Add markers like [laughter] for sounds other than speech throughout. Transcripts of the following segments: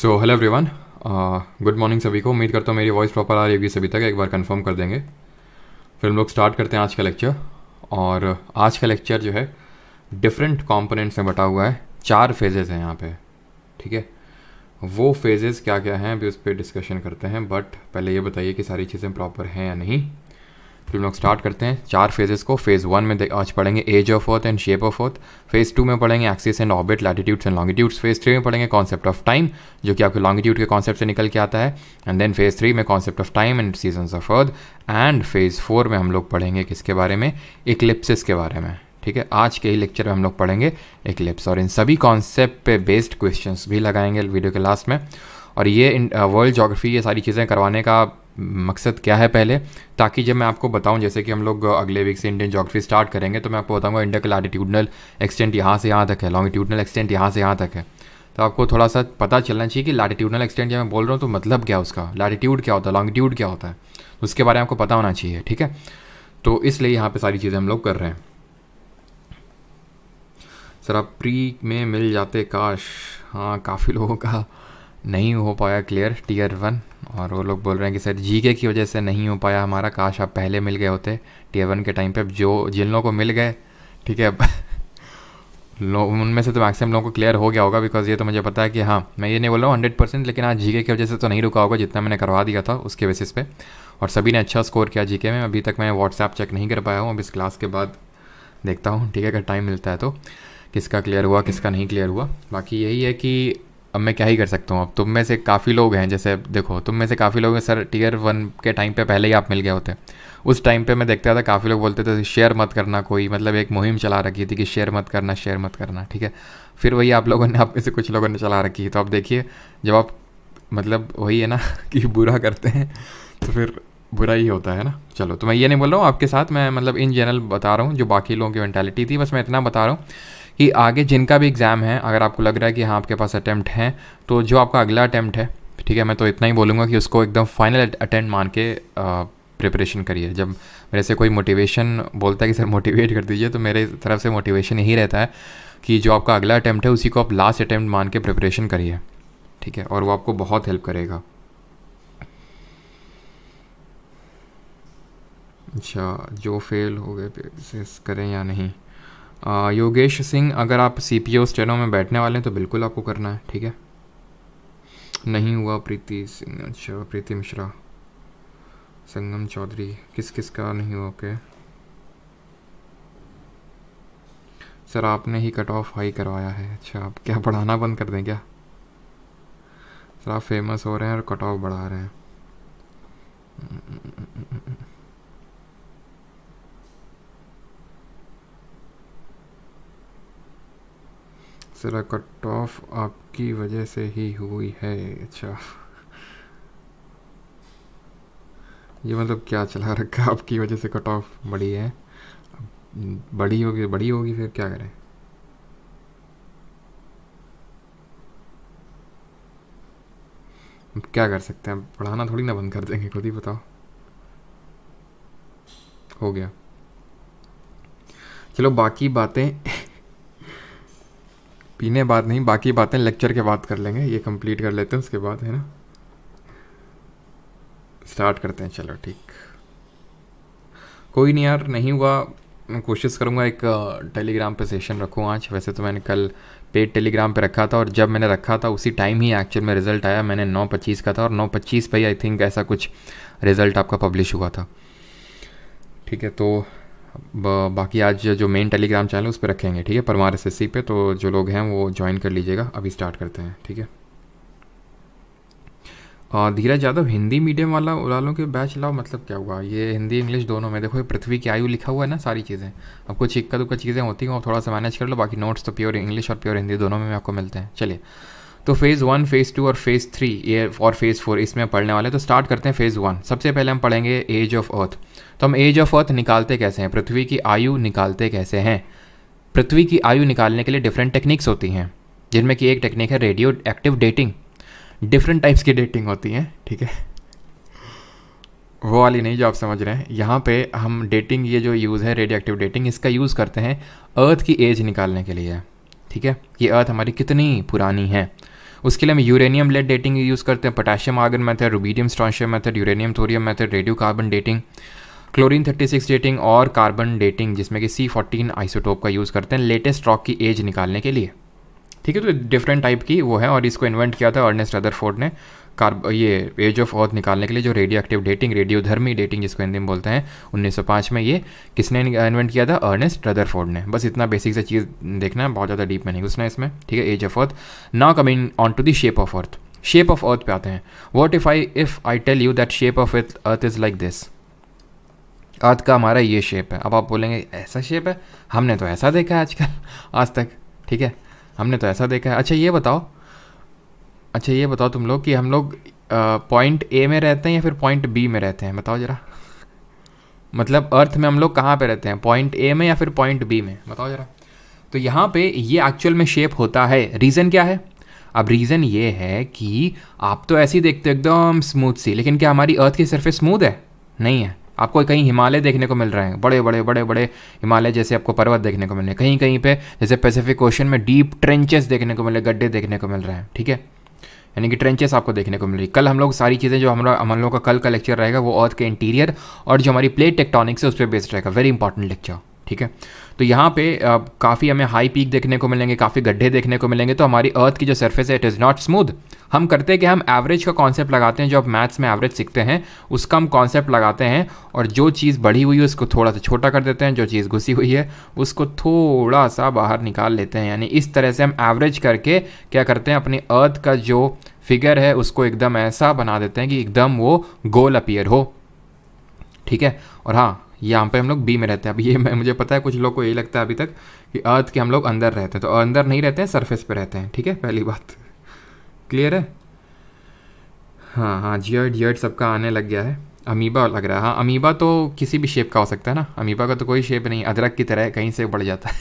सो hello everyone good morning सभी को उम्मीद करता हूँ मेरी वॉइस प्रॉपर आ रही होगी सभी तक एक बार कंफर्म कर देंगे फिर हम लोग स्टार्ट करते हैं आज का लेक्चर और आज का लेक्चर जो है डिफरेंट कॉम्पोनेंट्स में बटा हुआ है चार फेजेज़ हैं यहाँ पे ठीक है वो फेजेज़ क्या क्या हैं अभी उस पर डिस्कशन करते हैं बट पहले ये बताइए कि सारी चीज़ें प्रॉपर हैं या नहीं हम लोग स्टार्ट करते हैं चार फेजेस को फेज़ वन में आज पढ़ेंगे age of earth and shape of earth phase two में पढ़ेंगे axis and orbit latitudes and longitudes phase three में पढ़ेंगे कॉन्सेप्ट ऑफ टाइम जो कि आपके लॉन्गिट्यूड के कॉन्सेप्ट से निकल के आता है एंड देन फेज़ थ्री में concept of time and season of earth and phase four में हम लोग पढ़ेंगे किसके बारे में इक्लिप्सिस के बारे में ठीक है आज के ही लेक्चर में हम लोग पढ़ेंगे इक्लिप्स और इन सभी कॉन्सेप्ट पे बेस्ड क्वेश्चन भी लगाएंगे वीडियो के लास्ट में और ये वर्ल्ड जोग्राफी uh, ये सारी चीज़ें करवाने का मकसद क्या है पहले ताकि जब मैं आपको बताऊं जैसे कि हम लोग अगले वीक से इंडियन जोग्राफी स्टार्ट करेंगे तो मैं आपको बताऊंगा इंडिया का लैटिट्यूडनल एक्सटेंट यहाँ से यहाँ तक है लॉन्गिट्यूडनल एक्सटेंट यहाँ से यहाँ तक है तो आपको थोड़ा सा पता चलना चाहिए कि लैटिट्यूडनल एक्सटेंट जब मैं बोल रहा हूँ तो मतलब क्या उसका लैटिट्यूड क्या होता है लॉन्गिट्यूड क्या होता है उसके बारे में आपको पता होना चाहिए ठीक है तो इसलिए यहाँ पर सारी चीज़ें हम लोग कर रहे हैं सर आप प्री में मिल जाते काश हाँ काफ़ी लोगों का नहीं हो पाया क्लियर टीयर वन और वो लोग बोल रहे हैं कि सर जीके की वजह से नहीं हो पाया हमारा काश आप पहले मिल गए होते टी वन के टाइम पे जो जिन लोगों को मिल गए ठीक है अब [laughs] उनमें से तो मैक्सिमम लोगों को क्लियर हो गया होगा बिकॉज ये तो मुझे पता है कि हाँ मैं ये नहीं बोल रहा हूँ हंड्रेड परसेंट लेकिन आज हाँ, जीके की वजह से तो नहीं रुका होगा जितना मैंने करवा दिया था उसके बेसिस पे और सभी ने अच्छा स्कोर किया जीके में अभी तक मैं व्हाट्सएप चेक नहीं कर पाया हूँ अब इस क्लास के बाद देखता हूँ ठीक है अगर टाइम मिलता है तो किसका क्लियर हुआ किसका नहीं क्लियर हुआ बाकी यही है कि अब मैं क्या ही कर सकता हूँ अब तुम में से काफ़ी लोग हैं जैसे देखो तुम में से काफ़ी लोग हैं सर टीयर वन के टाइम पे पहले ही आप मिल गए होते उस टाइम पे मैं देखता था काफ़ी लोग बोलते थे शेयर मत करना कोई मतलब एक मुहिम चला रखी थी कि शेयर मत करना शेयर मत करना ठीक है फिर वही आप लोगों ने आप में से कुछ लोगों ने चला रखी है तो आप देखिए जब आप मतलब वही है ना [laughs] कि बुरा करते हैं तो फिर बुरा ही होता है ना चलो तो मैं ये नहीं बोल रहा हूँ आपके साथ मैं मतलब इन जनरल बता रहा हूँ जो बाकी लोगों की मैंटेलिटी थी बस मैं इतना बता रहा हूँ कि आगे जिनका भी एग्ज़ाम है अगर आपको लग रहा है कि हाँ आपके पास अटैम्प्ट हैं तो जो आपका अगला अटैम्प्ट है ठीक है मैं तो इतना ही बोलूँगा कि उसको एकदम फाइनल अटैम्प्ट मान के प्रिपरेशन करिए जब मेरे से कोई मोटिवेशन बोलता है कि सर मोटिवेट कर दीजिए तो मेरे तरफ से मोटिवेशन यही रहता है कि जो आपका अगला अटैम्प्ट है उसी को आप लास्ट अटैम्प्ट मान के प्रिपरेशन करिए ठीक है और वो आपको बहुत हेल्प करेगा अच्छा जो फेल हो गए करें या नहीं आ, योगेश सिंह अगर आप सी पी ओ स्टेनो में बैठने वाले हैं तो बिल्कुल आपको करना है ठीक है नहीं हुआ प्रीति सिंह अच्छा प्रीति मिश्रा संगम चौधरी किस किस का नहीं हुआ ओके सर आपने ही कट ऑफ हाई करवाया है अच्छा आप क्या बढ़ाना बंद कर दें क्या सर आप फेमस हो रहे हैं और कट ऑफ बढ़ा रहे हैं सिलसिला कट ऑफ आपकी वजह से ही हुई है अच्छा ये मतलब क्या चला रखा आपकी वजह से कट ऑफ बड़ी है बड़ी होगी बड़ी होगी फिर क्या करें क्या कर सकते हैं पढ़ाना थोड़ी ना बंद कर देंगे खुद ही बताओ हो गया चलो बाकी बातें पीने बाद नहीं बाकी बातें लेक्चर के बाद कर लेंगे ये कंप्लीट कर लेते हैं उसके बाद है ना स्टार्ट करते हैं चलो ठीक कोई नहीं यार नहीं हुआ मैं कोशिश करूँगा एक टेलीग्राम पे सेशन रखूँ आज वैसे तो मैंने कल पेड टेलीग्राम पे रखा था और जब मैंने रखा था उसी टाइम ही एक्चुअल में रिज़ल्ट आया मैंने नौ पच्चीस का था और नौ पच्चीस पर ही आई थिंक ऐसा कुछ रिज़ल्ट आपका पब्लिश हुआ था ठीक है तो बाकी आज जो मेन टेलीग्राम चैनल है उस पर रखेंगे ठीक है परमार एस पे तो जो लोग हैं वो ज्वाइन कर लीजिएगा अभी स्टार्ट करते हैं ठीक है धीरज यादव हिंदी मीडियम वाला वालों के बैच लाओ मतलब क्या हुआ ये हिंदी इंग्लिश दोनों में देखो ये पृथ्वी की आयु लिखा हुआ है ना सारी चीज़ें अब कुछ इक्का दुक्का चीज़ें होती हैं वो थोड़ा सा मैनेज कर लो बाकी नोट्स तो प्योर इंग्लिश और प्योर हिंदी दोनों में आपको मिलते हैं चलिए तो फेज़ वन फेज़ टू और फेज़ थ्री ये और फेज़ फोर इसमें पढ़ने वाले तो स्टार्ट करते हैं फेज़ वन सबसे पहले हम पढ़ेंगे एज ऑफ अर्थ तो हम एज ऑफ अर्थ निकालते कैसे हैं पृथ्वी की आयु निकालते कैसे हैं पृथ्वी की आयु निकालने के लिए डिफरेंट टेक्निक्स होती हैं जिनमें कि एक टेक्निक है radioactive dating different types की डेटिंग होती हैं ठीक है वो वाली नहीं जो आप समझ रहे हैं यहाँ पे हम डेटिंग ये जो यूज़ है रेडियो एक्टिव डेटिंग इसका यूज़ करते हैं अर्थ की एज निकालने के लिए ठीक है ये अर्थ हमारी कितनी पुरानी है उसके लिए हम यूरेनियम लेड डेटिंग यूज़ करते हैं potassium argon method rubidium strontium method uranium thorium method radiocarbon dating chlorine 36 dating और कार्बन डेटिंग जिसमें कि सी फोर्टीन आइसोटोप का यूज़ करते हैं लेटेस्ट रॉक की एज निकालने के लिए ठीक है तो डिफरेंट टाइप की वो है और इसको इन्वेंट किया था अर्नेस्ट रदरफोर्ड ने कार्ब ये एज ऑफ अर्थ निकालने के लिए जो रेडियो एक्टिव डेटिंग रेडियोधर्मी डेटिंग जिसको हिंदी में बोलते हैं 1905 में ये किसने इन्वेंट किया था अर्नेस्ट रदरफोर्ड ने बस इतना बेसिक सा चीज़ देखना है बहुत ज़्यादा डीप में नहीं घुसना है इसमें ठीक है age of earth now coming on to the shape of earth shape of earth पे आते हैं what if I if I tell you that shape of earth is like this earth का हमारा ये शेप है अब आप बोलेंगे ऐसा शेप है हमने तो ऐसा देखा है आजकल आज तक ठीक है हमने तो ऐसा देखा है अच्छा ये बताओ अच्छा ये बताओ तुम लोग कि हम लोग पॉइंट ए में रहते हैं या फिर पॉइंट बी में रहते हैं बताओ ज़रा मतलब अर्थ में हम लोग कहाँ पे रहते हैं पॉइंट ए में या फिर पॉइंट बी में बताओ ज़रा तो यहाँ पे ये एक्चुअल में शेप होता है रीज़न क्या है अब रीज़न ये है कि आप तो ऐसे ही देखते हो एकदम स्मूथ सी लेकिन क्या हमारी अर्थ की सरफेस स्मूथ है नहीं है आपको कहीं हिमालय देखने को मिल रहे हैं बड़े बड़े बड़े बड़े हिमालय जैसे आपको पर्वत देखने को मिल रहे हैं कहीं कहीं पे जैसे पैसिफिक ओशन में डीप ट्रेंचेस देखने को मिले गड्ढे देखने को मिल रहे हैं ठीक है यानी कि ट्रेंचेस आपको देखने को मिल रही कल हम लोग सारी चीज़ें जो हमारा हम लोग का कल का लेक्चर रहेगा वो अर्थ के इंटीरियर और जो हमारी प्लेट टेक्टोनिक्स है उस पर बेस्ड रहेगा वेरी इंपॉर्टेंट लेक्चर ठीक है तो यहाँ पे काफ़ी हमें हाई पीक देखने को मिलेंगे काफ़ी गड्ढे देखने को मिलेंगे तो हमारी अर्थ की जो सर्फेस है इट इज़ नॉट स्मूथ हम करते हैं कि हम एवरेज का कॉन्सेप्ट लगाते हैं जो आप मैथ्स में एवरेज सीखते हैं उसका हम कॉन्सेप्ट लगाते हैं और जो चीज़ बढ़ी हुई है उसको थोड़ा सा छोटा कर देते हैं जो चीज़ घुसी हुई है उसको थोड़ा सा बाहर निकाल लेते हैं यानी इस तरह से हम एवरेज करके क्या करते हैं अपनी अर्थ का जो फिगर है उसको एकदम ऐसा बना देते हैं कि एकदम वो गोल अपीयर हो ठीक है और हाँ यहाँ पे हम लोग बी में रहते हैं अब ये मैं मुझे पता है कुछ लोग को यही लगता है अभी तक कि अर्थ के हम लोग अंदर रहते हैं तो अंदर नहीं रहते हैं सरफेस पे रहते हैं ठीक है पहली बात क्लियर है हाँ हाँ जियर्ड जियर्ड सबका आने लग गया है अमीबा लग रहा है हाँ अमीबा तो किसी भी शेप का हो सकता है ना अमीबा का तो कोई शेप नहीं अदरक की तरह कहीं से बढ़ जाता है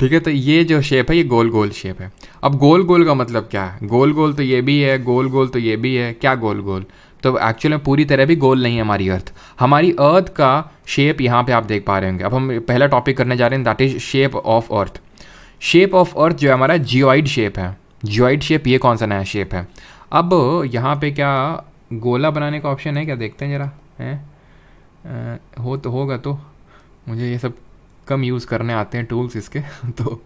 ठीक है तो ये जो शेप है ये गोल गोल शेप है अब गोल गोल का मतलब क्या है गोल गोल तो ये भी है गोल गोल तो ये भी है क्या गोल गोल तो एक्चुअल में पूरी तरह भी गोल नहीं है हमारी अर्थ हमारी अर्थ का शेप यहाँ पे आप देख पा रहे होंगे अब हम पहला टॉपिक करने जा रहे हैं that is shape of earth shape of earth जो है हमारा जियोइड शेप है जियोइड शेप ये कौन सा नया शेप है अब यहाँ पे क्या गोला बनाने का ऑप्शन है क्या देखते हैं ज़रा है हो तो होगा तो मुझे ये सब कम यूज़ करने आते हैं टूल्स इसके [laughs] तो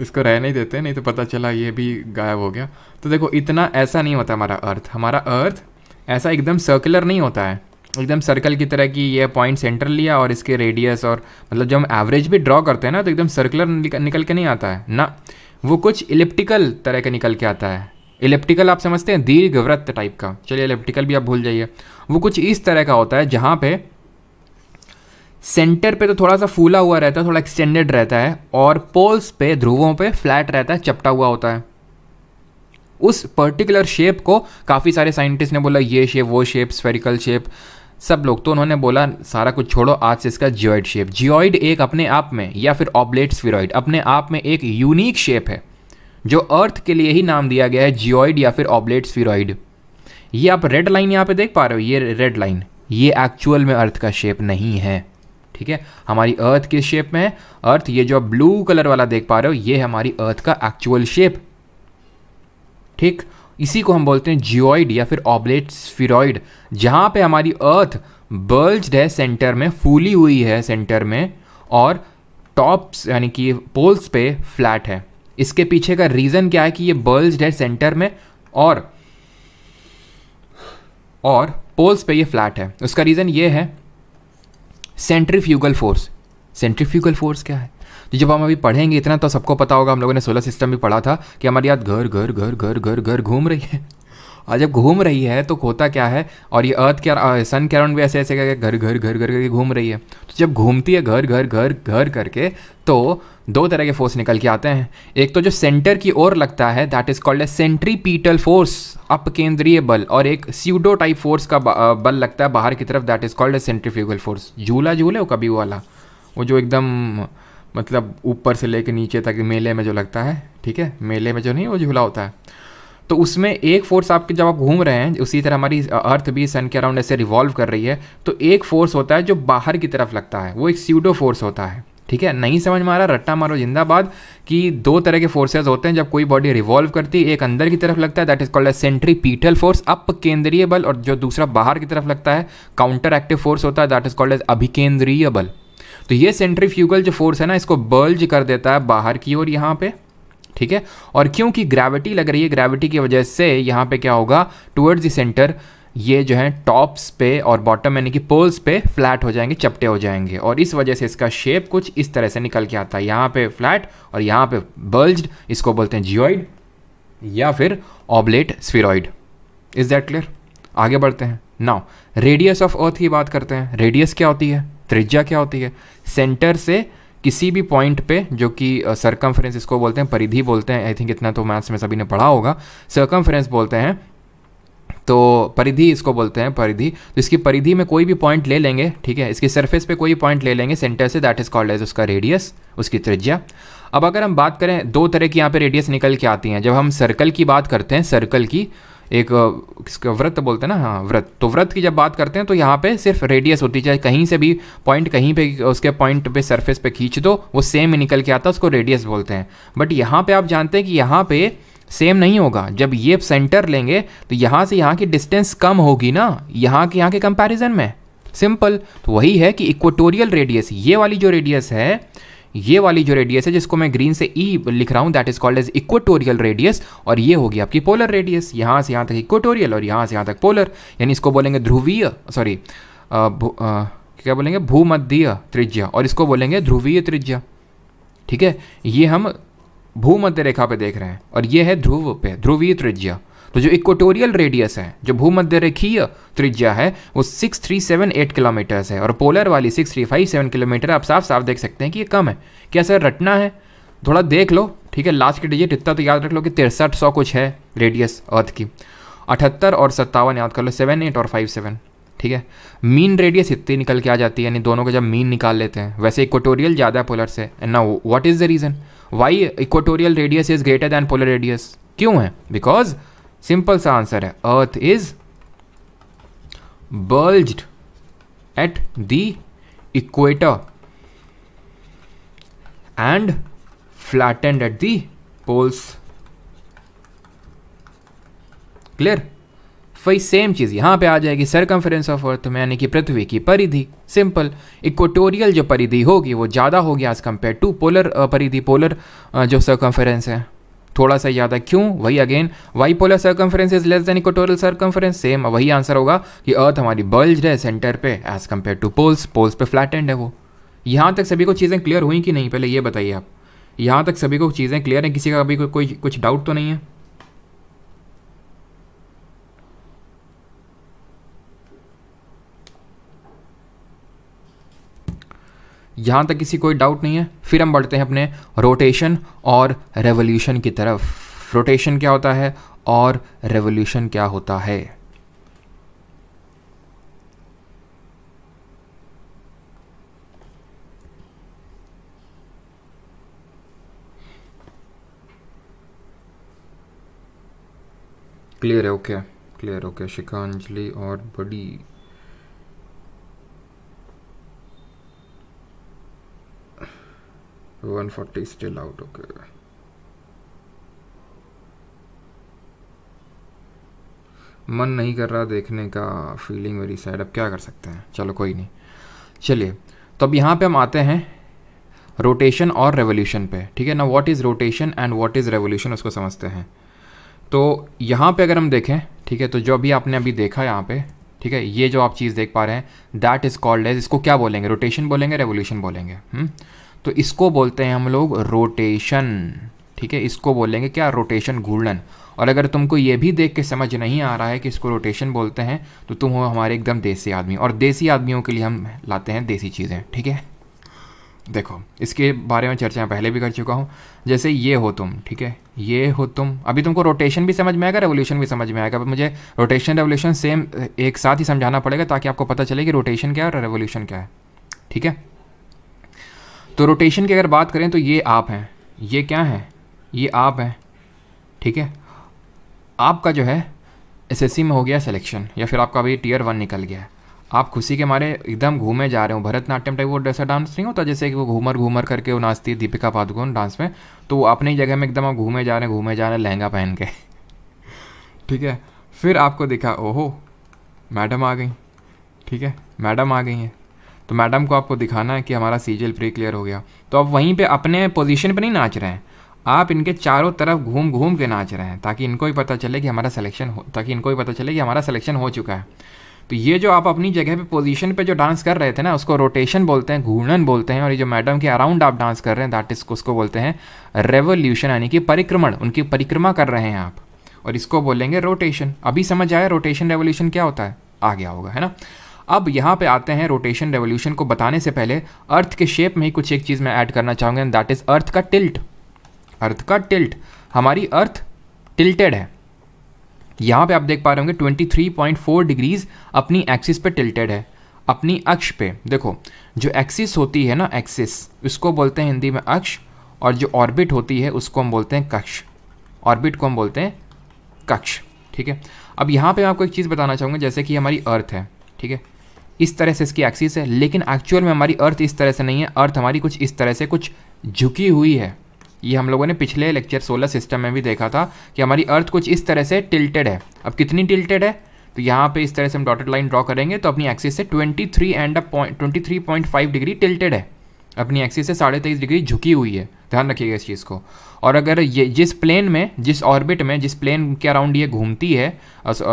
इसको रह नहीं देते नहीं तो पता चला ये भी गायब हो गया तो देखो इतना ऐसा नहीं होता हमारा अर्थ हमारा अर्थ ऐसा एकदम सर्कुलर नहीं होता है एकदम सर्कल की तरह की ये पॉइंट सेंटर लिया और इसके रेडियस और मतलब जब हम एवरेज भी ड्रॉ करते हैं ना तो एकदम सर्कुलर निकल के नहीं आता है ना वो कुछ इलेप्टिकल तरह का निकल के आता है इलिप्टिकल आप समझते हैं दीर्घ व्रत टाइप का चलिए इलेप्टिकल भी आप भूल जाइए वो कुछ इस तरह का होता है जहाँ पे सेंटर पे तो थोड़ा सा फूला हुआ रहता है थोड़ा एक्सटेंडेड रहता है और पोल्स पे ध्रुवों पे फ्लैट रहता है चपटा हुआ होता है उस पर्टिकुलर शेप को काफ़ी सारे साइंटिस्ट ने बोला ये शेप वो शेप स्फेरिकल शेप सब लोग तो उन्होंने बोला सारा कुछ छोड़ो आज से इसका जियोइड शेप जियोइड एक अपने आप में या फिर ऑबलेट स्फीरोइड अपने आप में एक यूनिक शेप है जो अर्थ के लिए ही नाम दिया गया है जियोइड या फिर ऑबलेट स्फीरोइड ये आप रेड लाइन यहाँ पे देख पा रहे हो ये रेड लाइन ये एक्चुअल में अर्थ का शेप नहीं है ठीक है हमारी अर्थ किस शेप में है अर्थ ये जो आप ब्लू कलर वाला देख पा रहे हो ये हमारी अर्थ का एक्चुअल शेप ठीक इसी को हम बोलते हैं जियोइड या फिर ऑबलेट स्फीरोइड जहाँ पे हमारी अर्थ बल्ज्ड है सेंटर में फूली हुई है सेंटर में और टॉप्स यानी कि पोल्स पे फ्लैट है इसके पीछे का रीज़न क्या है कि ये बल्ज्ड है सेंटर में और और पोल्स पे ये फ्लैट है उसका रीज़न ये है सेंट्रीफ्यूगल फोर्स सेंट्रीफ्यूगल फोर्स क्या है तो जब हम अभी पढ़ेंगे इतना तो सबको पता होगा हम लोगों ने सोलर सिस्टम भी पढ़ा था कि हमारी याद घर घर घर घर घर घर घूम रही है और जब घूम रही है तो होता क्या है और ये अर्थ के सन के अराउंड भी ऐसे ऐसे करके घर घर घर घर करके घूम रही है तो जब घूमती है घर घर घर घर करके तो दो तरह के फोर्स निकल के आते हैं एक तो जो सेंटर की ओर लगता है that is called a centripetal force अप केंद्रीय बल और एक सीडो टाइप फोर्स का बल लगता है बाहर की तरफ that is called a centrifugal force झूला झूले हो कभी वाला वो जो एकदम मतलब ऊपर से लेकर नीचे तक मेले में जो लगता है ठीक है मेले में जो नहीं वो झूला होता है तो उसमें एक फोर्स आपके जब आप घूम रहे हैं उसी तरह हमारी अर्थ भी सन के अराउंड ऐसे रिवॉल्व कर रही है तो एक फोर्स होता है जो बाहर की तरफ लगता है वो एक सीडो फोर्स होता है ठीक है नहीं समझ में आ रहा रट्टा मारो जिंदाबाद कि दो तरह के फोर्सेज होते हैं जब कोई बॉडी रिवॉल्व करती है एक अंदर की तरफ लगता है that is called a centripetal force अप केंद्रीय बल और जो दूसरा बाहर की तरफ लगता है काउंटर एक्टिव फोर्स होता है दैट इज कॉल्ड एज अभिकेंद्रीय बल तो ये सेंट्रीफ्यूगल जो फोर्स है ना इसको बर्ल्ज कर देता है बाहर की ओर यहाँ पे ठीक है और क्योंकि ग्रेविटी लग रही है ग्रेविटी की वजह से यहाँ पे क्या होगा टुवर्ड्स दी सेंटर ये जो है टॉप्स पे और बॉटम यानी कि पोल्स पे फ्लैट हो जाएंगे चपटे हो जाएंगे और इस वजह से इसका शेप कुछ इस तरह से निकल के आता है यहाँ पे फ्लैट और यहाँ पे बल्ज्ड इसको बोलते हैं जियोइड या फिर oblate spheroid is that clear आगे बढ़ते हैं नाउ रेडियस ऑफ अर्थ की बात करते हैं रेडियस क्या होती है त्रिज्या क्या होती है सेंटर से किसी भी पॉइंट पे जो कि फ्रेंस इसको बोलते हैं परिधि बोलते हैं आई थिंक इतना तो मैथ्स में सभी ने पढ़ा होगा फ्रेंस बोलते हैं तो परिधि इसको बोलते हैं परिधि तो इसकी परिधि में कोई भी पॉइंट ले लेंगे ठीक है इसकी सरफेस पे कोई भी पॉइंट ले लेंगे सेंटर से दैट इज कॉल्ड एज उसका रेडियस उसकी त्रिज्या अब अगर हम बात करें दो तरह की यहाँ पे रेडियस निकल के आती हैं जब हम सर्कल की बात करते हैं सर्कल की एक किसका व्रत बोलते हैं ना हाँ व्रत तो व्रत की जब बात करते हैं तो यहाँ पे सिर्फ रेडियस होती है चाहे कहीं से भी पॉइंट कहीं पे उसके पॉइंट पे सरफेस पे खींच दो वो सेम ही निकल के आता है उसको रेडियस बोलते हैं बट यहाँ पे आप जानते हैं कि यहाँ पे सेम नहीं होगा जब ये सेंटर लेंगे तो यहाँ से यहाँ की डिस्टेंस कम होगी ना यहाँ के यहाँ के कंपेरिजन में सिंपल तो वही है कि इक्वेटोरियल रेडियस ये वाली जो रेडियस है ये वाली जो रेडियस है जिसको मैं ग्रीन से ई e लिख रहा हूँ that is called as equatorial radius और ये होगी आपकी पोलर रेडियस यहाँ से यहाँ तक इक्वेटोरियल और यहाँ से यहाँ तक पोलर यानी इसको बोलेंगे ध्रुवीय सॉरी क्या बोलेंगे भूमध्य त्रिज्या और इसको बोलेंगे ध्रुवीय त्रिज्या ठीक है ये हम भूमध्य रेखा पे देख रहे हैं और ये है ध्रुव पे ध्रुवीय त्रिज्या तो जो इक्वेटोरियल रेडियस है जो भूमध्य रेखीय त्रिज्या है वो 6378 किलोमीटर्स है और पोलर वाली 6357 किलोमीटर आप साफ साफ देख सकते हैं कि ये कम है क्या सर रटना है थोड़ा देख लो ठीक है लास्ट की डिजिट इतना तो याद रख लो कि तिरसठ सौ कुछ है रेडियस अर्थ की अठहत्तर और सत्तावन याद कर लो सेवन एट और फाइव सेवन ठीक है मीन रेडियस इतनी निकल के आ जाती है यानी दोनों को जब मीन निकाल लेते हैं वैसे इक्वेटोरियल ज़्यादा पोलर से and now what is the reason why equatorial radius is greater than polar radius क्यों है बिकॉज सिंपल सा आंसर है earth is bulged at the equator and flattened at the poles clear वही same चीज़ यहां पे आ जाएगी सरकमफ्रेंस ऑफ अर्थ में यानी कि पृथ्वी की परिधि सिंपल इक्वेटोरियल जो परिधि होगी वो ज़्यादा होगी एज कंपेयर टू पोलर परिधि पोलर जो सरकमफ्रेंस है थोड़ा सा याद है क्यों वही again why polar circumference is less than equatorial circumference same वही आंसर होगा कि अर्थ हमारी बल्ज है सेंटर पे as compare to poles poles पे फ्लैट एंड है वो यहाँ तक सभी को चीज़ें क्लियर हुई कि नहीं पहले ये बताइए आप यहाँ तक सभी को चीज़ें क्लियर हैं किसी का अभी कोई कुछ डाउट तो नहीं है यहाँ तक किसी कोई डाउट नहीं है फिर हम बढ़ते हैं अपने रोटेशन और रेवोल्यूशन की तरफ रोटेशन क्या होता है और रेवोल्यूशन क्या होता है क्लियर है ओके क्लियर ओके शिकांजलि और बड़ी 140 still out okay मन नहीं कर रहा देखने का फीलिंग वेरी सैड अब क्या कर सकते हैं चलो कोई नहीं चलिए तो अब यहाँ पे हम आते हैं रोटेशन और रेवोल्यूशन पे ठीक है ना what is rotation and what is revolution उसको समझते हैं तो यहाँ पे अगर हम देखें ठीक है तो जो अभी आपने अभी देखा यहाँ पे ठीक है ये जो आप चीज़ देख पा रहे हैं दैट इज़ कॉल्ड एज इसको क्या बोलेंगे रोटेशन बोलेंगे रेवोल्यूशन बोलेंगे हुँ? हम्म? तो इसको बोलते हैं हम लोग रोटेशन ठीक है इसको बोलेंगे क्या रोटेशन घूर्णन और अगर तुमको ये भी देख के समझ नहीं आ रहा है कि इसको रोटेशन बोलते हैं तो तुम हो हमारे एकदम देसी आदमी और देसी आदमियों के लिए हम लाते हैं देसी चीज़ें ठीक है देखो इसके बारे में चर्चा पहले भी कर चुका हूँ जैसे ये हो तुम ठीक है ये हो तुम अभी तुमको रोटेशन भी समझ में आएगा रेवोल्यूशन भी समझ में आएगा अब मुझे रोटेशन रेवोल्यूशन सेम एक साथ ही समझाना पड़ेगा ताकि आपको पता चले कि रोटेशन क्या है और रेवोल्यूशन क्या है ठीक है तो रोटेशन की अगर बात करें तो ये आप हैं ये क्या हैं ये आप हैं ठीक है आपका जो है एसएससी में हो गया सिलेक्शन या फिर आपका अभी टीयर वन निकल गया है आप खुशी के मारे एकदम घूमे जा रहे हो भरतनाट्यम टाइप वो ऐसा डांस नहीं होता जैसे कि वो घूमर घूमर करके वो नाचती है दीपिका पादुकोण डांस में तो वो अपनी जगह में एकदम आप घूमे जा रहे हैं घूमे जा रहे हैं लहंगा पहन के ठीक है फिर आपको देखा ओहो मैडम आ गई ठीक है मैडम आ गई हैं तो मैडम को आपको दिखाना है कि हमारा सी जी प्री क्लियर हो गया तो आप वहीं पर अपने पोजिशन पर नहीं नाच रहे हैं आप इनके चारों तरफ घूम घूम के नाच रहे हैं ताकि इनको भी पता चले कि हमारा सिलेक्शन हो ताकि इनको भी पता चले कि हमारा सिलेक्शन हो चुका है तो ये जो आप अपनी जगह पे पोजीशन पे जो डांस कर रहे थे ना उसको रोटेशन बोलते हैं घूर्णन बोलते हैं और ये जो मैडम के अराउंड आप डांस कर रहे हैं दैट इज उसको बोलते हैं रेवोल्यूशन यानी कि परिक्रमण उनकी परिक्रमा कर रहे हैं आप और इसको बोलेंगे रोटेशन अभी समझ आया रोटेशन रेवोल्यूशन क्या होता है आ गया होगा है ना अब यहाँ पे आते हैं रोटेशन रेवोल्यूशन को बताने से पहले अर्थ के शेप में ही कुछ एक चीज़ मैं ऐड करना चाहूँगा एंड दैट इज़ अर्थ का टिल्ट अर्थ का टिल्ट हमारी अर्थ टिल्टेड है यहाँ पे आप देख पा रहे होंगे 23.4 डिग्रीज अपनी एक्सिस पे टिल्टेड है अपनी अक्ष पे देखो जो एक्सिस होती है ना एक्सिस उसको बोलते हैं हिंदी में अक्ष और जो ऑर्बिट होती है उसको हम बोलते हैं कक्ष ऑर्बिट को हम बोलते हैं कक्ष ठीक है अब यहाँ पे मैं आपको एक चीज़ बताना चाहूँगा जैसे कि हमारी अर्थ है ठीक है इस तरह से इसकी एक्सिस है लेकिन एक्चुअल में हमारी अर्थ इस तरह से नहीं है अर्थ हमारी कुछ इस तरह से कुछ झुकी हुई है ये हम लोगों ने पिछले लेक्चर सोलर सिस्टम में भी देखा था कि हमारी अर्थ कुछ इस तरह से टिल्टेड है अब कितनी टिल्टेड है तो यहाँ पे इस तरह से हम डॉटेड लाइन ड्रॉ करेंगे तो अपनी एक्सिस से 23 and point twenty degree tilted है अपनी एक्सिस से साढ़े तेईस डिग्री झुकी हुई है ध्यान रखिएगा इस चीज़ को और अगर ये जिस प्लेन में जिस ऑर्बिट में जिस प्लेन के अराउंड ये घूमती है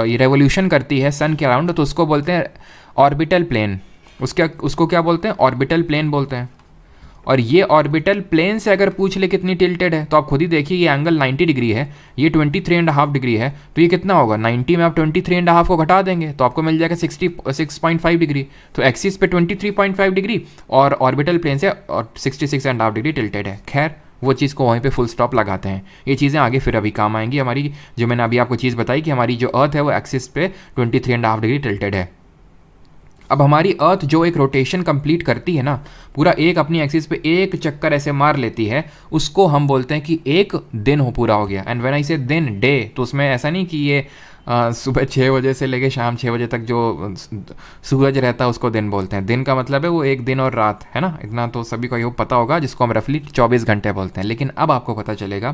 ये रेवोल्यूशन करती है सन के अराउंड तो उसको बोलते हैं ऑर्बिटल प्लेन उसके उसको क्या बोलते हैं ऑर्बिटल प्लेन बोलते हैं और ये ऑर्बिटल प्लेन से अगर पूछ ले कितनी टिल्टेड है तो आप खुद ही देखिए ये एंगल 90 डिग्री है ये 23 एंड हाफ डिग्री है तो ये कितना होगा 90 में आप 23 एंड हाफ को घटा देंगे तो आपको मिल जाएगा 66.5 डिग्री तो एक्सिस पे 23.5 डिग्री और ऑर्बिटल प्लेन से और 66 एंड हाफ डिग्री टिल्टेड है खैर वो चीज़ को वहीं पे फुल स्टॉप लगाते हैं ये चीज़ें आगे फिर अभी काम आएंगी हमारी जो मैंने अभी आपको चीज़ बताई कि हमारी जो अर्थ है वो एक्सिस पे 23 एंड हाफ डिग्री टिल्टेड है अब हमारी अर्थ जो एक रोटेशन कंप्लीट करती है ना पूरा एक अपनी एक्सिस पे एक चक्कर ऐसे मार लेती है उसको हम बोलते हैं कि एक दिन हो पूरा हो गया एंड व्हेन आई से दिन डे तो उसमें ऐसा नहीं कि ये सुबह छः बजे से लेके शाम छः बजे तक जो सूरज रहता है उसको दिन बोलते हैं दिन का मतलब है वो एक दिन और रात है ना इतना तो सभी को ये पता होगा जिसको हम रफली 24 घंटे बोलते हैं लेकिन अब आपको पता चलेगा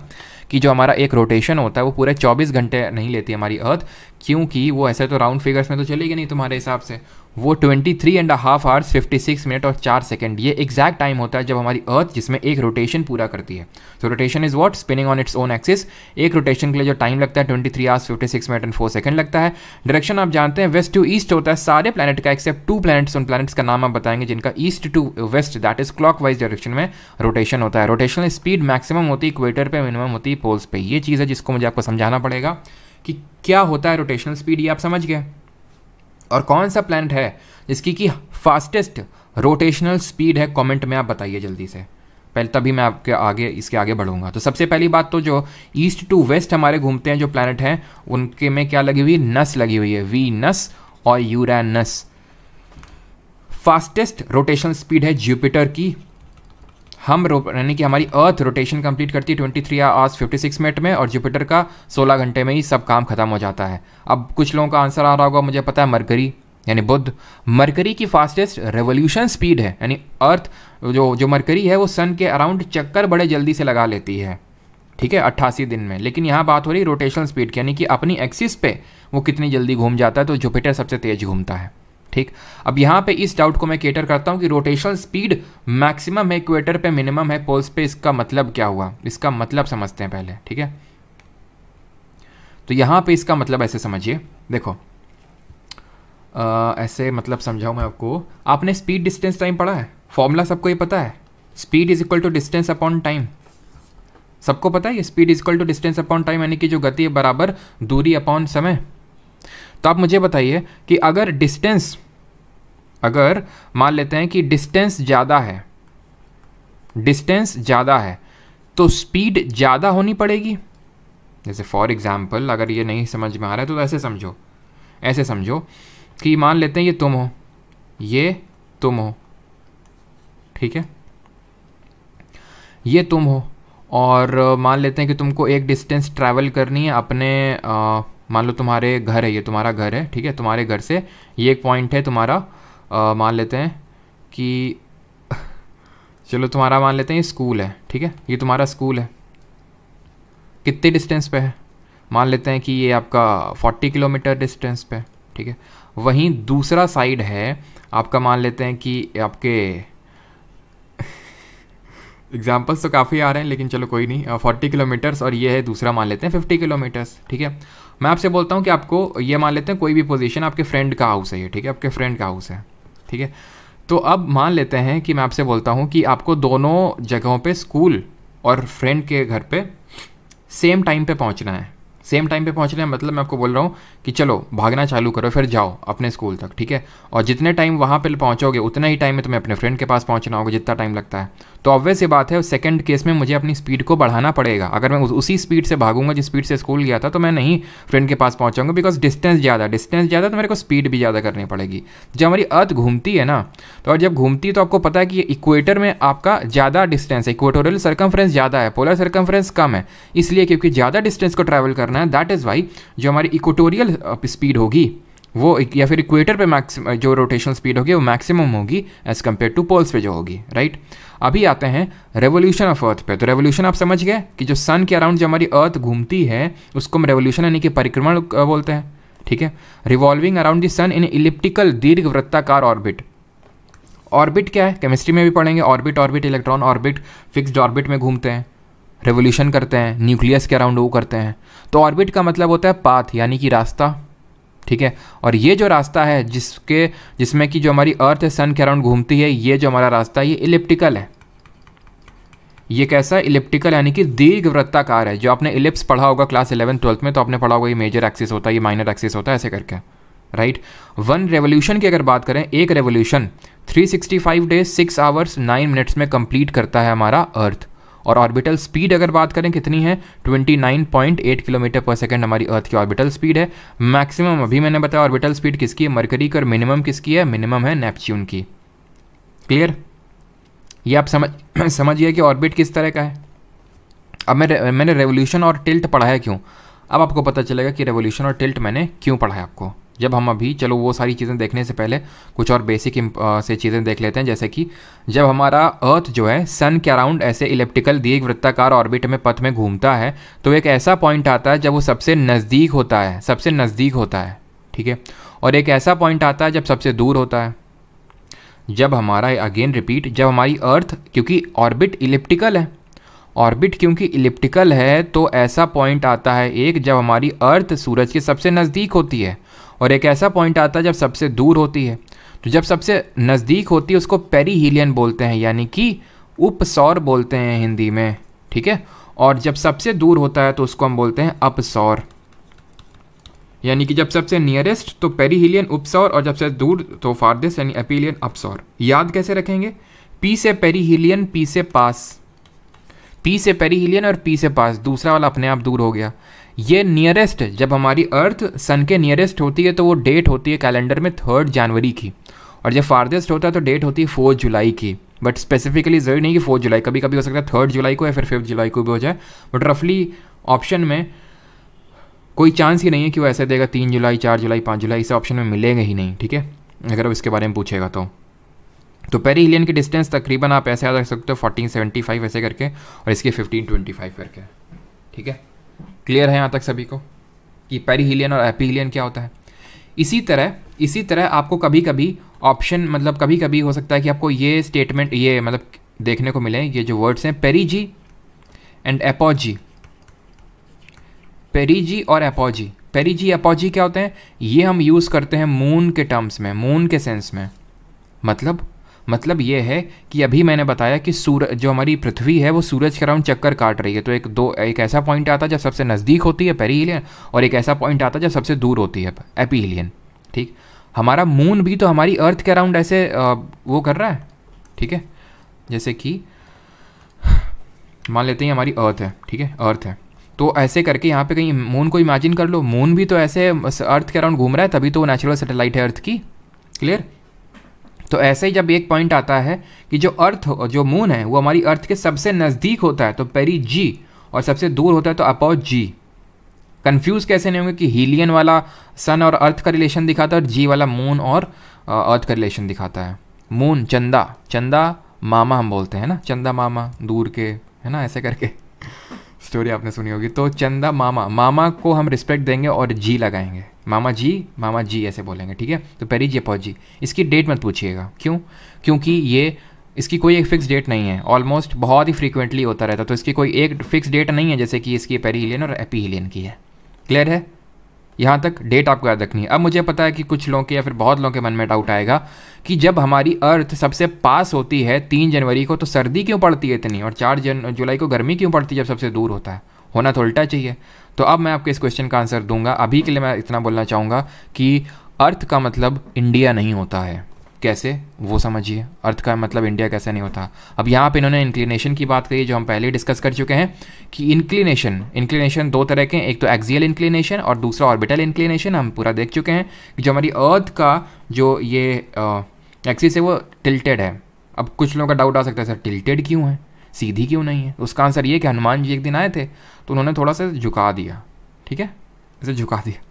कि जो हमारा एक रोटेशन होता है वो पूरे 24 घंटे नहीं लेती हमारी अर्थ क्योंकि वो ऐसे तो राउंड फिगर्स में तो चलेगी नहीं तुम्हारे हिसाब से वो twenty three and half hours fifty six minute और चार सेकेंड ये एग्जैक्ट टाइम होता है जब हमारी अर्थ जिसमें एक रोटेशन पूरा करती है so rotation is what spinning on its own axis एक रोटेशन के लिए जो टाइम लगता है twenty three hours fifty six minute and four second लगता है डायरेक्शन आप जानते हैं वेस्ट टू ईस्ट होता है सारे प्लानट का एक्सेप्ट टू प्लानट्स उन प्लानट्स का नाम आप बताएंगे जिनका east to west that is clockwise direction में रोटेशन होता है रोटेशनल स्पीड मैक्सिमम होती है इक्वेटर पर मिनिमम होती है पोल्स पर यह चीज़ है जिसको मुझे आपको समझाना पड़ेगा कि क्या होता है रोटेशनल स्पीड ये आप समझ गए और कौन सा प्लानट है जिसकी कि फास्टेस्ट रोटेशनल स्पीड है कमेंट में आप बताइए जल्दी से पहले तभी मैं आपके आगे इसके आगे बढ़ूंगा तो सबसे पहली बात तो जो ईस्ट टू वेस्ट हमारे घूमते हैं जो प्लानट हैं उनके में क्या लगी हुई नस लगी हुई है वी नस और यूरानस फास्टेस्ट रोटेशनल स्पीड है जुपिटर की हम यानी कि हमारी अर्थ रोटेशन कंप्लीट करती है twenty three hours fifty six minute में और जुपिटर का सोलह घंटे में ही सब काम खत्म हो जाता है अब कुछ लोगों का आंसर आ रहा होगा मुझे पता है मरकरी यानी बुद्ध मरकरी की फास्टेस्ट रेवोल्यूशन स्पीड है यानी अर्थ जो जो मरकरी है वो सन के अराउंड चक्कर बड़े जल्दी से लगा लेती है ठीक है अट्ठासी दिन में लेकिन यहाँ बात हो रही है रोटेशनल स्पीड की यानी कि अपनी एक्सिस पे वो कितनी जल्दी घूम जाता है तो जुपिटर सबसे तेज़ घूमता है ठीक अब यहाँ पे इस डाउट को मैं केटर करता हूँ कि रोटेशनल स्पीड मैक्सिमम है इक्वेटर पे मिनिमम है पोल्स पे इसका मतलब क्या हुआ इसका मतलब समझते हैं पहले ठीक है तो यहाँ पे इसका मतलब ऐसे समझिए देखो आ, ऐसे मतलब समझाऊँ मैं आपको आपने स्पीड डिस्टेंस टाइम पढ़ा है फॉर्मूला सबको ये पता है speed is equal to distance upon time सबको पता है ये speed is equal to distance upon time यानी कि जो गति है बराबर दूरी अपॉन समय तो आप मुझे बताइए कि अगर डिस्टेंस अगर मान लेते हैं कि डिस्टेंस ज़्यादा है डिस्टेंस ज़्यादा है तो स्पीड ज़्यादा होनी पड़ेगी जैसे फॉर एग्ज़ाम्पल अगर ये नहीं समझ में आ रहा है तो ऐसे समझो ऐसे समझो कि मान लेते हैं ये तुम हो ये तुम हो ठीक है ये तुम हो और मान लेते हैं कि तुमको एक डिस्टेंस ट्रैवल करनी है अपने मान लो तुम्हारे घर है ये तुम्हारा घर है ठीक है तुम्हारे घर से ये एक पॉइंट है तुम्हारा मान लेते हैं कि [laughs] चलो तुम्हारा मान लेते हैं ये स्कूल है ठीक है ये तुम्हारा स्कूल है कितने डिस्टेंस पे है मान लेते हैं कि ये आपका 40 किलोमीटर डिस्टेंस पे ठीक है वहीं दूसरा साइड है आपका मान लेते हैं कि आपके एग्जाम्पल्स [laughs] तो काफ़ी आ रहे हैं लेकिन चलो कोई नहीं फोर्टी किलोमीटर्स और ये है दूसरा मान लेते हैं फिफ्टी किलोमीटर्स ठीक है मैं आपसे बोलता हूँ कि आपको ये मान लेते हैं कोई भी पोजीशन आपके फ्रेंड का हाउस है ये ठीक है आपके फ्रेंड का हाउस है ठीक है तो अब मान लेते हैं कि मैं आपसे बोलता हूँ कि आपको दोनों जगहों पे स्कूल और फ्रेंड के घर पे सेम टाइम पे पहुँचना है सेम टाइम पे पहुँचना है मतलब मैं आपको बोल रहा हूँ कि चलो भागना चालू करो फिर जाओ अपने स्कूल तक ठीक है और जितने टाइम वहाँ पर पहुँचोगे उतना ही टाइम में तुम्हें अपने फ्रेंड के पास पहुँचना होगा जितना टाइम लगता है तो ऑब्वियस ये बात है सेकंड केस में मुझे अपनी स्पीड को बढ़ाना पड़ेगा अगर मैं उसी स्पीड से भागूंगा जिस स्पीड से स्कूल गया था तो मैं नहीं फ्रेंड के पास पहुंचाऊंगा बिकॉज डिस्टेंस ज़्यादा डिस्टेंस ज़्यादा तो मेरे को स्पीड भी ज़्यादा करनी पड़ेगी जब हमारी अर्थ घूमती है ना तो और जब घूमती है तो आपको पता है कि इक्वेटर में आपका ज़्यादा डिस्टेंस है इक्वेटोरियल सर्कम्फ्रेंस ज़्यादा है पोलर सर्कम्फ्रेंस कम है इसलिए क्योंकि ज़्यादा डिस्टेंस को ट्रैवल करना है दैट इज़ वाई जो हमारी इक्वेटोरियल स्पीड होगी वो या फिर इक्वेटर पे मैक्स जो रोटेशनल स्पीड होगी वो मैक्सिमम होगी एज़ कम्पेयर टू पोल्स पे जो होगी राइट right? अभी आते हैं रेवोल्यूशन ऑफ अर्थ पे तो रेवोल्यूशन आप समझ गए कि जो सन के अराउंड जो हमारी अर्थ घूमती है उसको हम रेवोल्यूशन यानी कि परिक्रमण बोलते हैं ठीक है revolving around the sun in elliptical दीर्घ वृत्ताकार ऑर्बिट ऑर्बिट क्या है केमिस्ट्री में भी पढ़ेंगे orbit orbit electron orbit fixed orbit में घूमते हैं रेवोल्यूशन करते हैं न्यूक्लियस के अराउंड वो करते हैं तो ऑर्बिट का मतलब होता है पाथ यानी कि रास्ता ठीक है और ये जो रास्ता है जिसके जिसमें कि जो हमारी अर्थ है सन के अराउंड घूमती है ये जो हमारा रास्ता है ये इलिप्टिकल है ये कैसा इलिप्टिकल यानी कि दीर्घ वृत्ताकार है जो आपने इलिप्स पढ़ा होगा क्लास इलेवन ट्वेल्थ में तो आपने पढ़ा होगा ये मेजर एक्सिस होता है ये माइनर एक्सिस होता है ऐसे करके राइट वन रेवोल्यूशन की अगर बात करें एक revolution 365 days six hours nine minutes में कंप्लीट करता है हमारा अर्थ और ऑर्बिटल स्पीड अगर बात करें कितनी है 29.8 किलोमीटर पर सेकेंड हमारी अर्थ की ऑर्बिटल स्पीड है मैक्सिमम अभी मैंने बताया ऑर्बिटल स्पीड किसकी है मरकरी की और मिनिमम किसकी है मिनिमम है नेपच्यून की क्लियर ये आप समझ [clears throat] समझिए कि ऑर्बिट किस तरह का है अब मैं मैंने रेवोल्यूशन और टिल्ट पढ़ाया क्यों अब आपको पता चलेगा कि रेवोल्यूशन और टिल्ट मैंने क्यों पढ़ाया आपको जब हम अभी चलो वो सारी चीज़ें देखने से पहले कुछ और बेसिक से चीज़ें देख लेते हैं जैसे कि जब हमारा अर्थ जो है सन के अराउंड ऐसे इलेप्टिकल दीर्घ वृत्ताकार ऑर्बिट में पथ में घूमता है तो एक ऐसा पॉइंट आता है जब वो सबसे नज़दीक होता है सबसे नज़दीक होता है ठीक है और एक ऐसा पॉइंट आता है जब सबसे दूर होता है जब हमारा अगेन रिपीट जब हमारी अर्थ क्योंकि ऑर्बिट इलिप्टिकल है ऑर्बिट क्योंकि इलिप्टिकल है तो ऐसा पॉइंट आता है एक जब हमारी अर्थ सूरज के सबसे नज़दीक होती है और एक ऐसा पॉइंट आता है जब सबसे दूर होती है तो जब सबसे नज़दीक होती है उसको पेरीहीलियन बोलते हैं यानी कि उपसौर बोलते हैं हिंदी में ठीक है और जब सबसे दूर होता है तो उसको हम बोलते हैं अपसौर यानी कि जब सबसे नियरेस्ट तो पेरीहीलियन उपसौर और जब से दूर तो फारदेस्ट यानी अपीलियन अपसौर याद कैसे रखेंगे पी से पेरीहीलियन पी से पास पी से पेरीहीलियन और पी से पास दूसरा वाला अपने आप दूर हो गया ये नियरेस्ट जब हमारी अर्थ सन के नियरेस्ट होती है तो वो डेट होती है कैलेंडर में थर्ड जनवरी की और जब फार्देस्ट होता है तो डेट होती है फोर्थ जुलाई की बट स्पेसिफिकली जरूरी नहीं कि फोर्थ जुलाई कभी कभी हो सकता है थर्ड जुलाई को या फिर फिफ्थ जुलाई को भी हो जाए बट रफली ऑप्शन में कोई चांस ही नहीं है कि वो ऐसे देगा तीन जुलाई चार जुलाई पाँच जुलाई इसे ऑप्शन में मिलेंगे ही नहीं ठीक है अगर वो इसके बारे में पूछेगा तो तो हिलियन की डिस्टेंस तकरीबन आप ऐसे याद रख सकते हो फोर्टीन सेवेंटी फाइव ऐसे करके और इसके फिफ्टीन ट्वेंटी फाइव करके ठीक है क्लियर है यहाँ तक सभी को कि पेरीहीलियन और एपीहीलियन क्या होता है इसी तरह इसी तरह आपको कभी कभी ऑप्शन मतलब कभी कभी हो सकता है कि आपको ये स्टेटमेंट ये मतलब देखने को मिले ये जो वर्ड्स हैं पेरीजी एंड एपोजी पेरीजी और एपोजी पेरीजी एपोजी क्या होते हैं ये हम यूज़ करते हैं मून के टर्म्स में मून के सेंस में मतलब मतलब ये है कि अभी मैंने बताया कि सूरज जो हमारी पृथ्वी है वो सूरज के अराउंड चक्कर काट रही है तो एक दो एक ऐसा पॉइंट आता है जब सबसे नज़दीक होती है पेरीहिलियन और एक ऐसा पॉइंट आता है जब सबसे दूर होती है एपीहिलियन ठीक हमारा मून भी तो हमारी अर्थ के अराउंड ऐसे वो कर रहा है ठीक है जैसे कि मान लेते हैं हमारी अर्थ है ठीक है अर्थ है तो ऐसे करके यहाँ पे कहीं मून को इमेजिन कर लो मून भी तो ऐसे अर्थ के अराउंड घूम रहा है तभी तो वो नेचुरल सेटेलाइट है अर्थ की क्लियर तो ऐसे ही जब एक पॉइंट आता है कि जो अर्थ जो मून है वो हमारी अर्थ के सबसे नज़दीक होता है तो पेरी जी और सबसे दूर होता है तो अपो जी कन्फ्यूज़ कैसे नहीं होंगे कि हीलियन वाला सन और अर्थ का रिलेशन दिखाता है और जी वाला मून और अर्थ का रिलेशन दिखाता है मून चंदा चंदा मामा हम बोलते हैं ना चंदा मामा दूर के है ना ऐसे करके स्टोरी [laughs] आपने सुनी होगी तो चंदा मामा मामा को हम रिस्पेक्ट देंगे और जी लगाएंगे मामा जी मामा जी ऐसे बोलेंगे ठीक है तो पेरी जी जेपो जी इसकी डेट मत पूछिएगा क्यों क्योंकि ये इसकी कोई एक फिक्स डेट नहीं है ऑलमोस्ट बहुत ही फ्रीक्वेंटली होता रहता है तो इसकी कोई एक फिक्स डेट नहीं है जैसे कि इसकी पेरी हिलियन और एपी हिलियन की है क्लियर है यहाँ तक डेट आपको याद रखनी है अब मुझे पता है कि कुछ लोगों के या फिर बहुत लोगों के मन में डाउट आएगा कि जब हमारी अर्थ सबसे पास होती है तीन जनवरी को तो सर्दी क्यों पड़ती है इतनी और चार जन जुलाई को गर्मी क्यों पड़ती है जब सबसे दूर होता है होना तो उल्टा चाहिए तो अब मैं आपके इस क्वेश्चन का आंसर दूंगा अभी के लिए मैं इतना बोलना चाहूँगा कि अर्थ का मतलब इंडिया नहीं होता है कैसे वो समझिए अर्थ का मतलब इंडिया कैसे नहीं होता अब यहाँ पे इन्होंने इंक्लिनेशन की बात कही जो हम पहले डिस्कस कर चुके हैं कि इंक्लिनेशन इंक्लिनेशन दो तरह के एक तो एक्जियल इंक्लिनेशन और दूसरा ऑर्बिटल इंक्लिनेशन हम पूरा देख चुके हैं कि जो हमारी अर्थ का जो ये एक्सिस है वो टिल्टेड है अब कुछ लोगों का डाउट आ सकता है सर टिल्टेड क्यों है सीधी क्यों नहीं है उसका आंसर ये कि हनुमान जी एक दिन आए थे तो उन्होंने थोड़ा सा झुका दिया ठीक है इसे झुका दिया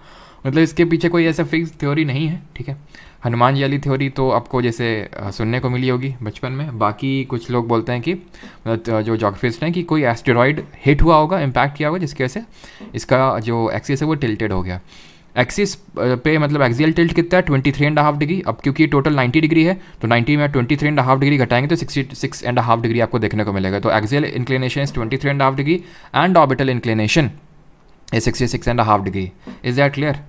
मतलब इसके पीछे कोई ऐसा फिक्स थ्योरी नहीं है ठीक है हनुमान जी वाली थ्योरी तो आपको जैसे सुनने को मिली होगी बचपन में बाकी कुछ लोग बोलते हैं कि मतलब जो जोग्राफिस्ट हैं कि कोई एस्टेरॉयड हिट हुआ होगा इम्पैक्ट किया होगा जिसकी वजह से इसका जो एक्सिस है वो टिल्टेड हो गया एक्सिस uh, पे मतलब एक्सियल टिल्ट कितना है twenty three and half degree अब क्योंकि टोटल नाइन्टी डिग्री है तो नाइन्टी में twenty three and half degree घटाएंगे तो sixty six and half degree आपको देखने को मिलेगा तो axial inclination is twenty three and half degree and orbital inclination is sixty six and half degree is that clear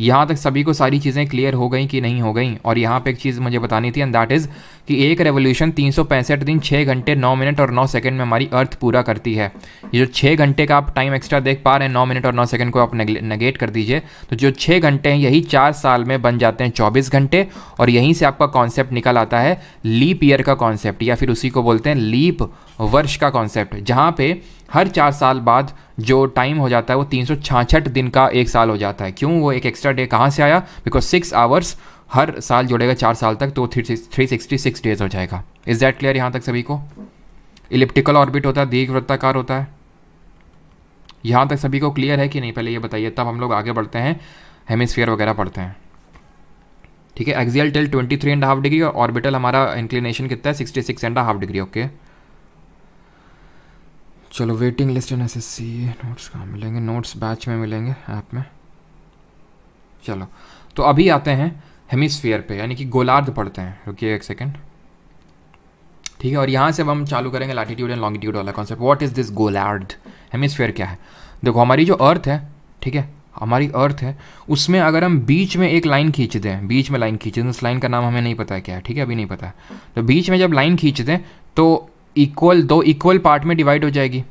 यहाँ तक सभी को सारी चीज़ें क्लियर हो गई कि नहीं हो गई और यहाँ पे एक चीज़ मुझे बतानी थी एंड दैट इज़ कि एक रेवोल्यूशन तीन दिन छः घंटे नौ मिनट और नौ सेकंड में हमारी अर्थ पूरा करती है ये जो छः घंटे का आप टाइम एक्स्ट्रा देख पा रहे हैं नौ मिनट और नौ सेकंड को आप नेगेट कर दीजिए तो जो छः घंटे हैं यही चार साल में बन जाते हैं चौबीस घंटे और यहीं से आपका कॉन्सेप्ट निकल आता है लीप ईयर का कॉन्सेप्ट या फिर उसी को बोलते हैं लीप वर्ष का कॉन्सेप्ट जहाँ पर हर चार साल बाद जो टाइम हो जाता है वो तीन दिन का एक साल हो जाता है क्यों वो एक एक्स्ट्रा डे कहाँ से आया बिकॉज सिक्स आवर्स हर साल जुड़ेगा चार साल तक तो थ्री सिक्सटी सिक्स डेज हो जाएगा इज दैट क्लियर यहाँ तक सभी को इलिप्टिकल ऑर्बिट होता है दीर्घ वृत्ताकार होता है यहाँ तक सभी को क्लियर है कि नहीं पहले ये बताइए तब हम लोग आगे बढ़ते हैं हेमिसफियर वगैरह पढ़ते हैं ठीक है axial tilt twenty three and half degree और ऑर्बिटल हमारा इंक्लिनेशन कितना है sixty six and half degree okay okay? चलो waiting list N S S C notes कहाँ मिलेंगे नोट्स बैच में मिलेंगे ऐप में चलो तो अभी आते हैं हेमिसफेयर पे यानी कि गोलार्ध पढ़ते हैं रुकिए एक सेकेंड ठीक है और यहाँ से अब हम चालू करेंगे लैटिट्यूड एंड लॉन्गिट्यूड वाला कॉन्सेप्ट व्हाट इज़ दिस गोलार्ध हेमिसफेयर क्या है देखो हमारी जो अर्थ है ठीक है हमारी अर्थ है उसमें अगर हम बीच में एक लाइन खींच दें बीच में लाइन खींच दें तो उस लाइन का नाम हमें नहीं पता है क्या है ठीक है अभी नहीं पता है तो बीच में जब लाइन खींच दें तो इक्वल दो इक्वल पार्ट में डिवाइड हो जाएगी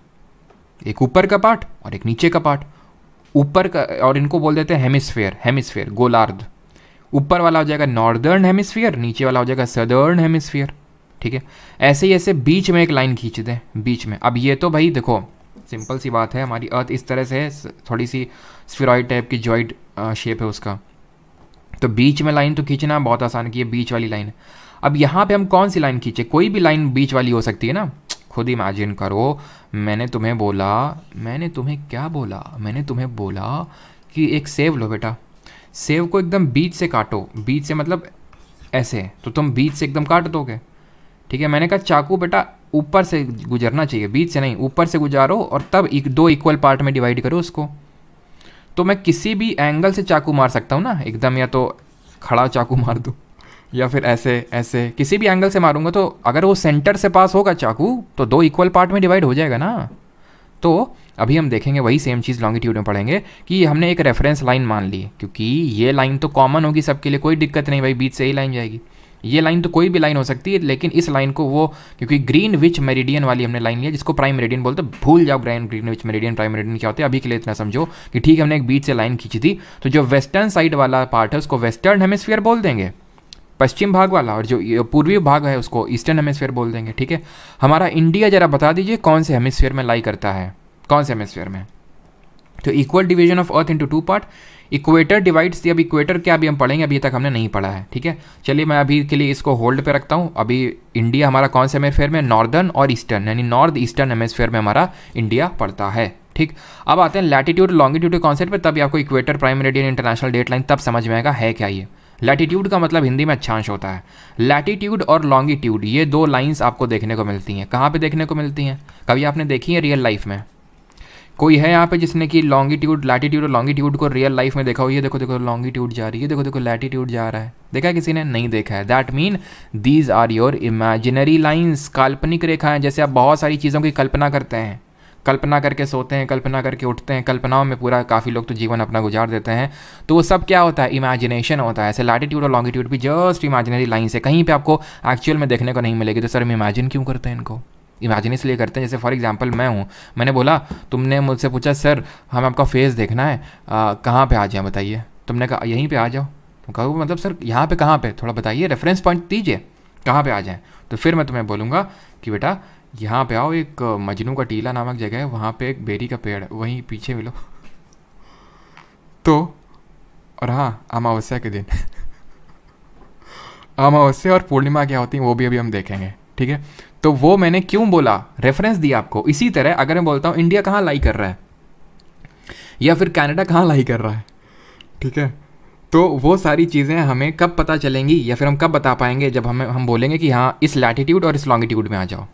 एक ऊपर का पार्ट और एक नीचे का पार्ट ऊपर का और इनको बोल देते हैं हेमिस्फेयर हेमिस्फेयर गोलार्ध ऊपर वाला हो जाएगा नॉर्दर्न हेमिस्फीयर नीचे वाला हो जाएगा सदर्न हेमिस्फीयर ठीक है ऐसे ही ऐसे बीच में एक लाइन खींच दें बीच में अब ये तो भाई देखो सिंपल सी बात है हमारी अर्थ इस तरह से है थोड़ी सी स्फेरॉइड टाइप की जॉइड शेप है उसका तो बीच में लाइन तो खींचना बहुत आसान की है बीच वाली लाइन अब यहाँ पे हम कौन सी लाइन खींचे कोई भी लाइन बीच वाली हो सकती है ना खुद इमेजिन करो मैंने तुम्हें बोला मैंने तुम्हें क्या बोला मैंने तुम्हें बोला कि एक सेव लो बेटा सेव को एकदम बीच से काटो बीच से मतलब ऐसे तो तुम बीच से एकदम काट दोगे ठीक है मैंने कहा चाकू बेटा ऊपर से गुजरना चाहिए बीच से नहीं ऊपर से गुजारो और तब एक दो इक्वल पार्ट में डिवाइड करो उसको तो मैं किसी भी एंगल से चाकू मार सकता हूँ ना एकदम या तो खड़ा चाकू मार दूँ या फिर ऐसे ऐसे किसी भी एंगल से मारूंगा तो अगर वो सेंटर से पास होगा चाकू तो दो इक्वल पार्ट में डिवाइड हो जाएगा ना तो अभी हम देखेंगे वही सेम चीज़ लॉन्गिट्यूड में पढ़ेंगे कि हमने एक रेफरेंस लाइन मान ली क्योंकि ये लाइन तो कॉमन होगी सबके लिए कोई दिक्कत नहीं भाई बीच से ही लाइन जाएगी ये लाइन तो कोई भी लाइन हो सकती है लेकिन इस लाइन को वो क्योंकि ग्रीन विच मेरिडियन वाली हमने लाइन लिया जिसको प्राइम मेरिडियन बोलते भूल जाओ grand Greenwich meridian prime meridian क्या होते हैं अभी के लिए इतना समझो कि ठीक है हमने एक बीच से लाइन खींची थी तो जो वेस्टर्न साइड वाला पार्ट है उसको वेस्टर्न हेमिसफियर बोल देंगे पश्चिम भाग वाला और जो पूर्वी भाग है उसको ईस्टर्न हेमिसफेयर बोल देंगे ठीक है हमारा इंडिया ज़रा बता दीजिए कौन से हेमिसफेयर में लाई करता है कौन से हेमिसफेयर में तो equal division of earth into two part equator divides अब इक्वेटर क्या अभी हम पढ़ेंगे अभी तक हमने नहीं पढ़ा है ठीक है चलिए मैं अभी के लिए इसको होल्ड पे रखता हूँ अभी इंडिया हमारा कौन से हेमिसफेयर में नॉर्दर्न और ईस्टर्न यानी नॉर्थ ईस्टर्न हेमिसफेयर में हमारा इंडिया पड़ता है ठीक अब आते हैं लैटिट्यूड लॉन्गिट्यूड के कॉन्सेप्ट पर तभी आपको equator prime meridian international date line तब समझ में आएगा है क्या ये लैटीट्यूड का मतलब हिंदी में अच्छांश होता है लैटीट्यूड और लॉन्गिट्यूड ये दो लाइंस आपको देखने को मिलती हैं कहाँ पे देखने को मिलती हैं कभी आपने देखी है रियल लाइफ में कोई है यहाँ पे जिसने कि लॉन्गिट्यूड लैटीट्यूड और लॉन्गिट्यूड को रियल लाइफ में देखा हो ये देखो देखो लॉन्गिट्यूड जा रही है देखो देखो लैटीट्यूड जा रहा है देखा है किसी ने नहीं देखा है that mean these are your imaginary lines काल्पनिक रेखाएं जैसे आप बहुत सारी चीज़ों की कल्पना करते हैं कल्पना करके सोते हैं कल्पना करके उठते हैं कल्पनाओं में पूरा काफ़ी लोग तो जीवन अपना गुजार देते हैं तो वो सब क्या होता है इमेजिनेशन होता है ऐसे लैटिट्यूड और लॉन्गिट्यूड भी जस्ट इमेजिनरी लाइन से कहीं पर आपको एक्चुअल में देखने को नहीं मिलेगी तो सर हम इमेजिन क्यों करते हैं इनको इमेजिन इसलिए करते हैं जैसे फॉर एग्जाम्पल मैं हूँ मैंने बोला तुमने मुझसे पूछा सर हमें आपका फेस देखना है कहाँ पर आ जाए बताइए तुमने कहा यहीं पर आ जाओ तो कहो मतलब सर यहाँ पे कहाँ पे थोड़ा बताइए रेफरेंस पॉइंट दीजिए कहाँ पे आ जाए तो फिर मैं तुम्हें बोलूँगा कि बेटा यहाँ पे आओ एक मजनू का टीला नामक जगह है वहाँ पे एक बेरी का पेड़ है वहीं पीछे मिलो तो और हाँ अमावस्या के दिन अमावस्या और पूर्णिमा क्या होती है वो भी अभी हम देखेंगे ठीक है तो वो मैंने क्यों बोला रेफरेंस दिया आपको इसी तरह अगर मैं बोलता हूँ इंडिया कहाँ लाई कर रहा है या फिर कनाडा कहाँ लाई कर रहा है ठीक है तो वो सारी चीज़ें हमें कब पता चलेंगी या फिर हम कब बता पाएंगे जब हमें हम बोलेंगे कि हाँ इस लैटिट्यूड और इस लॉन्गिट्यूड में आ जाओ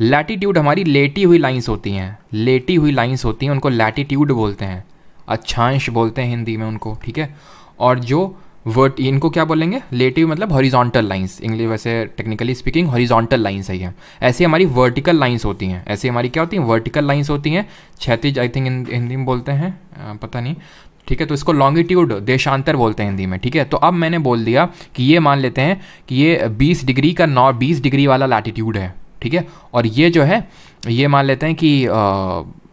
लैटीट्यूड हमारी लेटी हुई लाइंस होती हैं लेटी हुई लाइंस होती हैं उनको लैटीट्यूड बोलते हैं अच्छांश बोलते हैं हिंदी में उनको ठीक है और जो वर्ट इनको क्या बोलेंगे लेटी मतलब हॉरिजॉन्टल लाइंस इंग्लिश वैसे टेक्निकली स्पीकिंग हॉरिजॉन्टल लाइंस है ये ऐसी हमारी वर्टिकल लाइंस होती हैं ऐसी हमारी क्या होती हैं वर्टिकल लाइंस होती हैं क्षैतिज आई थिंक हिंदी में बोलते हैं पता नहीं ठीक है तो इसको लॉन्गिट्यूड देशांतर बोलते हैं हिंदी में ठीक है तो अब मैंने बोल दिया कि ये मान लेते हैं कि ये 20 डिग्री का नॉर्थ 20 डिग्री वाला लैटीट्यूड है ठीक है और ये जो है ये मान लेते हैं कि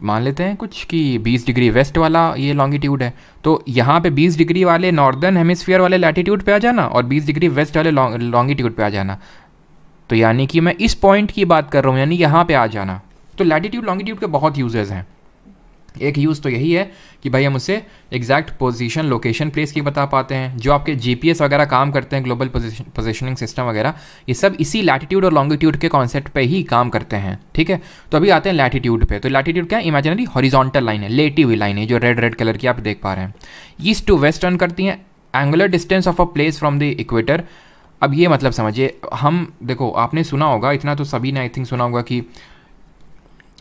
मान लेते हैं कुछ कि 20 डिग्री वेस्ट वाला ये लॉन्गिट्यूड है तो यहाँ पे 20 डिग्री वाले नॉर्दर्न हेमिसफियर वाले लैटीट्यूड पे आ जाना और 20 डिग्री वेस्ट वाले लॉन्गिट्यूड पे आ जाना तो यानी कि मैं इस पॉइंट की बात कर रहा हूँ यानी यहाँ पे आ जाना तो लैटीट्यूड लॉन्गिट्यूड के बहुत यूजेज हैं एक यूज़ तो यही है कि भाई हम उसे एग्जैक्ट पोजीशन लोकेशन प्लेस की बता पाते हैं जो आपके जीपीएस वगैरह काम करते हैं ग्लोबल पोजिशनिंग सिस्टम वगैरह ये सब इसी लैटिट्यूड और लॉन्गिट्यूड के कॉन्सेप्ट पे ही काम करते हैं ठीक है तो अभी आते हैं लैटिट्यूड पे तो लैटिट्यूड क्या है इमेजिनरी हॉरिजॉन्टल लाइन है लेटी हुई लाइन है जो रेड रेड कलर की आप देख पा रहे हैं ईस्ट टू वेस्ट टर्न करती हैं angular distance of a place from the equator अब ये मतलब समझिए हम देखो आपने सुना होगा इतना तो सभी ने आई थिंक सुना होगा कि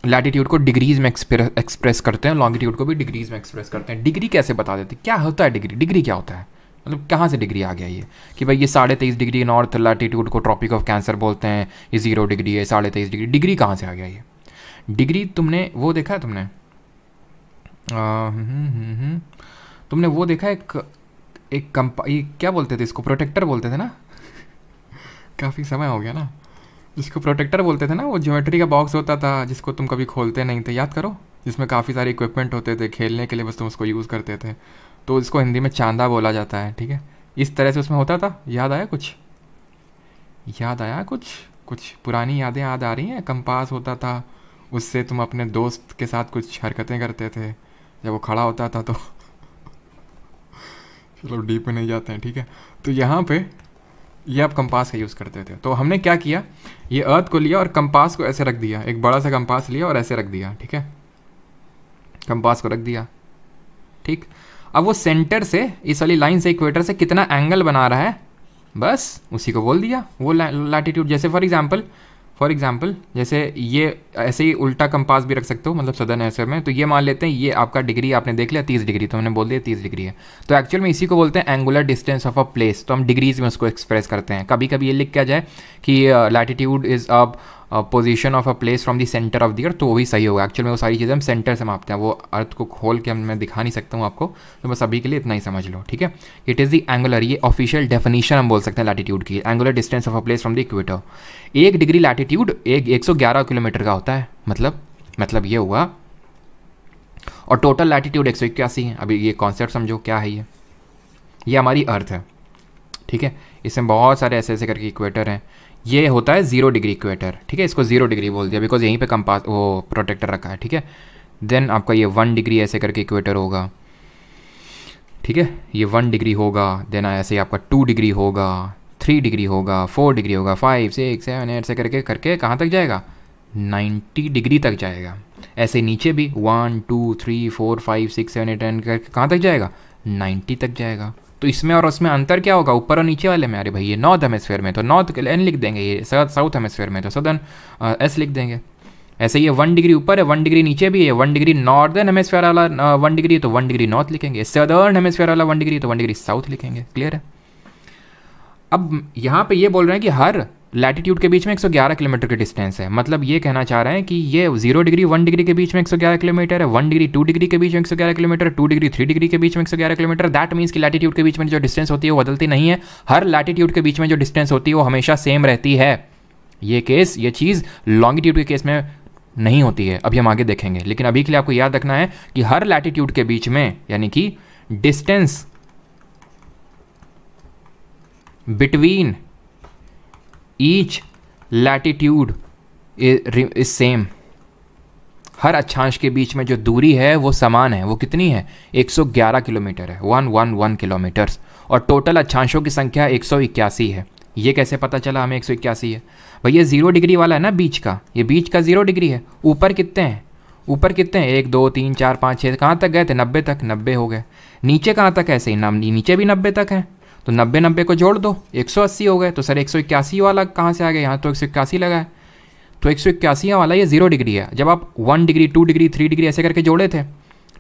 लैटिट्यूड को डिग्रीज में एक्सप्रेस करते हैं लॉन्गिट्यूड को भी डिग्रीज में एक्सप्रेस करते हैं डिग्री कैसे बता देते हैं क्या होता है डिग्री डिग्री क्या होता है मतलब कहाँ से डिग्री आ गया ये कि भाई ये साढ़े तेईस डिग्री नॉर्थ लैटिट्यूड को ट्रॉपिक ऑफ कैंसर बोलते हैं ये जीरो डिग्री है साढ़े तेईस डिग्री डिग्री कहाँ से आ गया ये डिग्री तुमने वो देखा है तुमने हम्म, हम्म, हम्म, तुमने वो देखा एक एक कंपा ये क्या बोलते थे इसको प्रोटेक्टर बोलते थे ना [laughs] काफ़ी समय हो गया ना जिसको प्रोटेक्टर बोलते थे ना वो ज्योमेट्री का बॉक्स होता था जिसको तुम कभी खोलते नहीं थे याद करो जिसमें काफ़ी सारे इक्विपमेंट होते थे खेलने के लिए बस तुम उसको यूज़ करते थे तो इसको हिंदी में चांदा बोला जाता है ठीक है इस तरह से उसमें होता था याद आया कुछ याद आया कुछ कुछ पुरानी यादें याद आ रही हैं कंपास होता था उससे तुम अपने दोस्त के साथ कुछ हरकतें करते थे जब वो खड़ा होता था तो [laughs] चलो डीप में नहीं जाते हैं ठीक है तो यहाँ पे ये आप कंपास का यूज़ करते थे तो हमने क्या किया ये अर्थ को लिया और कंपास को ऐसे रख दिया एक बड़ा सा कंपास लिया और ऐसे रख दिया ठीक है कंपास को रख दिया ठीक अब वो सेंटर से इस वाली लाइन से इक्वेटर से कितना एंगल बना रहा है बस उसी को बोल दिया वो लैटिट्यूड जैसे फॉर एग्जाम्पल फॉर एग्जाम्पल जैसे ये ऐसे ही उल्टा कंपास भी रख सकते हो मतलब सदन ऐसे में तो ये मान लेते हैं ये आपका डिग्री आपने देख लिया तीस डिग्री तो हमने बोल दिया तीस डिग्री है तो एक्चुअल में इसी को बोलते हैं angular distance of a place तो हम डिग्रीज में उसको एक्सप्रेस करते हैं कभी कभी ये लिख किया जाए कि लैटिट्यूड इज़ अब position of a place from the centre of the earth तो वो भी सही होगा एक्चुअल में वो सारी चीज़ें हम सेंटर से मापते हैं वो अर्थ को खोल के मैं दिखा नहीं सकता हूँ आपको तो बस अभी के लिए इतना ही समझ लो ठीक है इट इज़ दी एंगुलर ये ऑफिशियल डेफिनेशन हम बोल सकते हैं लैटीट्यूड की angular distance of a place from the equator एक डिग्री लैटीट्यूड एक एक किलोमीटर का होता है मतलब मतलब ये हुआ और टोटल लैटीट्यूड एक सौ इक्यासी है अभी ये कॉन्सेप्ट समझो क्या है ये ये हमारी अर्थ है ठीक है इसमें बहुत सारे ऐसे ऐसे करके इक्वेटर हैं ये होता है ज़ीरो डिग्री इक्वेटर ठीक है इसको ज़ीरो डिग्री बोल दिया बिकॉज यहीं पे कंपास वो प्रोटेक्टर रखा है ठीक है देन आपका ये वन डिग्री ऐसे करके इक्वेटर होगा ठीक है ये वन डिग्री होगा देन ऐसे ही आपका टू डिग्री होगा थ्री डिग्री होगा फोर डिग्री होगा फाइव सिक्स सेवन एट से करके करके कहाँ तक जाएगा नाइन्टी डिग्री तक जाएगा ऐसे नीचे भी one two three four five six seven eight N करके कहाँ तक जाएगा नाइन्टी तक जाएगा तो इसमें और उसमें अंतर क्या होगा ऊपर और नीचे वाले में अरे भाई ये नॉर्थ हेमस्फेयर में तो नॉर्थ एन लिख देंगे ये साउथ हेमेस्फेयर में तो सदर्न एस uh, लिख देंगे ऐसे ये वन डिग्री ऊपर है वन डिग्री नीचे भी है वन डिग्री नॉर्दर्न हेमस्फेयर वाला वन uh, डिग्री तो वन डिग्री नॉर्थ लिखेंगे सदर्न हेमस्फेयर वाला वन डिग्री तो वन डिग्री साउथ लिखेंगे क्लियर है अब यहाँ पे ये बोल रहे हैं कि हर लैटीट्यूड के बीच में 111 किलोमीटर की डिस्टेंस है मतलब ये कहना चाह रहे हैं कि ये जीरो डिग्री वन डिग्री के बीच में 111 किलोमीटर है वन डिग्री टू डिग्री के बीच में 111 kilometre two degree three degree के बीच में 111 किलोमीटर दैट मीन्स कि लैटीट्यूड के बीच में जो डिस्टेंस होती है वो बदलती नहीं है हर लैटीट्यूड के बीच में जो डिस्टेंस होती है वो हमेशा सेम रहती है ये केस ये चीज़ लॉन्गिट्यूड के केस में नहीं होती है अभी हम आगे देखेंगे लेकिन अभी के लिए आपको याद रखना है कि हर लैटीट्यूड के बीच में यानी कि distance between each latitude is same हर अक्षांश के बीच में जो दूरी है वो समान है वो कितनी है 111 किलोमीटर है 111 किलोमीटर्स और टोटल अक्षांशों की संख्या एक है ये कैसे पता चला हमें एक है भैया ज़ीरो डिग्री वाला है ना बीच का ये बीच का ज़ीरो डिग्री है ऊपर कितने हैं ऊपर कितने हैं एक दो तीन चार पाँच छः कहाँ तक गए थे नब्बे तक नब्बे हो गए नीचे कहाँ तक ऐसे ही नीचे भी नब्बे तक हैं तो नब्बे नब्बे को जोड़ दो एक सौ अस्सी हो गए तो सर एक सौ इक्यासी वाला कहाँ से आ गया यहाँ तो एक सौ इक्यासी लगा है तो एक सौ वाला ये जीरो डिग्री है जब आप one degree two degree three degree ऐसे करके जोड़े थे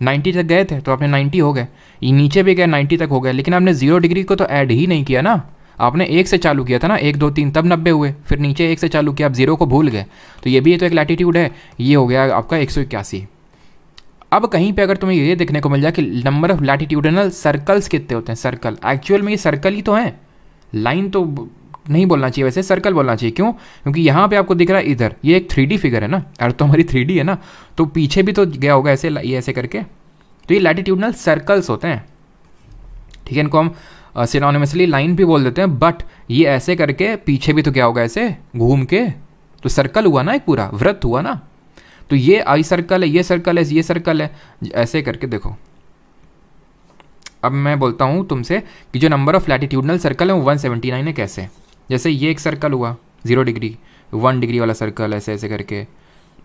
नाइन्टी तक गए थे तो आपने नाइन्टी हो गए ये नीचे भी गए नाइन्टी तक हो गए लेकिन आपने जीरो डिग्री को तो ऐड ही नहीं किया ना आपने एक से चालू किया था ना एक दो तीन तब नब्बे हुए फिर नीचे एक से चालू किया आप जीरो को भूल गए तो ये भी तो एक लैटिट्यूड है ये हो गया आपका एक सौ इक्यासी अब कहीं पे अगर तुम्हें ये देखने को मिल जाए कि नंबर ऑफ लैटिट्यूडनल सर्कल्स कितने होते हैं सर्कल एक्चुअल में ये सर्कल ही तो हैं लाइन तो नहीं बोलना चाहिए वैसे सर्कल बोलना चाहिए क्यों क्योंकि यहाँ पे आपको दिख रहा है इधर ये एक थ्री फिगर है ना अर्थ तो हमारी थ्री है ना तो पीछे भी तो गया होगा ऐसे ये ऐसे करके तो ये लैटिट्यूडनल सर्कल्स होते हैं ठीक है इनको हम सिनोनिमसली लाइन भी बोल देते हैं बट ये ऐसे करके पीछे भी तो क्या होगा ऐसे घूम के तो सर्कल हुआ ना एक पूरा व्रत हुआ ना तो ये आई सर्कल है ये सर्कल है ये सर्कल है ऐसे करके देखो अब मैं बोलता हूँ तुमसे कि जो नंबर ऑफ लैटिट्यूडनल सर्कल है वो 179 है कैसे जैसे ये एक सर्कल हुआ जीरो डिग्री वन डिग्री वाला सर्कल ऐसे ऐसे करके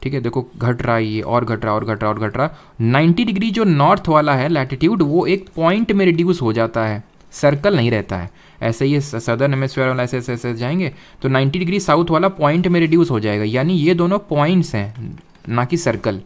ठीक है देखो घट रहा है ये और घट रहा और घट रहा और घट रहा 90 डिग्री जो नॉर्थ वाला है लैटिट्यूड वो एक पॉइंट में रिड्यूस हो जाता है सर्कल नहीं रहता है ऐसे ही सदर्न हेमेस्फेयर वाला ऐसे ऐसे ऐसे जाएंगे तो 90 डिग्री साउथ वाला पॉइंट में रिड्यूस हो जाएगा यानी ये दोनों पॉइंट्स हैं ना कि सर्कल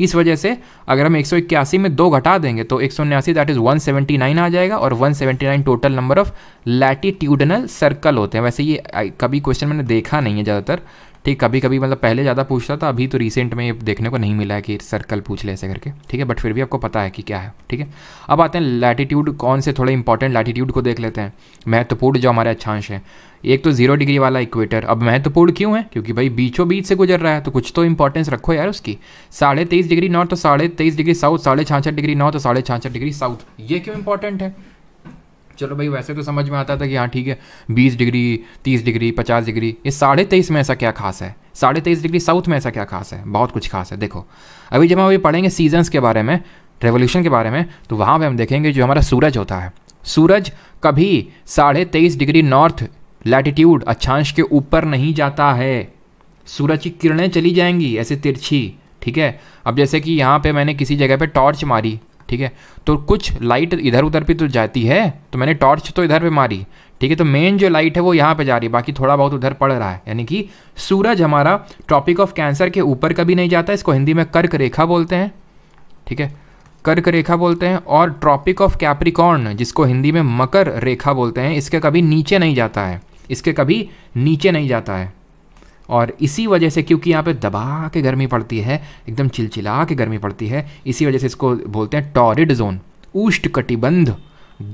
इस वजह से अगर हम एक में दो घटा देंगे तो एक सौ दैट इज़ 179 आ जाएगा और 179 total number of latitudinal circle होते हैं वैसे ये कभी क्वेश्चन मैंने देखा नहीं है ज़्यादातर ठीक कभी कभी मतलब पहले ज़्यादा पूछता था अभी तो रिसेंट में देखने को नहीं मिला है कि सर्कल पूछ ले ऐसे करके ठीक है बट फिर भी आपको पता है कि क्या है ठीक है अब आते हैं लैटीट्यूड कौन से थोड़े इंपॉर्टेंट लैटीट्यूड को देख लेते हैं महत्वपूर्ण जो हमारे अच्छांश है एक तो जीरो डिग्री वाला इक्वेटर अब महत्वपूर्ण क्यों है क्योंकि भाई बीचों बीच से गुजर रहा है तो कुछ तो इंपॉर्टेंस रखो यार उसकी साढ़े तेईस डिग्री नॉर्थ तो साढ़े तेईस डिग्री साउथ साढ़े छाछठ डिग्री नॉर्थ तो साढ़े छाछठ डिग्री साउथ ये क्यों इंपॉर्टेंट है चलो भाई वैसे तो समझ में आता था कि हाँ ठीक है बीस डिग्री तीस डिग्री पचास डिग्री ये साढ़े तेईस में ऐसा क्या खास है साढ़े तेईस डिग्री साउथ में ऐसा क्या खास है बहुत कुछ खास है देखो अभी जब हम अभी पढ़ेंगे सीजन्स के बारे में रेवोल्यूशन के बारे में तो वहाँ पर हम देखेंगे जो हमारा सूरज होता है सूरज कभी साढ़े तेईस डिग्री नॉर्थ लैटिट्यूड अक्षांश के ऊपर नहीं जाता है सूरज की किरणें चली जाएंगी ऐसे तिरछी ठीक है अब जैसे कि यहाँ पे मैंने किसी जगह पे टॉर्च मारी ठीक है तो कुछ लाइट इधर उधर भी तो जाती है तो मैंने टॉर्च तो इधर पे मारी ठीक है तो मेन जो लाइट है वो यहाँ पे जा रही है बाकी थोड़ा बहुत उधर पड़ रहा है यानी कि सूरज हमारा ट्रॉपिक ऑफ कैंसर के ऊपर कभी नहीं जाता इसको हिंदी में कर्क रेखा बोलते हैं ठीक है कर्क रेखा बोलते हैं और ट्रॉपिक ऑफ कैप्रिकॉर्न जिसको हिंदी में मकर रेखा बोलते हैं इसके कभी नीचे नहीं जाता है इसके कभी नीचे नहीं जाता है और इसी वजह से क्योंकि यहाँ पे दबा के गर्मी पड़ती है एकदम चिलचिला के गर्मी पड़ती है इसी वजह से इसको बोलते हैं टॉरिड जोन ऊष्ट कटिबंध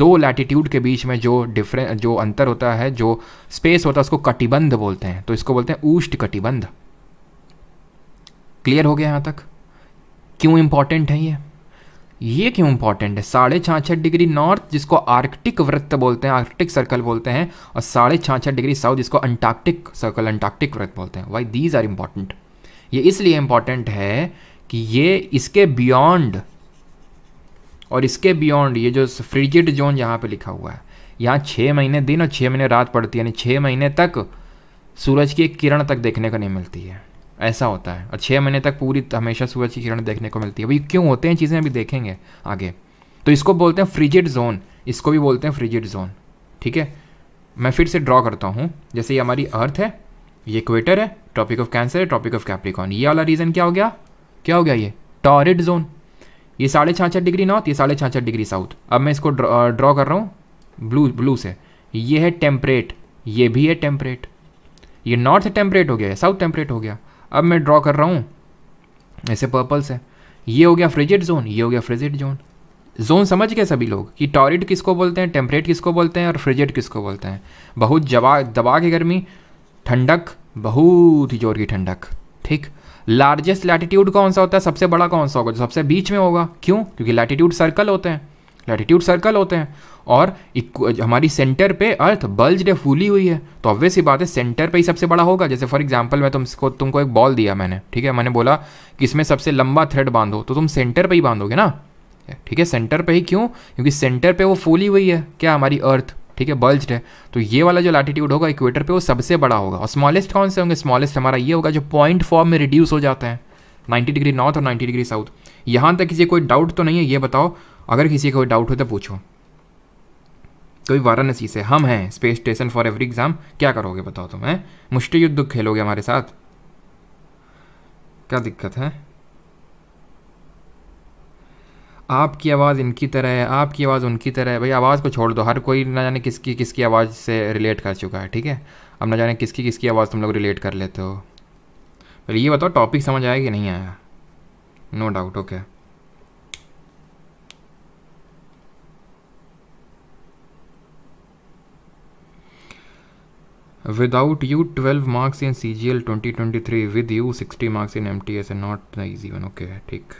दो लैटिट्यूड के बीच में जो डिफरें जो अंतर होता है जो स्पेस होता है उसको कटिबंध बोलते हैं तो इसको बोलते हैं ऊष्ट कटिबंध क्लियर हो गया यहाँ तक क्यों इम्पॉर्टेंट है ये ये क्यों इंपॉर्टेंट है साढ़े छाछठ डिग्री नॉर्थ जिसको आर्कटिक वृत्त बोलते हैं आर्कटिक सर्कल बोलते हैं और साढ़े छाछठ डिग्री साउथ जिसको अंटार्कटिक सर्कल अंटार्कटिक वृत्त बोलते हैं वाई दीज आर इंपॉर्टेंट ये इसलिए इंपॉर्टेंट है कि ये इसके बियॉन्ड और इसके बियॉन्ड ये जो फ्रिजिड जोन यहाँ पे लिखा हुआ है यहाँ छः महीने दिन और छः महीने रात पड़ती है यानी छः महीने तक सूरज की एक किरण तक देखने को नहीं मिलती है ऐसा होता है और छः महीने तक पूरी हमेशा सूरज की किरण देखने को मिलती है भाई क्यों होते हैं चीज़ें अभी देखेंगे आगे तो इसको बोलते हैं फ्रिजिड जोन इसको भी बोलते हैं फ्रिजिड जोन ठीक है मैं फिर से ड्रॉ करता हूँ जैसे ये हमारी अर्थ है ये क्वेटर है टॉपिक ऑफ कैंसर है टॉपिक ऑफ कैप्रिकॉन ये वाला रीज़न क्या हो गया क्या हो गया ये टॉरिड जोन ये साढ़े छाछठ डिग्री नॉर्थ ये साढ़े छाछठ डिग्री साउथ अब मैं इसको ड्रॉ कर रहा हूँ ब्लू ब्लू से ये है टेम्परेट ये भी है टेम्परेट ये नॉर्थ टेम्परेट हो गया साउथ टेम्परेट हो गया अब मैं ड्रॉ कर रहा हूँ ऐसे पर्पल से ये हो गया फ्रिजिड जोन ये हो गया फ्रिजिड जोन जोन समझ गए सभी लोग कि टॉरिड किसको बोलते हैं टेम्परेट किसको बोलते हैं और फ्रिजिड किसको बोलते हैं बहुत जवा दबा के गर्मी ठंडक बहुत ही जोर की ठंडक ठीक लार्जेस्ट लैटिट्यूड कौन सा होता है सबसे बड़ा कौन सा होगा जो सबसे बीच में होगा क्यों क्योंकि लैटिट्यूड सर्कल होते हैं लैटिट्यूड सर्कल होते हैं और हमारी सेंटर पे अर्थ बल्ज डे फूली हुई है तो ऑब्वियस ही बात है सेंटर पे ही सबसे बड़ा होगा जैसे फॉर एग्जांपल मैं तुमको तुमको एक बॉल दिया मैंने ठीक है मैंने बोला कि इसमें सबसे लंबा थ्रेड बांधो तो तुम सेंटर पे ही बांधोगे ना ठीक है सेंटर पे ही क्यों क्योंकि सेंटर पे वो फूली हुई है क्या हमारी अर्थ ठीक है बल्ज है तो ये वाला जो लैटिट्यूड होगा इक्वेटर पर वो सबसे बड़ा होगा और स्मॉलेस्ट कौन से होंगे स्मॉलेस्ट हमारा ये होगा जो पॉइंट फॉर्म में रिड्यूस हो जाते हैं नाइन्टी डिग्री नॉर्थ और नाइन्टी डिग्री साउथ यहाँ तक किसी कोई डाउट तो नहीं है ये बताओ अगर किसी को डाउट हो तो पूछो कोई वाराणसी से हम हैं space station for every exam क्या करोगे बताओ तुम है मुष्टि युद्ध खेलोगे हमारे साथ क्या दिक्कत है आपकी आवाज़ इनकी तरह है आपकी आवाज़ उनकी तरह है भाई आवाज़ को छोड़ दो हर कोई ना जाने किसकी किसकी आवाज़ से रिलेट कर चुका है ठीक है अब ना जाने किसकी किसकी आवाज़ तुम लोग रिलेट कर लेते हो पहले ये बताओ टॉपिक समझ आया कि नहीं आया no doubt okay without you 12 marks in cgl 2023 with you 60 marks in mts and not the easy one okay ठीक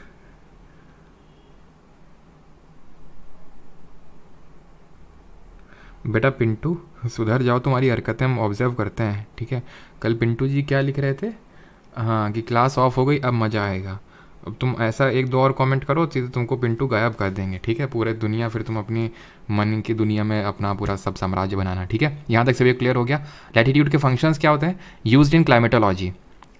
बेटा पिंटू सुधर जाओ तुम्हारी हरकतें हम ऑब्जर्व करते हैं ठीक है कल पिंटू जी क्या लिख रहे थे हाँ कि क्लास ऑफ हो गई अब मज़ा आएगा अब तुम ऐसा एक दो और कमेंट करो सीधे तुमको पिंटू गायब कर देंगे ठीक है पूरे दुनिया फिर तुम अपनी मन की दुनिया में अपना पूरा सब साम्राज्य बनाना ठीक है यहाँ तक सभी क्लियर हो गया लैटिट्यूड के फंक्शंस क्या होते हैं यूज इन क्लाइमेटोलॉजी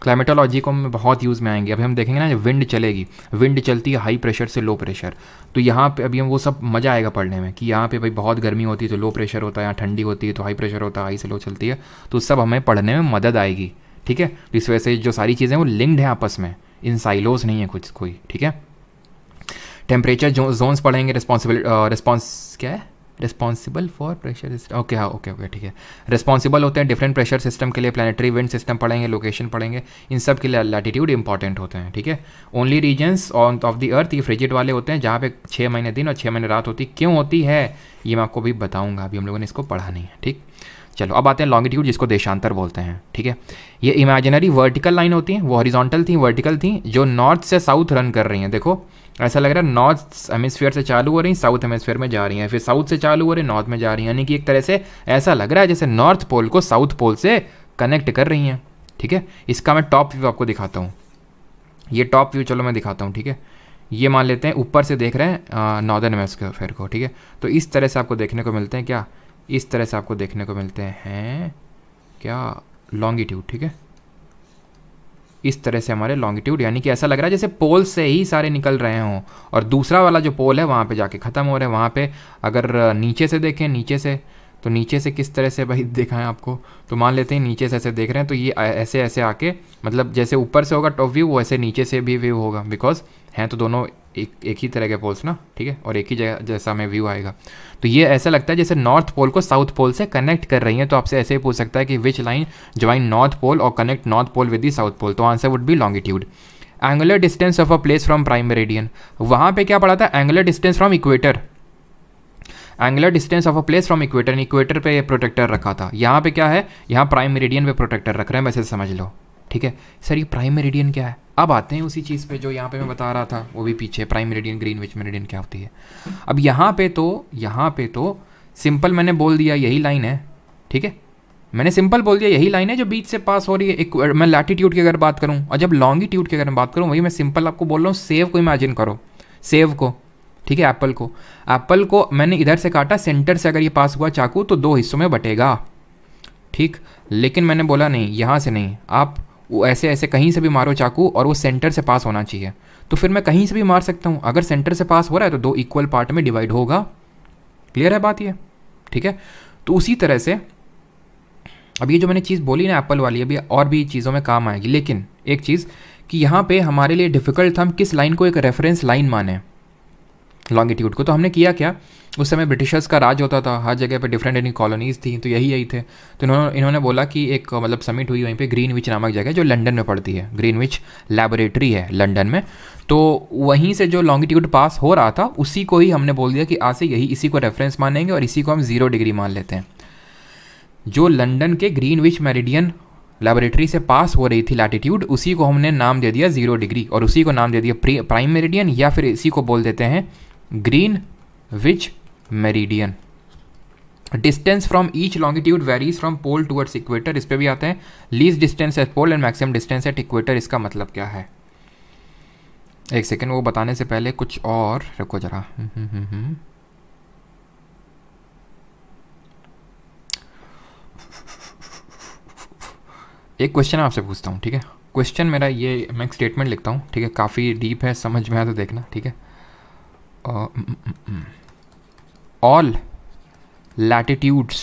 क्लाइमेटोलॉजी को हम बहुत यूज़ में आएंगे अभी हम देखेंगे ना विंड चलेगी विंड चलती है हाई प्रेशर से लो प्रेशर तो यहाँ पे अभी हम वो सब मज़ा आएगा पढ़ने में कि यहाँ पे भाई बहुत गर्मी होती है तो लो प्रेशर होता है यहाँ ठंडी होती है तो हाई प्रेशर होता है हाई से लो चलती है तो सब हमें पढ़ने में मदद आएगी ठीक है तो इस वजह से जो सारी चीज़ें वो लिंक्ड हैं आपस में इन साइलोज नहीं है कुछ कोई ठीक है टेम्परेचर जो जोन्स पढ़ेंगे रिस्पॉन्सिबल रिस्पॉन्स क्या है responsible for pressure system okay हाँ ओके ओके ठीक है रिस्पॉन्सिबल होते हैं डिफरेंट प्रेशर सिस्टम के लिए प्लानिटरी विंड सिस्टम पढ़ेंगे लोकेशन पढ़ेंगे इन सब के लिए लैटिट्यूड इंपॉर्टेंट होते हैं ठीक है only regions of the earth ये फ्रिजिट वाले होते हैं जहाँ पे छः महीने दिन और छः महीने रात होती क्यों होती है ये मैं आपको भी बताऊँगा अभी हम लोगों ने इसको पढ़ा नहीं है ठीक चलो अब आते हैं लॉन्गिट्यूड जिसको देशांतर बोलते हैं ठीक है ये इमेजिनरी वर्टिकल लाइन होती है वो हॉरिजॉन्टल थी वर्टिकल थी जो नॉर्थ से साउथ रन कर रही हैं देखो ऐसा लग रहा है नॉर्थ हेमिसफेयर से चालू हो रही साउथ हेमिसफेयर में जा रही हैं फिर साउथ से चालू हो रही नॉर्थ में जा रही हैं यानी कि एक तरह से ऐसा लग रहा है जैसे नॉर्थ पोल को साउथ पोल से कनेक्ट कर रही हैं ठीक है इसका मैं टॉप व्यू आपको दिखाता हूँ ये टॉप व्यू चलो मैं दिखाता हूँ ठीक है ये मान लेते हैं ऊपर से देख रहे हैं नॉर्दर्न हेमिसफेयर को ठीक है तो इस तरह से आपको देखने को मिलते हैं क्या इस तरह से आपको देखने को मिलते हैं क्या लॉन्गिट्यूड ठीक है इस तरह से हमारे लॉन्गिट्यूड यानी कि ऐसा लग रहा है जैसे पोल से ही सारे निकल रहे हों और दूसरा वाला जो पोल है वहाँ पे जाके ख़त्म हो रहे हैं वहाँ पे अगर नीचे से देखें नीचे से तो नीचे से किस तरह से भाई [laughs] दिखाएं आपको तो मान लेते हैं नीचे से ऐसे देख रहे हैं तो ये ऐसे ऐसे आके मतलब जैसे ऊपर से होगा टॉप व्यू वैसे नीचे से भी व्यू होगा बिकॉज हैं तो दोनों एक एक ही तरह के पोल्स ना ठीक है और एक ही जगह जैसा हमें व्यू आएगा तो ये ऐसा लगता है जैसे नॉर्थ पोल को साउथ पोल से कनेक्ट कर रही है तो आपसे ऐसे ही पूछ सकता है कि which line join north pole और connect north pole with the south pole तो answer would be longitude angular distance of a place from prime meridian वहाँ पर क्या पड़ा था angular distance from equator angular distance of a place from equator equator पे protractor रखा था यहाँ पे क्या है यहाँ प्राइम मेरेडियन पे प्रोटेक्टर रख रहे हैं वैसे समझ लो ठीक है सर ये प्राइम मेरिडियन क्या है अब आते हैं उसी चीज़ पे जो यहाँ पे मैं बता रहा था वो भी पीछे prime meridian Greenwich meridian क्या होती है अब यहाँ पे तो यहाँ पे तो सिंपल मैंने बोल दिया यही लाइन है ठीक है मैंने सिंपल बोल दिया यही लाइन है जो बीच से पास हो रही है एक मैं लैटीट्यूड की अगर बात करूँ और जब लॉन्गिट्यूड की अगर मैं बात करूँ वही मैं सिंपल आपको बोल रहा हूँ सेव को इमेजिन करो सेव को ठीक है एप्पल को एप्पल को मैंने इधर से काटा सेंटर से अगर ये पास हुआ चाकू तो दो हिस्सों में बटेगा ठीक लेकिन मैंने बोला नहीं यहाँ से नहीं आप वो ऐसे ऐसे कहीं से भी मारो चाकू और वो सेंटर से पास होना चाहिए तो फिर मैं कहीं से भी मार सकता हूँ अगर सेंटर से पास हो रहा है तो दो इक्वल पार्ट में डिवाइड होगा क्लियर है बात ये ठीक है तो उसी तरह से अब ये जो मैंने चीज़ बोली ना एप्पल वाली अभी और भी चीज़ों में काम आएगी लेकिन एक चीज़ कि यहाँ पे हमारे लिए डिफ़िकल्ट था हम किस लाइन को एक रेफरेंस लाइन माने लॉन्गिट्यूड को तो हमने किया क्या उस समय ब्रिटिशर्स का राज होता था हर जगह पे डिफरेंट इन कॉलोनीज़ थी तो यही यही थे तो इन्होंने इन्होंने बोला कि एक मतलब समिट हुई वहीं पे ग्रीनविच नामक जगह जो लंदन में पड़ती है ग्रीनविच लेबोरेटरी है लंदन में तो वहीं से जो लॉन्गिट्यूड पास हो रहा था उसी को ही हमने बोल दिया कि आज से यही इसी को रेफरेंस मानेंगे और इसी को हम ज़ीरो डिग्री मान लेते हैं जो लंदन के ग्रीनविच मेरिडियन लेबोरेटरी से पास हो रही थी लैटिट्यूड उसी को हमने नाम दे दिया ज़ीरो डिग्री और उसी को नाम दे दिया प्राइम मेरिडियन या फिर इसी को बोल देते हैं Greenwich meridian distance from each longitude varies from pole towards equator इस पर भी आते हैं least distance at pole and maximum distance at equator इसका मतलब क्या है एक सेकेंड वो बताने से पहले कुछ और रखो जरा हम्म, हम्म, हम्म, एक क्वेश्चन आपसे पूछता हूँ ठीक है क्वेश्चन मेरा ये मैं एक स्टेटमेंट लिखता हूँ ठीक है काफ़ी डीप है समझ में आया तो देखना ठीक है uh, mm, mm, mm. All latitudes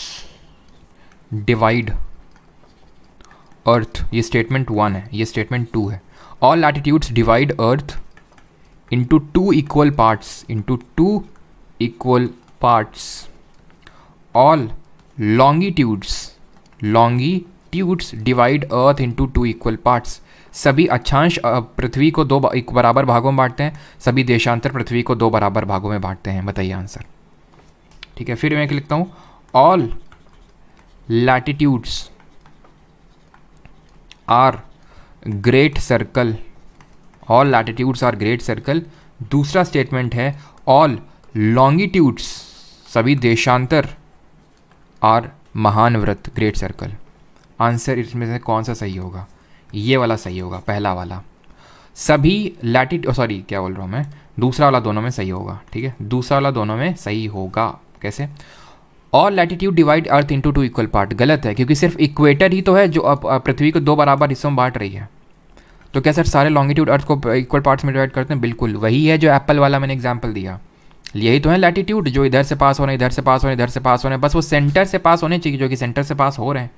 divide earth ये स्टेटमेंट वन है ये स्टेटमेंट टू है all latitudes divide earth into two equal parts into two equal parts all longitudes longitudes divide earth into two equal parts सभी अक्षांश पृथ्वी को दो बराबर भागों में बांटते हैं सभी देशांतर पृथ्वी को दो बराबर भागों में बांटते हैं बताइए आंसर ठीक है फिर मैं लिखता हूँ all latitudes are great circle all latitudes are great circle दूसरा स्टेटमेंट है ऑल लॉन्गिट्यूड्स सभी देशांतर आर महान व्रत ग्रेट सर्कल आंसर इसमें से कौन सा सही होगा ये वाला सही होगा पहला वाला सभी लैटिट सॉरी oh, क्या बोल रहा हूँ मैं दूसरा वाला दोनों में सही होगा ठीक है दूसरा वाला दोनों में सही होगा कैसे all latitude divide earth into two equal part गलत है क्योंकि सिर्फ इक्वेटर ही तो है जो पृथ्वी को दो बराबर हिस्सों में बांट रही है तो क्या सर सारे लॉन्गिट्यूड अर्थ को इक्वल पार्ट्स में डिवाइड करते हैं बिल्कुल वही है जो एप्पल वाला मैंने एग्जाम्पल दिया यही तो है लैटिट्यूड जो इधर से पास हो रहे हैं इधर से पास हो रहे हैं इधर से पास हो रहे हैं बस वो सेंटर से पास होने चाहिए जो कि सेंटर से पास हो रहे हैं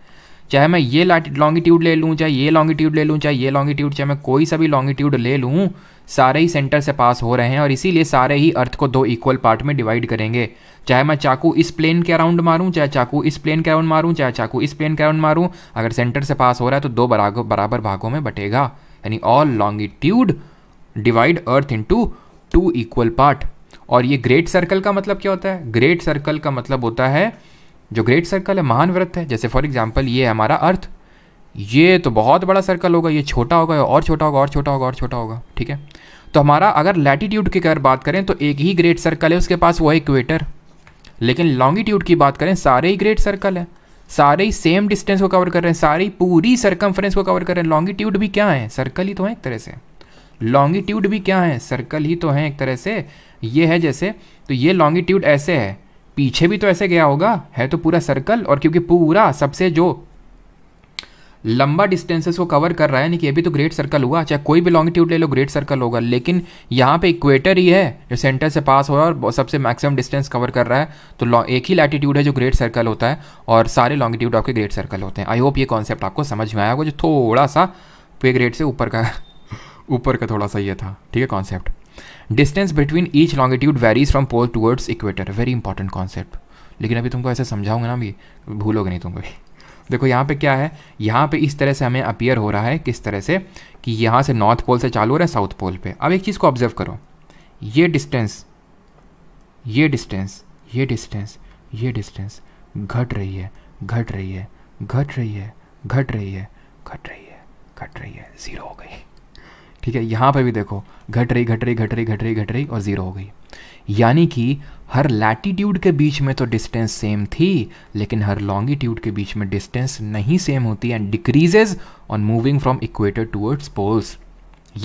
चाहे मैं ये लॉन्गिट्यूड ले लूँ चाहे ये लॉन्गिट्यूड ले लूँ चाहे ये लॉन्गिट्यूड चाहे मैं कोई सा भी लॉन्गिट्यूड ले लूँ सारे ही सेंटर से पास हो रहे हैं और इसीलिए सारे ही अर्थ को दो इक्वल पार्ट में डिवाइड करेंगे चाहे मैं चाकू इस प्लेन के अराउंड मारूं चाहे चाकू इस प्लेन के अराउंड मारूं चाहे चाकू इस प्लेन के अराउंड मारूं अगर सेंटर से पास हो रहा है तो दो बराबर बराबर भागों में बटेगा यानी all longitude divide earth into two equal part और ये ग्रेट सर्कल का मतलब क्या होता है ग्रेट सर्कल का मतलब होता है जो ग्रेट सर्कल है महान व्रत है जैसे फॉर एग्जाम्पल ये है हमारा अर्थ ये तो बहुत बड़ा सर्कल होगा ये छोटा होगा और छोटा होगा और छोटा होगा और छोटा होगा ठीक है तो हमारा अगर लैटिट्यूड की अगर बात करें तो एक ही ग्रेट सर्कल है उसके पास वो है इक्वेटर लेकिन लॉन्गिट्यूड की बात करें सारे ही ग्रेट सर्कल है सारे ही सेम डिस्टेंस को कवर कर रहे हैं सारी पूरी सरकमफ्रेंस को कवर कर रहे हैं लॉन्गिट्यूड भी क्या है सर्कल ही तो है एक तरह से लॉन्गिट्यूड भी क्या है सर्कल ही तो है एक तरह से ये है जैसे तो ये लॉन्गिट्यूड ऐसे है पीछे भी तो ऐसे गया होगा है तो पूरा सर्कल और क्योंकि पूरा सबसे जो लंबा डिस्टेंसेस को कवर कर रहा है यानी कि अभी तो ग्रेट सर्कल हुआ चाहे कोई भी लॉन्गिट्यूड ले लो ग्रेट सर्कल होगा लेकिन यहाँ पे इक्वेटर ही है जो सेंटर से पास हो रहा है और सबसे मैक्सिमम डिस्टेंस कवर कर रहा है तो एक ही लैटीट्यूड है जो ग्रेट सर्कल होता है और सारे लॉन्गिट्यूड आपके ग्रेट सर्कल होते हैं आई होप ये कॉन्सेप्ट आपको समझ में आया होगा जो थोड़ा सा पे ग्रेट से ऊपर का [laughs] ऊपर का थोड़ा सा ये था ठीक है concept distance between each longitude varies from pole towards equator very important concept लेकिन अभी तुमको ऐसे समझाऊंगा ना भी भूलोगे नहीं तुमको भी देखो यहाँ पे क्या है यहाँ पे इस तरह से हमें अपियर हो रहा है किस तरह से कि यहाँ से नॉर्थ पोल से चालू हो रहा है साउथ पोल पे अब एक चीज़ को ऑब्जर्व करो ये डिस्टेंस ये डिस्टेंस ये डिस्टेंस ये डिस्टेंस घट रही है घट रही है घट रही है घट रही है घट रही है घट रही है ज़ीरो हो गई ठीक है यहाँ पर भी देखो घट रही घट रही घट रही घट रही घट रही और ज़ीरो हो गई यानी कि हर लैटीट्यूड के बीच में तो डिस्टेंस सेम थी लेकिन हर लॉन्गिट्यूड के बीच में डिस्टेंस नहीं सेम होती and decreases on moving from equator towards poles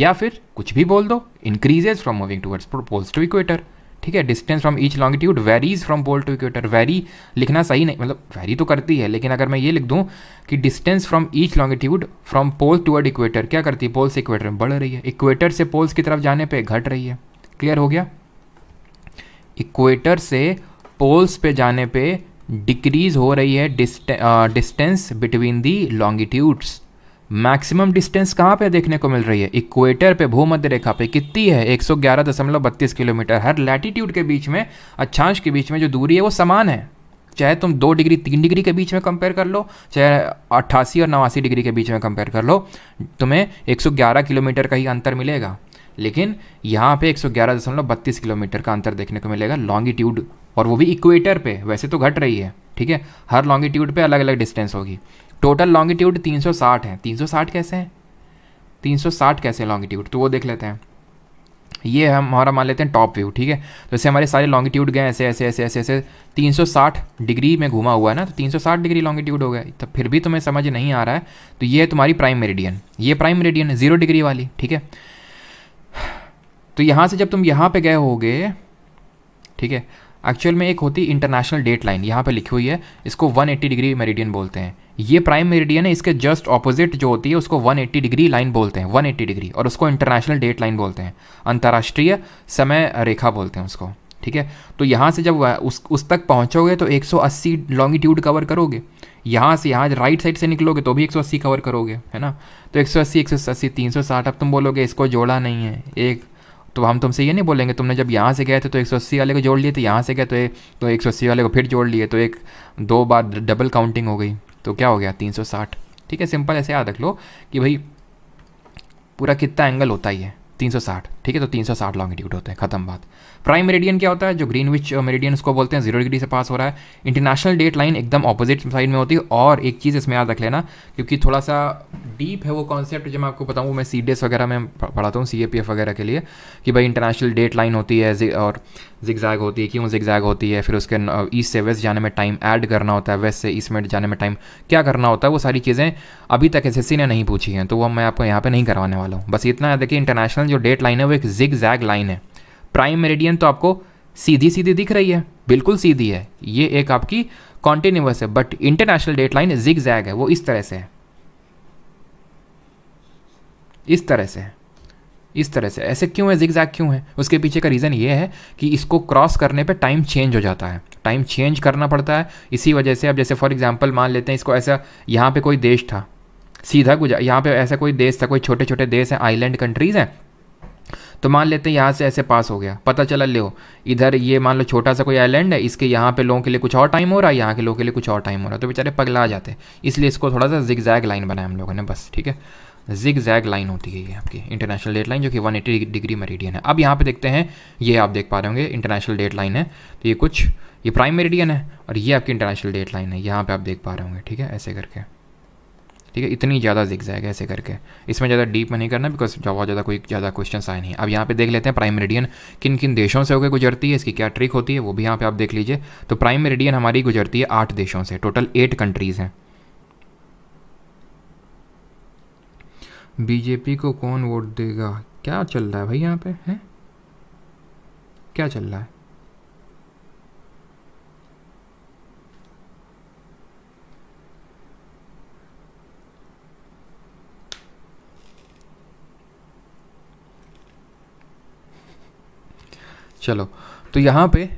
या फिर कुछ भी बोल दो increases from moving towards poles to equator ठीक है distance from each longitude varies from pole to equator very लिखना सही नहीं मतलब वेरी तो करती है लेकिन अगर मैं ये लिख दूँ कि distance from each longitude from pole toward equator क्या करती है पोल से इक्वेटर में बढ़ रही है इक्वेटर से पोल्स की तरफ जाने पर घट रही है क्लियर हो गया इक्वेटर से पोल्स पे जाने पे डिक्रीज हो रही है distance between the longitudes maximum distance कहाँ पे देखने को मिल रही है इक्वेटर पे भूमध्य रेखा पे कितनी है एक किलोमीटर हर लैटिट्यूड के बीच में अच्छांश के बीच में जो दूरी है वो समान है चाहे तुम दो डिग्री तीन डिग्री के बीच में कंपेयर कर लो चाहे अट्ठासी और नवासी डिग्री के बीच में कंपेयर कर लो तुम्हें 111 किलोमीटर का ही अंतर मिलेगा लेकिन यहाँ पे 111.32 किलोमीटर का अंतर देखने को मिलेगा लॉन्गिट्यूड और वो भी इक्वेटर पे वैसे तो घट रही है ठीक है हर लॉन्गिट्यूड पे अलग अलग डिस्टेंस होगी टोटल लॉन्गिट्यूड 360 है 360 कैसे हैं 360 कैसे लॉन्गिट्यूड तो वो देख लेते हैं ये हम हमारा मान लेते हैं टॉप व्यू ठीक है तो इससे हमारे सारे लॉन्गिट्यूड गए ऐसे ऐसे ऐसे ऐसे ऐसे 360 डिग्री में घुमा हुआ है ना तो 360 डिग्री लॉन्गिट्यूड हो गया तो फिर भी तुम्हें समझ नहीं आ रहा है तो ये है तुम्हारी प्राइम मेरेडियन ये प्राइम मेरेडियन है जीरो डिग्री वाली ठीक है तो यहाँ से जब तुम यहाँ पर गए होगे ठीक है एक्चुअल में एक होती इंटरनेशनल डेट लाइन यहाँ पर लिखी हुई है इसको 180 डिग्री मेरिडियन बोलते हैं ये प्राइम मेरिडियन है इसके जस्ट ऑपोजिट जो होती है उसको 180 डिग्री लाइन बोलते हैं 180 डिग्री और उसको इंटरनेशनल डेट लाइन बोलते हैं अंतर्राष्ट्रीय समय रेखा बोलते हैं उसको ठीक है तो यहाँ से जब उस उस तक पहुँचोगे तो 180 लॉन्गिट्यूड कवर करोगे यहाँ से यहाँ राइट साइड से निकलोगे तो भी 180 कवर करोगे है ना तो 180 180 360 अब तुम बोलोगे इसको जोड़ा नहीं है एक तो हम तुमसे ये नहीं बोलेंगे तुमने जब यहाँ से गए थे तो 180 वाले को जोड़ लिए तो यहाँ से गए तो, तो एक तो 180 वाले को फिर जोड़ लिए तो एक दो बार डबल काउंटिंग हो गई तो क्या हो गया 360 ठीक है सिंपल ऐसे याद रख लो कि भाई पूरा कितना एंगल होता ही है 360 ठीक है तो तीन सौ साठ लॉन्गिट्यूड होते हैं खत्म बात प्राइम मेरेडियन क्या होता है जो ग्रीन विच मेरेडियन उसको बोलते हैं जीरो डिग्री से पास हो रहा है इंटरनेशनल डेट लाइन एकदम अपोजिट साइड में होती है और एक चीज़ इसमें याद रख लेना क्योंकि थोड़ा सा डीप है वो कॉन्सेप्ट जो मैं आपको बताऊँ मैं सी वगैरह में पढ़ाता हूँ सी वगैरह के लिए कि भाई इंटरनेशनल डेट लाइन होती है और जिगजैग होती है क्यों जिगजैग होती है फिर उसके ईस्ट uh, से वेस्ट जाने में टाइम ऐड करना होता है वेस्ट से ईस्ट में जाने में टाइम क्या करना होता है वो सारी चीज़ें अभी तक एस ने नहीं पूछी हैं तो वो मैं आपको यहाँ पर नहीं करवाने वाला हूँ बस इतना है देखिए इंटरनेशनल जो डेट लाइन है वो एक जिग जैग लाइन है प्राइम मेरेडियन तो आपको सीधी सीधी दिख रही है बिल्कुल सीधी है ये एक आपकी कॉन्टिन्यूस है but international date line zigzag है वो इस तरह से है इस तरह से है इस तरह से ऐसे क्यों है जिग जैग क्यों है उसके पीछे का रीज़न ये है कि इसको क्रॉस करने पे टाइम चेंज हो जाता है टाइम चेंज करना पड़ता है इसी वजह से अब जैसे फॉर एग्जांपल मान लेते हैं इसको ऐसा यहाँ पे कोई देश था सीधा गुजरा यहाँ पे ऐसा कोई देश था कोई छोटे छोटे देश हैं आइलैंड कंट्रीज़ हैं तो मान लेते हैं यहाँ से ऐसे पास हो गया पता चला ले इधर ये मान लो छोटा सा कोई आइलैंड है इसके यहाँ पे लोगों के लिए कुछ और टाइम हो रहा है यहाँ के लोगों के लिए कुछ और टाइम हो रहा है तो बेचारे पगला जाते हैं इसलिए इसको थोड़ा सा जिग जैग लाइन बनाया हम लोगों ने बस ठीक है जिग जैग लाइन होती है ये आपकी इंटरनेशनल डेट लाइन जो कि 180 डिग्री मेरिडियन है अब यहाँ पे देखते हैं ये आप देख पा रहे होंगे इंटरनेशनल डेट लाइन है तो ये कुछ ये प्राइम मेरिडियन है और ये आपकी इंटरनेशनल डेट लाइन है यहाँ पे आप देख पा रहे होंगे ठीक है ऐसे करके ठीक है इतनी ज़्यादा दिख जाएगा ऐसे करके इसमें ज़्यादा डीप में नहीं करना बिकॉज बहुत ज़्यादा कोई ज़्यादा क्वेश्चन आए नहीं अब यहाँ पे देख लेते हैं प्राइम मेरिडियन किन किन देशों से होकर गुजरती है इसकी क्या ट्रिक होती है वो भी यहाँ पे आप देख लीजिए तो प्राइम मेरिडियन हमारी गुजरती है आठ देशों से टोटल एट कंट्रीज़ हैं बीजेपी को कौन वोट देगा क्या चल रहा है भाई यहाँ पे हैं क्या चल रहा है चलो तो यहाँ पे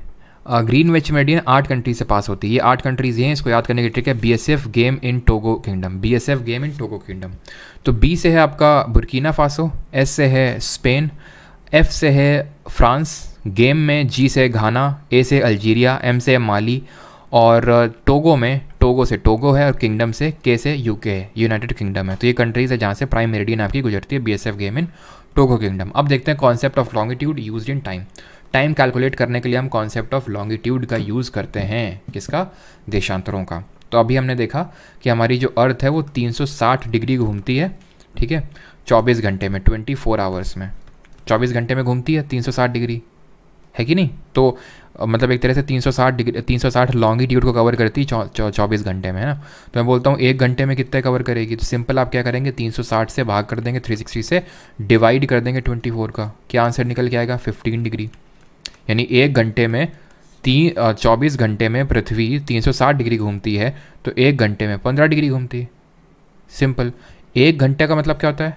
ग्रीन वेच मेडियन आठ कंट्री से पास होती है ये आठ कंट्रीज़ हैं इसको याद करने की ट्रिक है B S F game in Togo kingdom B S F game in Togo kingdom तो बी से है आपका बुरकीना फासो एस से है स्पेन एफ से है फ्रांस गेम में जी से घाना ए से अल्जीरिया एम से है माली और टोगो में टोगो से टोगो है और किंगडम से के से यूके है यूनाइटेड किंगडम है तो ये कंट्रीज़ है जहाँ से प्राइम मेरिडियन आपकी गुजरती है B S F game in Togo kingdom अब देखते हैं concept of longitude use in time time calculate करने के लिए हम कॉन्सेप्ट ऑफ लॉन्गिट्यूड का यूज़ करते हैं किसका देशांतरों का तो अभी हमने देखा कि हमारी जो अर्थ है वो 360 डिग्री घूमती है ठीक है 24 घंटे में 24 फोर आवर्स में 24 घंटे में घूमती है 360 डिग्री है कि नहीं तो मतलब एक तरह से 360 डिग्री 360 लॉन्गिट्यूड को कवर करती है चौबीस घंटे में है ना तो मैं बोलता हूँ एक घंटे में कितने कवर करेगी तो सिंपल आप क्या करेंगे 360 से भाग कर देंगे 360 से डिवाइड कर देंगे 24 का क्या आंसर निकल के आएगा 15 डिग्री यानी एक घंटे में तीन चौबीस घंटे में पृथ्वी 360 डिग्री घूमती है तो एक घंटे में 15 डिग्री घूमती है सिंपल एक घंटे का मतलब क्या होता है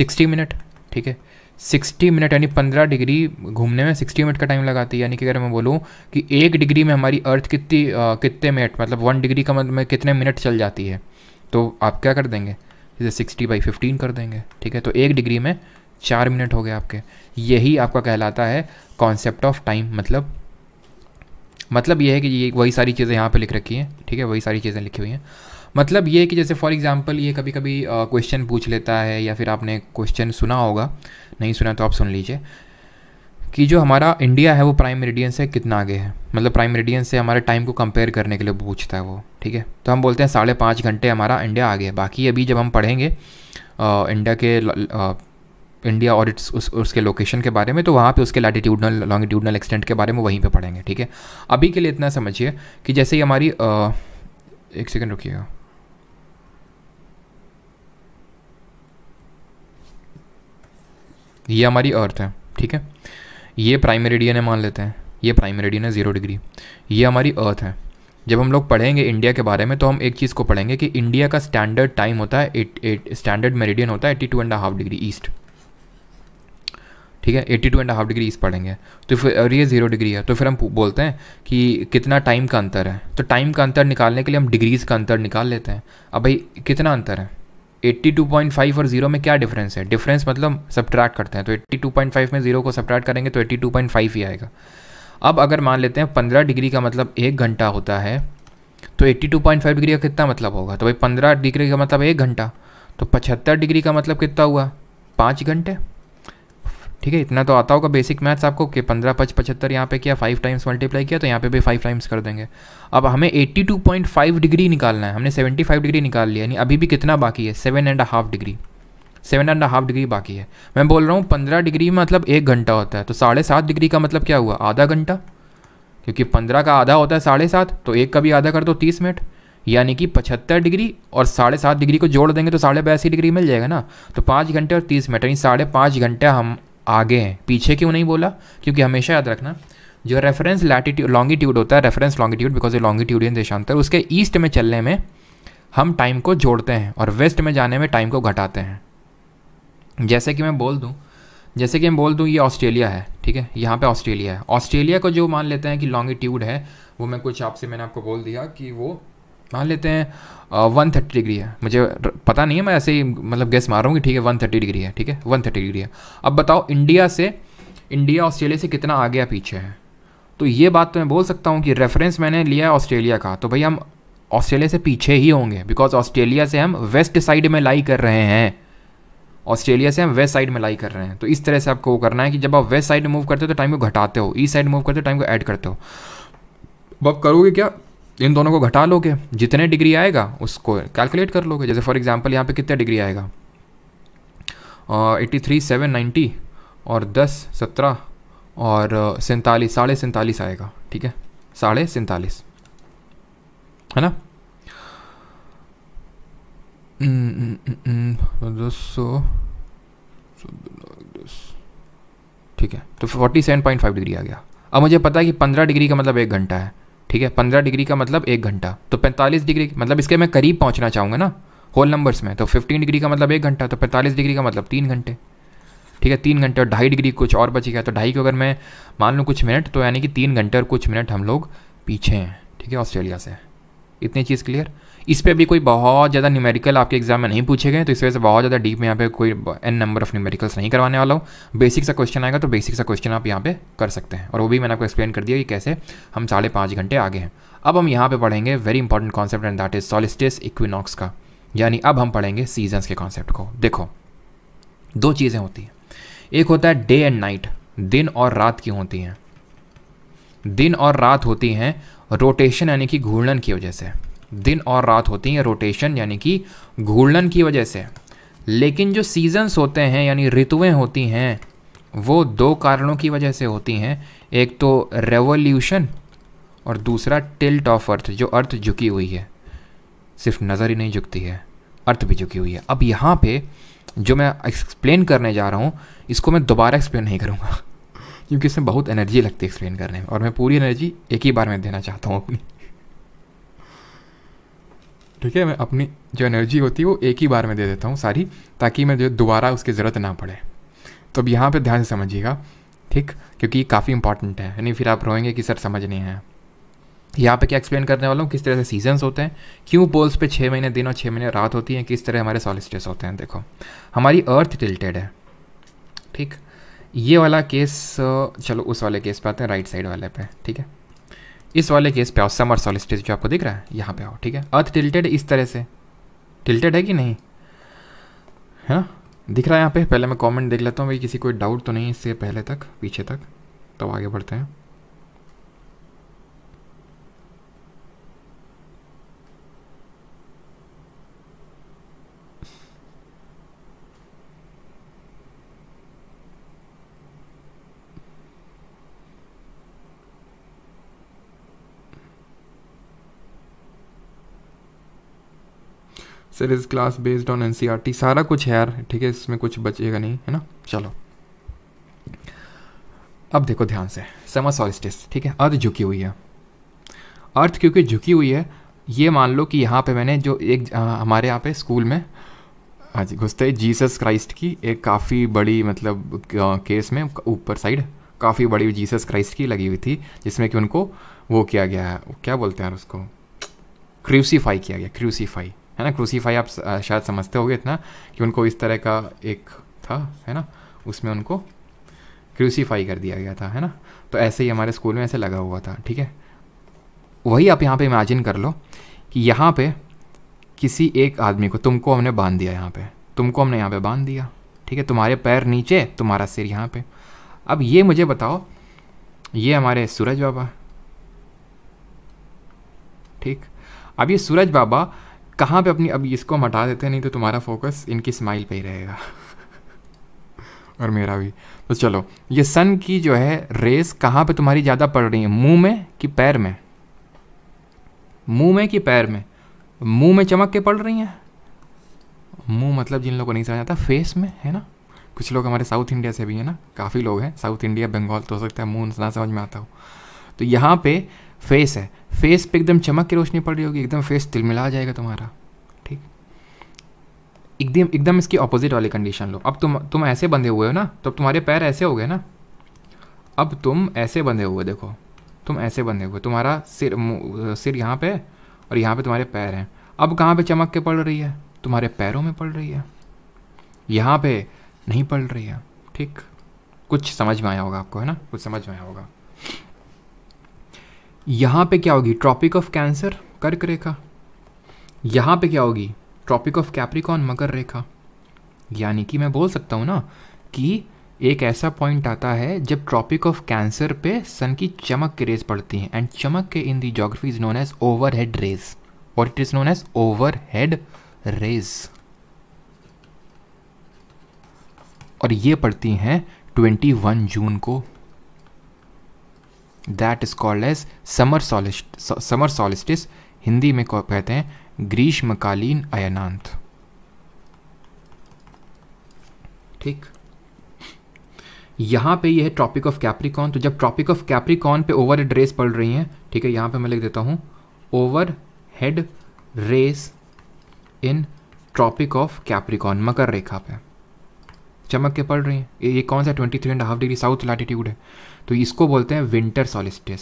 60 मिनट ठीक है 60 मिनट यानी 15 डिग्री घूमने में 60 मिनट का टाइम लगाती है यानी कि अगर मैं बोलूँ कि एक डिग्री में हमारी अर्थ कितनी कितने मिनट मतलब वन डिग्री का मतलब कितने मिनट चल जाती है तो आप क्या कर देंगे जैसे सिक्सटी बाई फिफ्टीन कर देंगे ठीक है तो एक डिग्री में चार मिनट हो गए आपके यही आपका कहलाता है कॉन्सेप्ट ऑफ टाइम मतलब मतलब ये है कि ये वही सारी चीज़ें यहाँ पे लिख रखी हैं ठीक है वही सारी चीज़ें लिखी हुई हैं मतलब ये है कि जैसे फॉर एग्जांपल ये कभी कभी क्वेश्चन पूछ लेता है या फिर आपने क्वेश्चन सुना होगा नहीं सुना तो आप सुन लीजिए कि जो हमारा इंडिया है वो प्राइम मेरिडियन से कितना आगे है मतलब प्राइम मेरिडियन से हमारे टाइम को कंपेयर करने के लिए पूछता है वो ठीक है तो हम बोलते हैं साढ़े पाँच घंटे हमारा इंडिया आगे है बाकी अभी जब हम पढ़ेंगे इंडिया के इंडिया और इट्स उस, उसके लोकेशन के बारे में तो वहाँ पे उसके लैटिट्यूडनल लॉन्गिट्यूडनल एक्सटेंट के बारे में वहीं पे पढ़ेंगे ठीक है अभी के लिए इतना समझिए कि जैसे ही हमारी आ, एक सेकेंड रुकिएगा ये हमारी अर्थ है ठीक है ये प्राइम मेरिडियन है मान लेते हैं ये प्राइम मेरिडियन है ज़ीरो डिग्री ये हमारी अर्थ है जब हम लोग पढ़ेंगे इंडिया के बारे में तो हम एक चीज़ को पढ़ेंगे कि इंडिया का स्टैंडर्ड टाइम होता है एट एट स्टैंडर्ड मेरिडियन होता है eighty two and half degree east ठीक है eighty two and half degree पढ़ेंगे तो फिर और ये जीरो डिग्री है तो फिर हम बोलते हैं कि कितना टाइम का अंतर है तो टाइम का अंतर निकालने के लिए हम डिग्रीज़ का अंतर निकाल लेते हैं अब भाई कितना अंतर है एट्टी टू पॉइंट फाइव और जीरो में क्या डिफरेंस है डिफरेंस मतलब सब्ट्रैक्ट करते हैं तो एट्टी टू पॉइंट फाइव में जीरो को सब्ट्रैक्ट करेंगे तो एट्टी टू पॉइंट फाइव ही आएगा अब अगर मान लेते हैं पंद्रह डिग्री का मतलब एक घंटा होता है तो eighty two point five degree का कितना मतलब होगा तो भाई पंद्रह डिग्री का मतलब एक घंटा तो पचहत्तर डिग्री का मतलब कितना हुआ पाँच घंटे ठीक है इतना तो आता होगा बेसिक मैथ्स आपको कि पंद्रह पच पचहत्तर यहाँ पे किया फाइव टाइम्स मल्टीप्लाई किया तो यहाँ पे भी फाइव टाइम्स कर देंगे अब हमें eighty two point five degree निकालना है हमने सेवेंटी फाइव डिग्री निकाल लिया यानी अभी भी कितना बाकी है seven and half degree seven and half degree बाकी है मैं बोल रहा हूँ पंद्रह डिग्री मतलब एक घंटा होता है तो साढ़े सात डिग्री का मतलब क्या हुआ आधा घंटा क्योंकि पंद्रह का आधा होता है साढ़े सात तो एक का भी आधा कर दो तीस मिनट यानी कि पचहत्तर डिग्री और साढ़े सात डिग्री को जोड़ देंगे तो साढ़े बयासी डिग्री मिल जाएगा ना तो पाँच घंटे और तीस मिनट यानी साढ़े पाँच घंटे हम आगे हैं पीछे क्यों नहीं बोला क्योंकि हमेशा याद रखना जो रेफरेंस लैटीट्यूड लॉन्गिट्यूड होता है रेफरेंस लॉन्गिट्यूड बिकॉज ये लॉन्गिट्यूडियन देशांतर उसके ईस्ट में चलने में हम टाइम को जोड़ते हैं और वेस्ट में जाने में टाइम को घटाते हैं जैसे कि मैं बोल दूँ जैसे कि मैं बोल दूँ ये ऑस्ट्रेलिया है ठीक है यहाँ पे ऑस्ट्रेलिया है ऑस्ट्रेलिया को जो मान लेते हैं कि लॉन्गिट्यूड है वो मैं कुछ आपसे मैंने आपको बोल दिया कि वो मान लेते हैं वन थर्टी डिग्री है मुझे पता नहीं है मैं ऐसे ही मतलब गैस मार रहा हूँ कि ठीक है वन थर्टी डिग्री है ठीक है वन थर्टी डिग्री है अब बताओ इंडिया से इंडिया ऑस्ट्रेलिया से कितना आगे गया पीछे है तो ये बात तो मैं बोल सकता हूँ कि रेफरेंस मैंने लिया है ऑस्ट्रेलिया का तो भाई हम ऑस्ट्रेलिया से पीछे ही होंगे बिकॉज ऑस्ट्रेलिया से हम वेस्ट साइड में लाई कर रहे हैं ऑस्ट्रेलिया से हम वेस्ट साइड में लाई कर रहे हैं तो इस तरह से आपको वो करना है कि जब आप वेस्ट साइड मूव करते हो तो टाइम को घटाते हो ईस्ट साइड मूव करते हो टाइम को ऐड करते हो अब आप करोगे क्या इन दोनों को घटा लोगे जितने डिग्री आएगा उसको कैलकुलेट कर लोगे जैसे फॉर एग्जांपल यहाँ पे कितने डिग्री आएगा एट्टी थ्री सेवन नाइन्टी और दस सत्रह और सैंतालीस साढ़े सैंतालीस आएगा ठीक है साढ़े सैंतालीस है ना हम्म, हम्म, हम्म, दो सौ ठीक है तो forty seven point five degree आ गया अब मुझे पता है कि पंद्रह डिग्री का मतलब एक घंटा है ठीक है पंद्रह डिग्री का मतलब एक घंटा तो पैंतालीस डिग्री मतलब इसके मैं करीब पहुँचना चाहूँगा ना होल नंबर्स में तो फिफ्टीन डिग्री का मतलब एक घंटा तो पैंतालीस डिग्री का मतलब तीन घंटे ठीक है तीन घंटे और ढाई डिग्री कुछ और बची गया तो ढाई को अगर मैं मान लूँ कुछ मिनट तो यानी कि तीन घंटे और कुछ मिनट हम लोग पीछे हैं ठीक है ऑस्ट्रेलिया से इतनी चीज़ क्लियर इस पर भी कोई बहुत ज़्यादा न्यूमेरिकल आपके एग्जाम में नहीं पूछे गए तो इस वजह से बहुत ज़्यादा डीप में यहाँ पे कोई एन नंबर ऑफ न्यूमेरिकल्स नहीं करवाने वाला हूँ बेसिक सा क्वेश्चन आएगा तो बेसिक सा क्वेश्चन आप यहाँ पे कर सकते हैं और वो भी मैंने आपको एक्सप्लेन कर दिया कि कैसे हम साढ़े पाँच घंटे आगे हैं अब हम यहाँ पर पढ़ेंगे very important concept and that is solstice equinox का यानी अब हम पढ़ेंगे सीजन्स के कॉन्सेप्ट को देखो दो चीज़ें होती हैं एक होता है डे एंड नाइट दिन और रात की होती हैं दिन और रात होती हैं रोटेशन यानी कि घूर्णन की वजह से दिन और रात होती हैं रोटेशन यानी कि घूर्णन की वजह से लेकिन जो सीजन्स होते हैं यानी ऋतुएं होती हैं वो दो कारणों की वजह से होती हैं एक तो रेवोल्यूशन और दूसरा टिल्ट ऑफ अर्थ जो अर्थ झुकी हुई है सिर्फ नज़र ही नहीं झुकती है अर्थ भी झुकी हुई है अब यहाँ पे जो मैं एक्सप्लेन करने जा रहा हूँ इसको मैं दोबारा एक्सप्लेन नहीं करूँगा [laughs] क्योंकि इसमें बहुत एनर्जी लगती है एक्सप्लेन करने में और मैं पूरी एनर्जी एक ही बार में देना चाहता हूँ अपनी ठीक है मैं अपनी जो एनर्जी होती है वो एक ही बार में दे देता हूँ सारी ताकि मैं जो दोबारा उसकी ज़रूरत ना पड़े तो अब यहाँ पर ध्यान से समझिएगा ठीक क्योंकि काफ़ी इंपॉर्टेंट है यानी फिर आप रोएंगे कि सर समझ नहीं है यहाँ पे क्या एक्सप्लेन करने वाला हूँ किस तरह से सीजन्स होते हैं क्यों पोल्स पे छः महीने दिन और छः महीने रात होती हैं किस तरह हमारे सॉलिस्टेस होते हैं देखो हमारी अर्थ टिल्टेड है ठीक ये वाला केस चलो उस वाले केस पे आते हैं राइट साइड वाले पे ठीक है इस वाले केस पे आओ समर सॉलिस्टिस जो आपको दिख रहा है यहाँ पे आओ ठीक है अर्थ टिल्टेड इस तरह से टिल्टेड है कि नहीं है हाँ, ना दिख रहा है यहाँ पे पहले मैं कमेंट देख लेता हूँ भाई किसी कोई डाउट तो नहीं इससे पहले तक पीछे तक तब तो आगे बढ़ते हैं sir is class based on an सारा कुछ है यार ठीक है इसमें कुछ बचेगा नहीं है ना चलो अब देखो ध्यान से समर सॉलिस्टिस ठीक है अर्थ झुकी हुई है अर्थ क्योंकि झुकी हुई है ये मान लो कि यहाँ पे मैंने जो एक आ, हमारे यहाँ पे स्कूल में हाँ जी घुसते जीसस क्राइस्ट की एक काफ़ी बड़ी मतलब केस में ऊपर साइड काफ़ी बड़ी जीसस क्राइस्ट की लगी हुई थी जिसमें कि उनको वो किया गया है क्या बोलते हैं उसको क्रूसीफाई किया गया क्रूसीफाई है ना क्रूसीफाई आप शायद समझते होगे इतना कि उनको इस तरह का एक था है ना उसमें उनको क्रूसीफाई कर दिया गया था है ना तो ऐसे ही हमारे स्कूल में ऐसे लगा हुआ था ठीक है वही आप यहाँ पे इमेजिन कर लो कि यहाँ पे किसी एक आदमी को तुमको हमने बांध दिया यहाँ पे तुमको हमने यहाँ पे बांध दिया ठीक है तुम्हारे पैर नीचे तुम्हारा सिर यहाँ पे अब ये मुझे बताओ ये हमारे सूरज बाबा ठीक अब ये सूरज बाबा कहाँ पे अपनी अब इसको हम हटा देते हैं नहीं तो तुम्हारा फोकस इनकी स्माइल पे ही रहेगा [laughs] और मेरा भी तो चलो ये सन की जो है रेस कहाँ पे तुम्हारी ज़्यादा पड़ रही है मुंह में कि पैर में मुंह में कि पैर में मुंह में चमक के पड़ रही हैं मुंह मतलब जिन लोगों को नहीं समझ आता फेस में है ना कुछ लोग हमारे साउथ इंडिया से भी है ना काफ़ी लोग हैं साउथ इंडिया बंगाल तो हो सकता है मुंह ना समझ में आता हो तो यहाँ पे फेस है फेस पे एकदम चमक की रोशनी पड़ रही होगी एकदम फेस तिलमिला जाएगा तुम्हारा ठीक एकदम एकदम इसकी ऑपोजिट वाली कंडीशन लो अब तुम तुम ऐसे बंधे हुए हो ना तो अब तुम्हारे पैर ऐसे हो गए ना अब तुम ऐसे बंधे हुए देखो तुम ऐसे बंधे हुए तुम्हारा सिर सिर यहाँ पे और यहाँ पे तुम्हारे पैर हैं अब कहाँ पे चमक के पड़ रही है तुम्हारे पैरों में पड़ रही है यहाँ पे नहीं पड़ रही है ठीक कुछ समझ में आया होगा आपको है ना कुछ समझ में आया होगा यहाँ पे क्या होगी ट्रॉपिक ऑफ कैंसर कर्क रेखा यहाँ पे क्या होगी ट्रॉपिक ऑफ कैप्रिकॉन मकर रेखा यानी कि मैं बोल सकता हूँ ना कि एक ऐसा पॉइंट आता है जब ट्रॉपिक ऑफ कैंसर पे सन की चमक की रेस पड़ती हैं एंड चमक के in the geography is known as overhead rays और it is known as overhead rays और ये पड़ती हैं 21 जून को that is called as summer solstice summer solstice Hindi में कहते हैं ग्रीष्मकालीन अयनांत ठीक यहां पे ये यह है ट्रॉपिक ऑफ कैप्रिकॉन तो जब ट्रॉपिक ऑफ कैप्रिकॉन पे ओवर हेड रेस पड़ रही हैं ठीक है यहां पे मैं लिख देता हूं overhead rays in tropic of Capricorn मकर रेखा पे चमक के पड़ रही है ये कौन सा twenty three and half degree south latitude है तो इसको बोलते हैं विंटर सॉलिस्टिस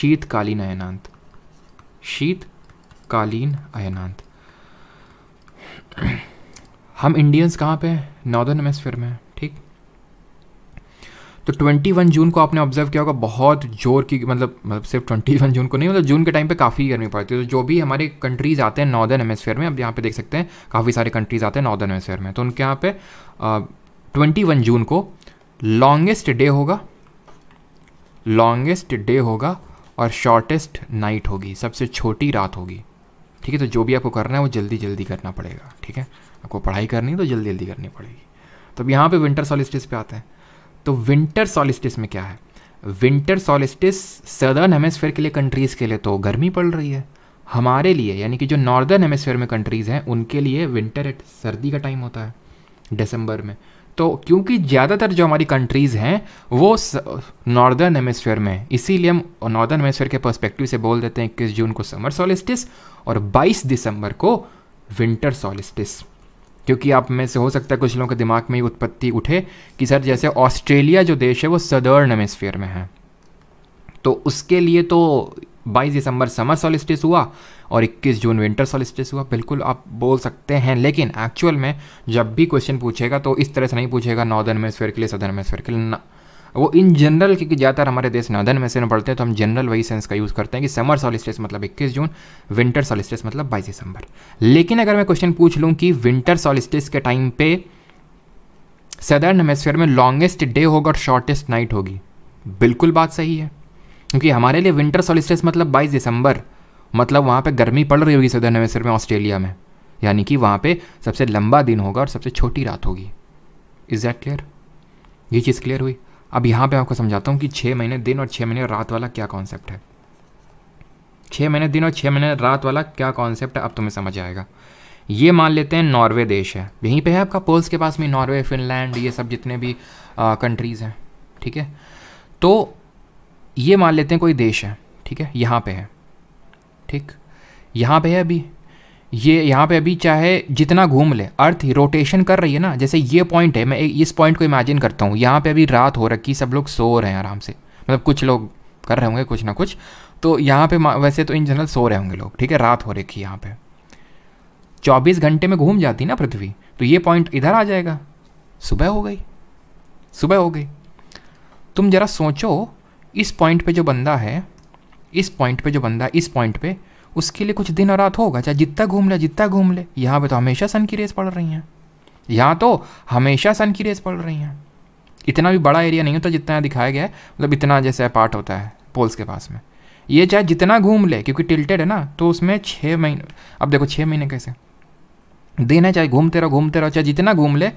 शीतकालीन अयनांत शीतकालीन अयनांत हम इंडियंस कहाँ पे हैं नॉर्दर्न हेमेस्फेयर में ठीक तो 21 जून को आपने ऑब्जर्व किया होगा बहुत जोर की मतलब मतलब सिर्फ 21 जून को नहीं मतलब जून के टाइम पे काफ़ी गर्मी पड़ती है तो जो भी हमारे कंट्रीज आते हैं नॉर्दर्न हेमेस्फेयर में अब यहाँ पे देख सकते हैं काफ़ी सारे कंट्रीज आते हैं नॉर्दर्न हेमेस्फेयर में तो उनके यहाँ पे ट्वेंटी वन जून को लॉन्गेस्ट डे होगा लॉन्गेस्ट डे होगा और शॉर्टेस्ट नाइट होगी सबसे छोटी रात होगी ठीक है तो जो भी आपको करना है वो जल्दी जल्दी करना पड़ेगा ठीक है आपको पढ़ाई करनी है तो जल्दी जल्दी करनी पड़ेगी तो अब यहाँ पे विंटर सॉलिस्टिस पे आते हैं तो विंटर सॉलिस्टिस में क्या है विंटर सॉलिस्टिस सदर्न हेमस्फेयर के लिए कंट्रीज़ के लिए तो गर्मी पड़ रही है हमारे लिए यानी कि जो नॉर्दर्न हेमस्फेयर में कंट्रीज़ हैं उनके लिए विंटर एट सर्दी का टाइम होता है दिसंबर में तो क्योंकि ज़्यादातर जो हमारी कंट्रीज़ हैं वो नॉर्दर्न हेमिसफेयर में है इसीलिए हम नॉर्दर्न हेमिसफेयर के पर्सपेक्टिव से बोल देते हैं इक्कीस जून को समर सॉलिस्टिस और 22 दिसंबर को विंटर सॉलिस्टिस क्योंकि आप में से हो सकता है कुछ लोगों के दिमाग में ही उत्पत्ति उठे कि सर जैसे ऑस्ट्रेलिया जो देश है वो सदर्न हेमिसफेयर में है तो उसके लिए तो 22 दिसंबर समर सॉलिस्टिस हुआ और 21 जून विंटर सॉलिस्टिस हुआ बिल्कुल आप बोल सकते हैं लेकिन एक्चुअल में जब भी क्वेश्चन पूछेगा तो इस तरह से नहीं पूछेगा नॉर्दर्न स्वेयर के लिए सदर्न स्वेयर के लिए ना वो इन जनरल क्योंकि ज़्यादातर हमारे देश नॉर्दर्न में से पढ़ते हैं तो हम जनरल वही सेंस का यूज़ करते हैं कि समर सॉलिस्टिस मतलब 21 जून विंटर सॉलिस्टिस मतलब 22 दिसंबर लेकिन अगर मैं क्वेश्चन पूछ लूँ कि विंटर सॉलिस्टिस के टाइम पे सदर्न हेमोस्फेयर में लॉन्गेस्ट डे होगा और शॉर्टेस्ट नाइट होगी बिल्कुल बात सही है क्योंकि हमारे लिए विंटर सोलिस्टिस मतलब बाईस दिसंबर मतलब वहाँ पर गर्मी पड़ रही होगी सदर्न नवेसर में ऑस्ट्रेलिया में यानी कि वहाँ पे सबसे लंबा दिन होगा और सबसे छोटी रात होगी इज़ दैट क्लियर ये चीज़ क्लियर हुई अब यहाँ पे आपको समझाता हूँ कि छः महीने दिन और छः महीने रात वाला क्या कॉन्सेप्ट है छः महीने दिन और छः महीने रात वाला क्या कॉन्सेप्ट है अब तुम्हें समझ आएगा ये मान लेते हैं नॉर्वे देश है यहीं पे है आपका पोल्स के पास में नॉर्वे फिनलैंड ये सब जितने भी कंट्रीज़ हैं ठीक है तो ये मान लेते हैं कोई देश है ठीक है यहाँ पे है ठीक यहाँ पे है अभी ये यहाँ पे अभी चाहे जितना घूम ले अर्थ रोटेशन कर रही है ना जैसे ये पॉइंट है मैं इस पॉइंट को इमेजिन करता हूँ यहाँ पे अभी रात हो रखी सब लोग सो रहे हैं आराम से मतलब कुछ लोग कर रहे होंगे कुछ ना कुछ तो यहाँ पे वैसे तो इन जनरल सो रहे होंगे लोग ठीक है रात हो रखी यहाँ पे 24 घंटे में घूम जाती ना पृथ्वी तो ये पॉइंट इधर आ जाएगा सुबह हो गई सुबह हो गई तुम ज़रा सोचो इस पॉइंट पे जो बंदा है इस पॉइंट पे जो बंदा इस पॉइंट पे उसके लिए कुछ दिन और रात होगा चाहे जितना घूम ले जितना घूम ले यहाँ पे तो हमेशा सन की रेस पड़ रही हैं यहाँ तो हमेशा सन की रेस पड़ रही हैं इतना भी बड़ा एरिया नहीं होता जितना दिखाया गया है मतलब इतना जैसे पार्ट होता है पोल्स के पास में ये चाहे जितना घूम ले क्योंकि टिल्टेड है ना तो उसमें छः महीने अब देखो छः महीने कैसे दिन है चाहे घूमते रहो घूमते रहो चाहे जितना घूम ले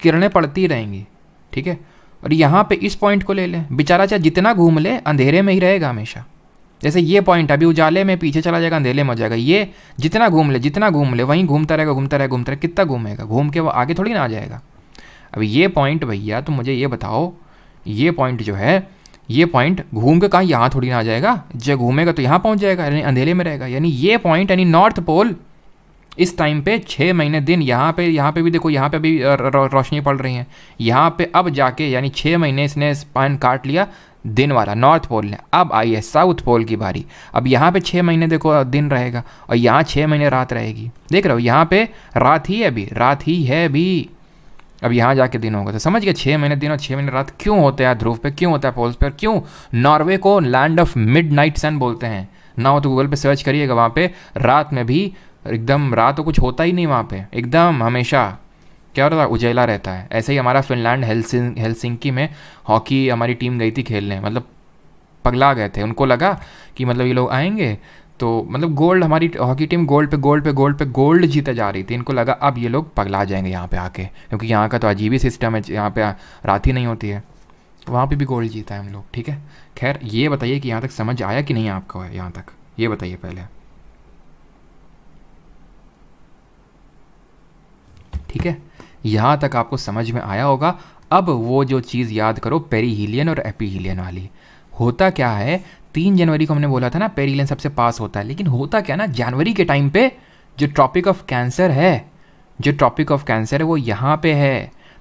किरणें पड़ती रहेंगी ठीक है और यहाँ पे इस पॉइंट को ले लें बेचारा चाहे जितना घूम ले अंधेरे में ही रहेगा हमेशा जैसे ये पॉइंट अभी उजाले में पीछे चला जाएगा अंधेरे में हो जाएगा ये जितना घूम ले जितना घूम ले वहीं घूमता रहेगा घूमता रहेगा घूमता रहेगा कितना घूमेगा घूम के वो आगे थोड़ी ना आ जाएगा अब ये पॉइंट भैया तो मुझे ये बताओ ये पॉइंट जो है ये पॉइंट घूम के कहाँ यहाँ थोड़ी ना आ जाएगा जब घूमेगा तो यहाँ पहुँच जाएगा यानी अंधेरे में रहेगा यानी ये पॉइंट यानी नॉर्थ पोल इस टाइम पे छः महीने दिन यहाँ पे यहाँ पे भी देखो यहाँ पे भी रोशनी पड़ रही है यहाँ पे अब जाके यानी छः महीने इसने स्पाइन काट लिया दिन वाला नॉर्थ पोल ने अब आई है साउथ पोल की बारी अब यहाँ पे छः महीने देखो दिन रहेगा और यहाँ छः महीने रात रहेगी देख रहे हो यहाँ पे रात ही है अभी रात ही है अभी अब यहाँ जाके दिन होगा तो समझ गए छः महीने दिन और छः महीने रात क्यों होते हैं ध्रुव पे क्यों होता है पोल्स पर क्यों नॉर्वे को land of midnight sun बोलते हैं ना हो तो गूगल पे सर्च करिएगा वहाँ पे रात में भी एकदम रात को कुछ होता ही नहीं वहाँ पे एकदम हमेशा क्या होता है उजैला रहता है ऐसे ही हमारा फिनलैंड हेलसिंग हेलसिंकी में हॉकी हमारी टीम गई थी खेलने मतलब पगला गए थे उनको लगा कि मतलब ये लोग आएंगे तो मतलब गोल्ड हमारी हॉकी टीम गोल्ड पे गोल्ड पे गोल्ड पे गोल्ड जीते जा रही थी इनको लगा अब ये लोग पगला जाएंगे यहाँ पे आके क्योंकि यहाँ का तो अजीब ही सिस्टम है यहाँ पे रात ही नहीं होती है तो वहाँ पे भी गोल्ड जीता है हम लोग ठीक है खैर ये बताइए कि यहाँ तक समझ आया कि नहीं आपको यहाँ तक ये बताइए पहले ठीक है यहाँ तक आपको समझ में आया होगा अब वो जो चीज़ याद करो पेरीहीलियन और एपीहीलियन वाली होता क्या है तीन जनवरी को हमने बोला था ना पेरीलियन सबसे पास होता है लेकिन होता क्या ना जनवरी के टाइम पे जो ट्रॉपिक ऑफ कैंसर है जो ट्रॉपिक ऑफ कैंसर है वो यहाँ पे है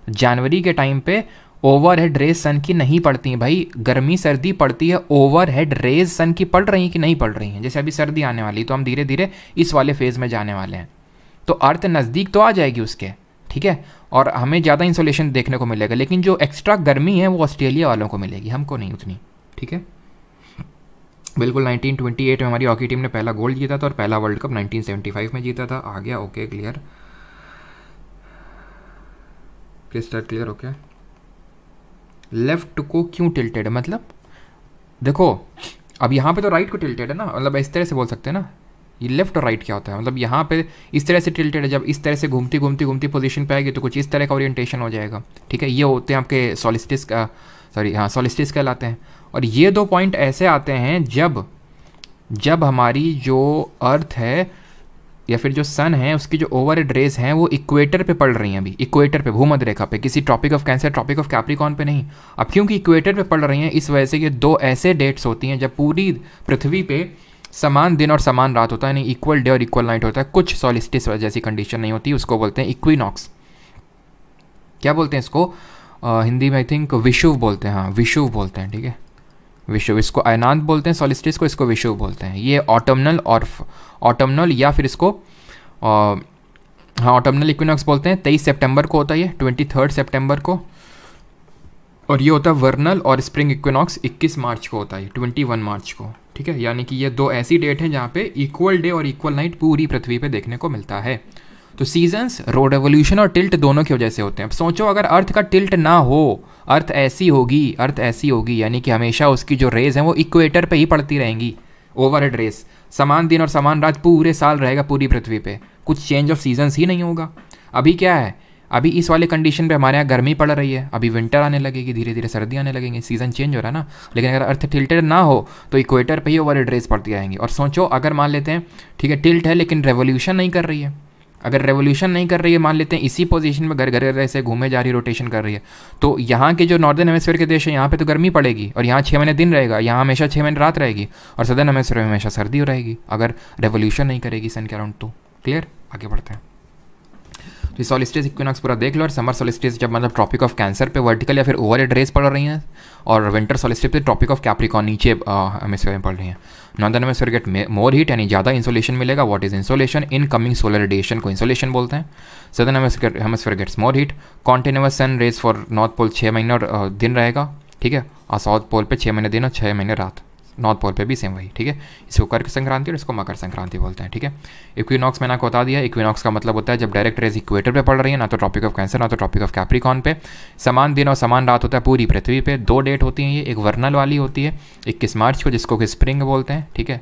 जनवरी के टाइम पे ओवर हेड रेज सन की नहीं पड़ती हैं भाई गर्मी सर्दी पड़ती है ओवर हेड रेज सन की पड़ रही हैं कि नहीं पड़ रही हैं जैसे अभी सर्दी आने वाली तो हम धीरे धीरे इस वाले फेज़ में जाने वाले हैं तो अर्थ नज़दीक तो आ जाएगी उसके ठीक है और हमें ज़्यादा इंसोलेशन देखने को मिलेगा लेकिन जो एक्स्ट्रा गर्मी है वो ऑस्ट्रेलिया वालों को मिलेगी हमको नहीं उतनी ठीक है बिल्कुल 1928 में हमारी हॉकी टीम ने पहला गोल्ड जीता था और पहला वर्ल्ड कप 1975 में जीता था आ गया okay clear crystal clear okay left को क्यों टिल्टेड है मतलब देखो अब यहाँ पे तो राइट को टिल्टेड है ना मतलब इस तरह से बोल सकते हैं ना ये लेफ्ट और राइट क्या होता है मतलब यहाँ पे इस तरह से टिल्टेड है जब इस तरह से घूमती घूमती घूमती पोजीशन पे आएगी तो कुछ इस तरह का ओरिएंटेशन हो जाएगा ठीक है ये होते हैं आपके सॉलिस्टिस का सॉरी हाँ सॉलिस्टिस कहलाते हैं और ये दो पॉइंट ऐसे आते हैं जब जब हमारी जो अर्थ है या फिर जो सन है उसकी जो ओवर ड्रेस हैं वो इक्वेटर पे पड़ रही हैं अभी इक्वेटर पे भूमध्य रेखा पे किसी tropic of cancer tropic of Capricorn पे नहीं अब क्योंकि इक्वेटर पे पड़ रही हैं इस वजह से ये दो ऐसे डेट्स होती हैं जब पूरी पृथ्वी पे समान दिन और समान रात होता है यानी इक्वल डे और इक्वल नाइट होता है कुछ सॉलिस्टिस जैसी कंडीशन नहीं होती उसको बोलते हैं इक्विनॉक्स क्या बोलते हैं इसको आ, हिंदी में आई थिंक विशुव बोलते हैं हाँ विशुव बोलते हैं ठीक है विशुव इसको अनाद बोलते हैं सॉलिस्टिस को इसको विशुव बोलते हैं ये ऑटमनल और ऑटमनल या फिर इसको आ, हाँ ऑटमनल इक्विनॉक्स बोलते हैं तेईस सेप्टेम्बर को होता है ये ट्वेंटी थर्ड सेप्टेम्बर को और ये होता है वर्नल और स्प्रिंग इक्विनॉक्स 21 मार्च को होता है 21 मार्च को ठीक है यानी कि ये दो ऐसी डेट हैं जहाँ पे इक्वल डे और इक्वल नाइट पूरी पृथ्वी पे देखने को मिलता है तो सीजन्स रोड रेवोल्यूशन और टिल्ट दोनों की वजह से होते हैं अब सोचो अगर अर्थ का टिल्ट ना हो अर्थ ऐसी होगी अर्थ ऐसी होगी यानी कि हमेशा उसकी जो रेज हैं वो इक्वेटर पर ही पड़ती रहेंगी एड रेस समान दिन और समान रात पूरे साल रहेगा पूरी पृथ्वी पर कुछ चेंज ऑफ सीजन्स ही नहीं होगा अभी क्या है अभी इस वाले कंडीशन पे हमारे यहाँ गर्मी पड़ रही है अभी विंटर आने लगेगी धीरे धीरे सर्दी आने लगेंगी सीजन चेंज हो रहा है ना लेकिन अगर अर्थ टिल्टेड ना हो तो इक्वेटर पे ही ओवर ड्रेस पड़ती आएंगी और सोचो अगर मान लेते हैं ठीक है टिल्ट है लेकिन रेवोल्यूशन नहीं कर रही है अगर रेवोल्यूशन नहीं कर रही है मान लेते हैं इसी पोजीशन में घर घर घर ऐसे घूमे जा रही रोटेशन कर रही है तो यहाँ के जो नॉर्दर्न हेमेस्फेयर के देश है यहाँ पे तो गर्मी पड़ेगी और यहाँ छः महीने दिन रहेगा यहाँ हमेशा छः महीने रात रहेगी और सदर्न हेमस्फेयर में हमेशा सर्दी रहेगी अगर रेवोल्यूशन नहीं करेगी सन के अराउंड तो क्लियर आगे बढ़ते हैं तो सोलिस्टिस इक्विनॉक्स पूरा देख लो और समर सोलिस्टिस जब मतलब ट्रॉपिक ऑफ कैंसर पे वर्टिकल या फिर ओवर हेड रेस पड़ रही हैं और विंटर सोलिस्टिस पे ट्रॉपिक ऑफ कैप्रिकॉन नीचे हेमेस्फेयर में पड़ रही हैं नॉर्दर्न में सर्गेट मोर हीट यानी ज़्यादा इंसोलेशन मिलेगा what is insolation incoming solar radiation को इंसोलेशन बोलते हैं सदर्न हमें gets more heat continuous sun rays for north pole छः महीने और दिन रहेगा ठीक है और साउथ पोल पर छः महीने दिन और छः महीने रात नॉर्थ पोल पे भी सेम वही ठीक है इसको कर्क संक्रांति और इसको मकर संक्रांति बोलते हैं ठीक है इक्विनॉक्स मैंने आपको बता दिया इक्विनॉक्स का मतलब होता है जब डायरेक्ट रेज इक्वेटर पे पड़ रही है ना तो टॉपिक ऑफ कैंसर ना तो टॉपिक ऑफ कैप्रिकॉन पे समान दिन और समान रात होता है पूरी पृथ्वी पर दो डेट होती हैं ये एक वर्नल वाली होती है इक्कीस मार्च को जिसको कि स्प्रिंग बोलते हैं ठीक है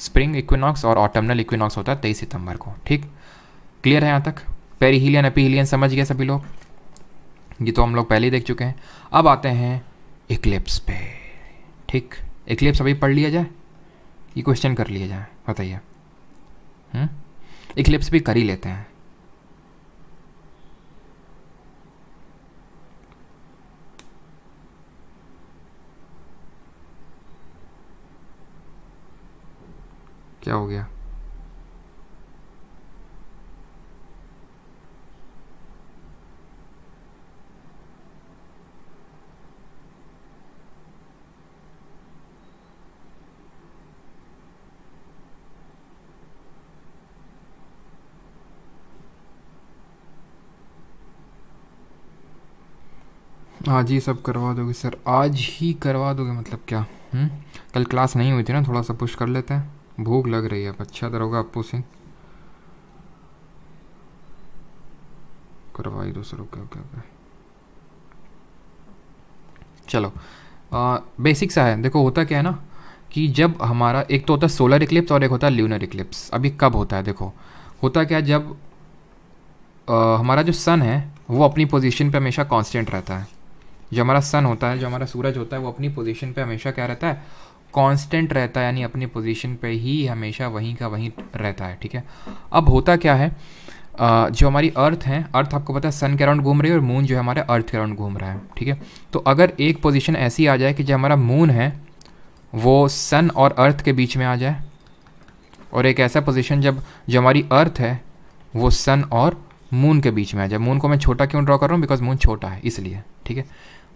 स्प्रिंग इक्विनॉक्स और ऑटमनल इक्विनॉक्स होता है तेईस सितंबर को ठीक क्लियर है यहाँ तक पेरीहीलियन अपीहिलियन समझ गए सभी लोग ये तो हम लोग पहले ही देख चुके हैं अब आते हैं इक्लिप्स पे ठीक इक्लिप्स अभी पढ़ लिया जाए कि क्वेश्चन कर लिया जाए बताइए इक्लिप्स हम्म? भी कर ही लेते हैं क्या हो गया हाँ जी सब करवा दोगे सर आज ही करवा दोगे मतलब क्या हुँ? हम्म? कल क्लास नहीं हुई थी ना थोड़ा सा पुश कर लेते हैं भूख लग रही है अब अच्छा दरोगा अपू सिंह करवाई दो सर ओके ओके ओके चलो आ, बेसिक सा है देखो होता क्या है ना कि जब हमारा एक तो होता है सोलर इक्लिप्स और एक होता है ल्यूनर इक्लिप्स अभी कब होता है देखो होता क्या है जब आ, हमारा जो सन है वो अपनी पोजीशन पे हमेशा कांस्टेंट रहता है जो हमारा सन होता है जो हमारा सूरज होता है वो अपनी पोजीशन पे हमेशा क्या रहता है कांस्टेंट रहता है यानी अपनी पोजीशन पे ही हमेशा वहीं का वहीं रहता है ठीक है अब होता क्या है जो हमारी अर्थ है अर्थ आपको पता है सन के अराउंड घूम रही है और मून जो है हमारा अर्थ के अराउंड घूम रहा है ठीक है तो अगर एक पोजिशन ऐसी आ जाए कि जो हमारा मून है वो सन और अर्थ के बीच में आ जाए और एक ऐसा पोजिशन जब जो हमारी अर्थ है वो सन और मून के बीच में आ जाए मून को मैं छोटा क्यों ड्रॉ कर रहा हूँ बिकॉज मून छोटा है इसलिए ठीक है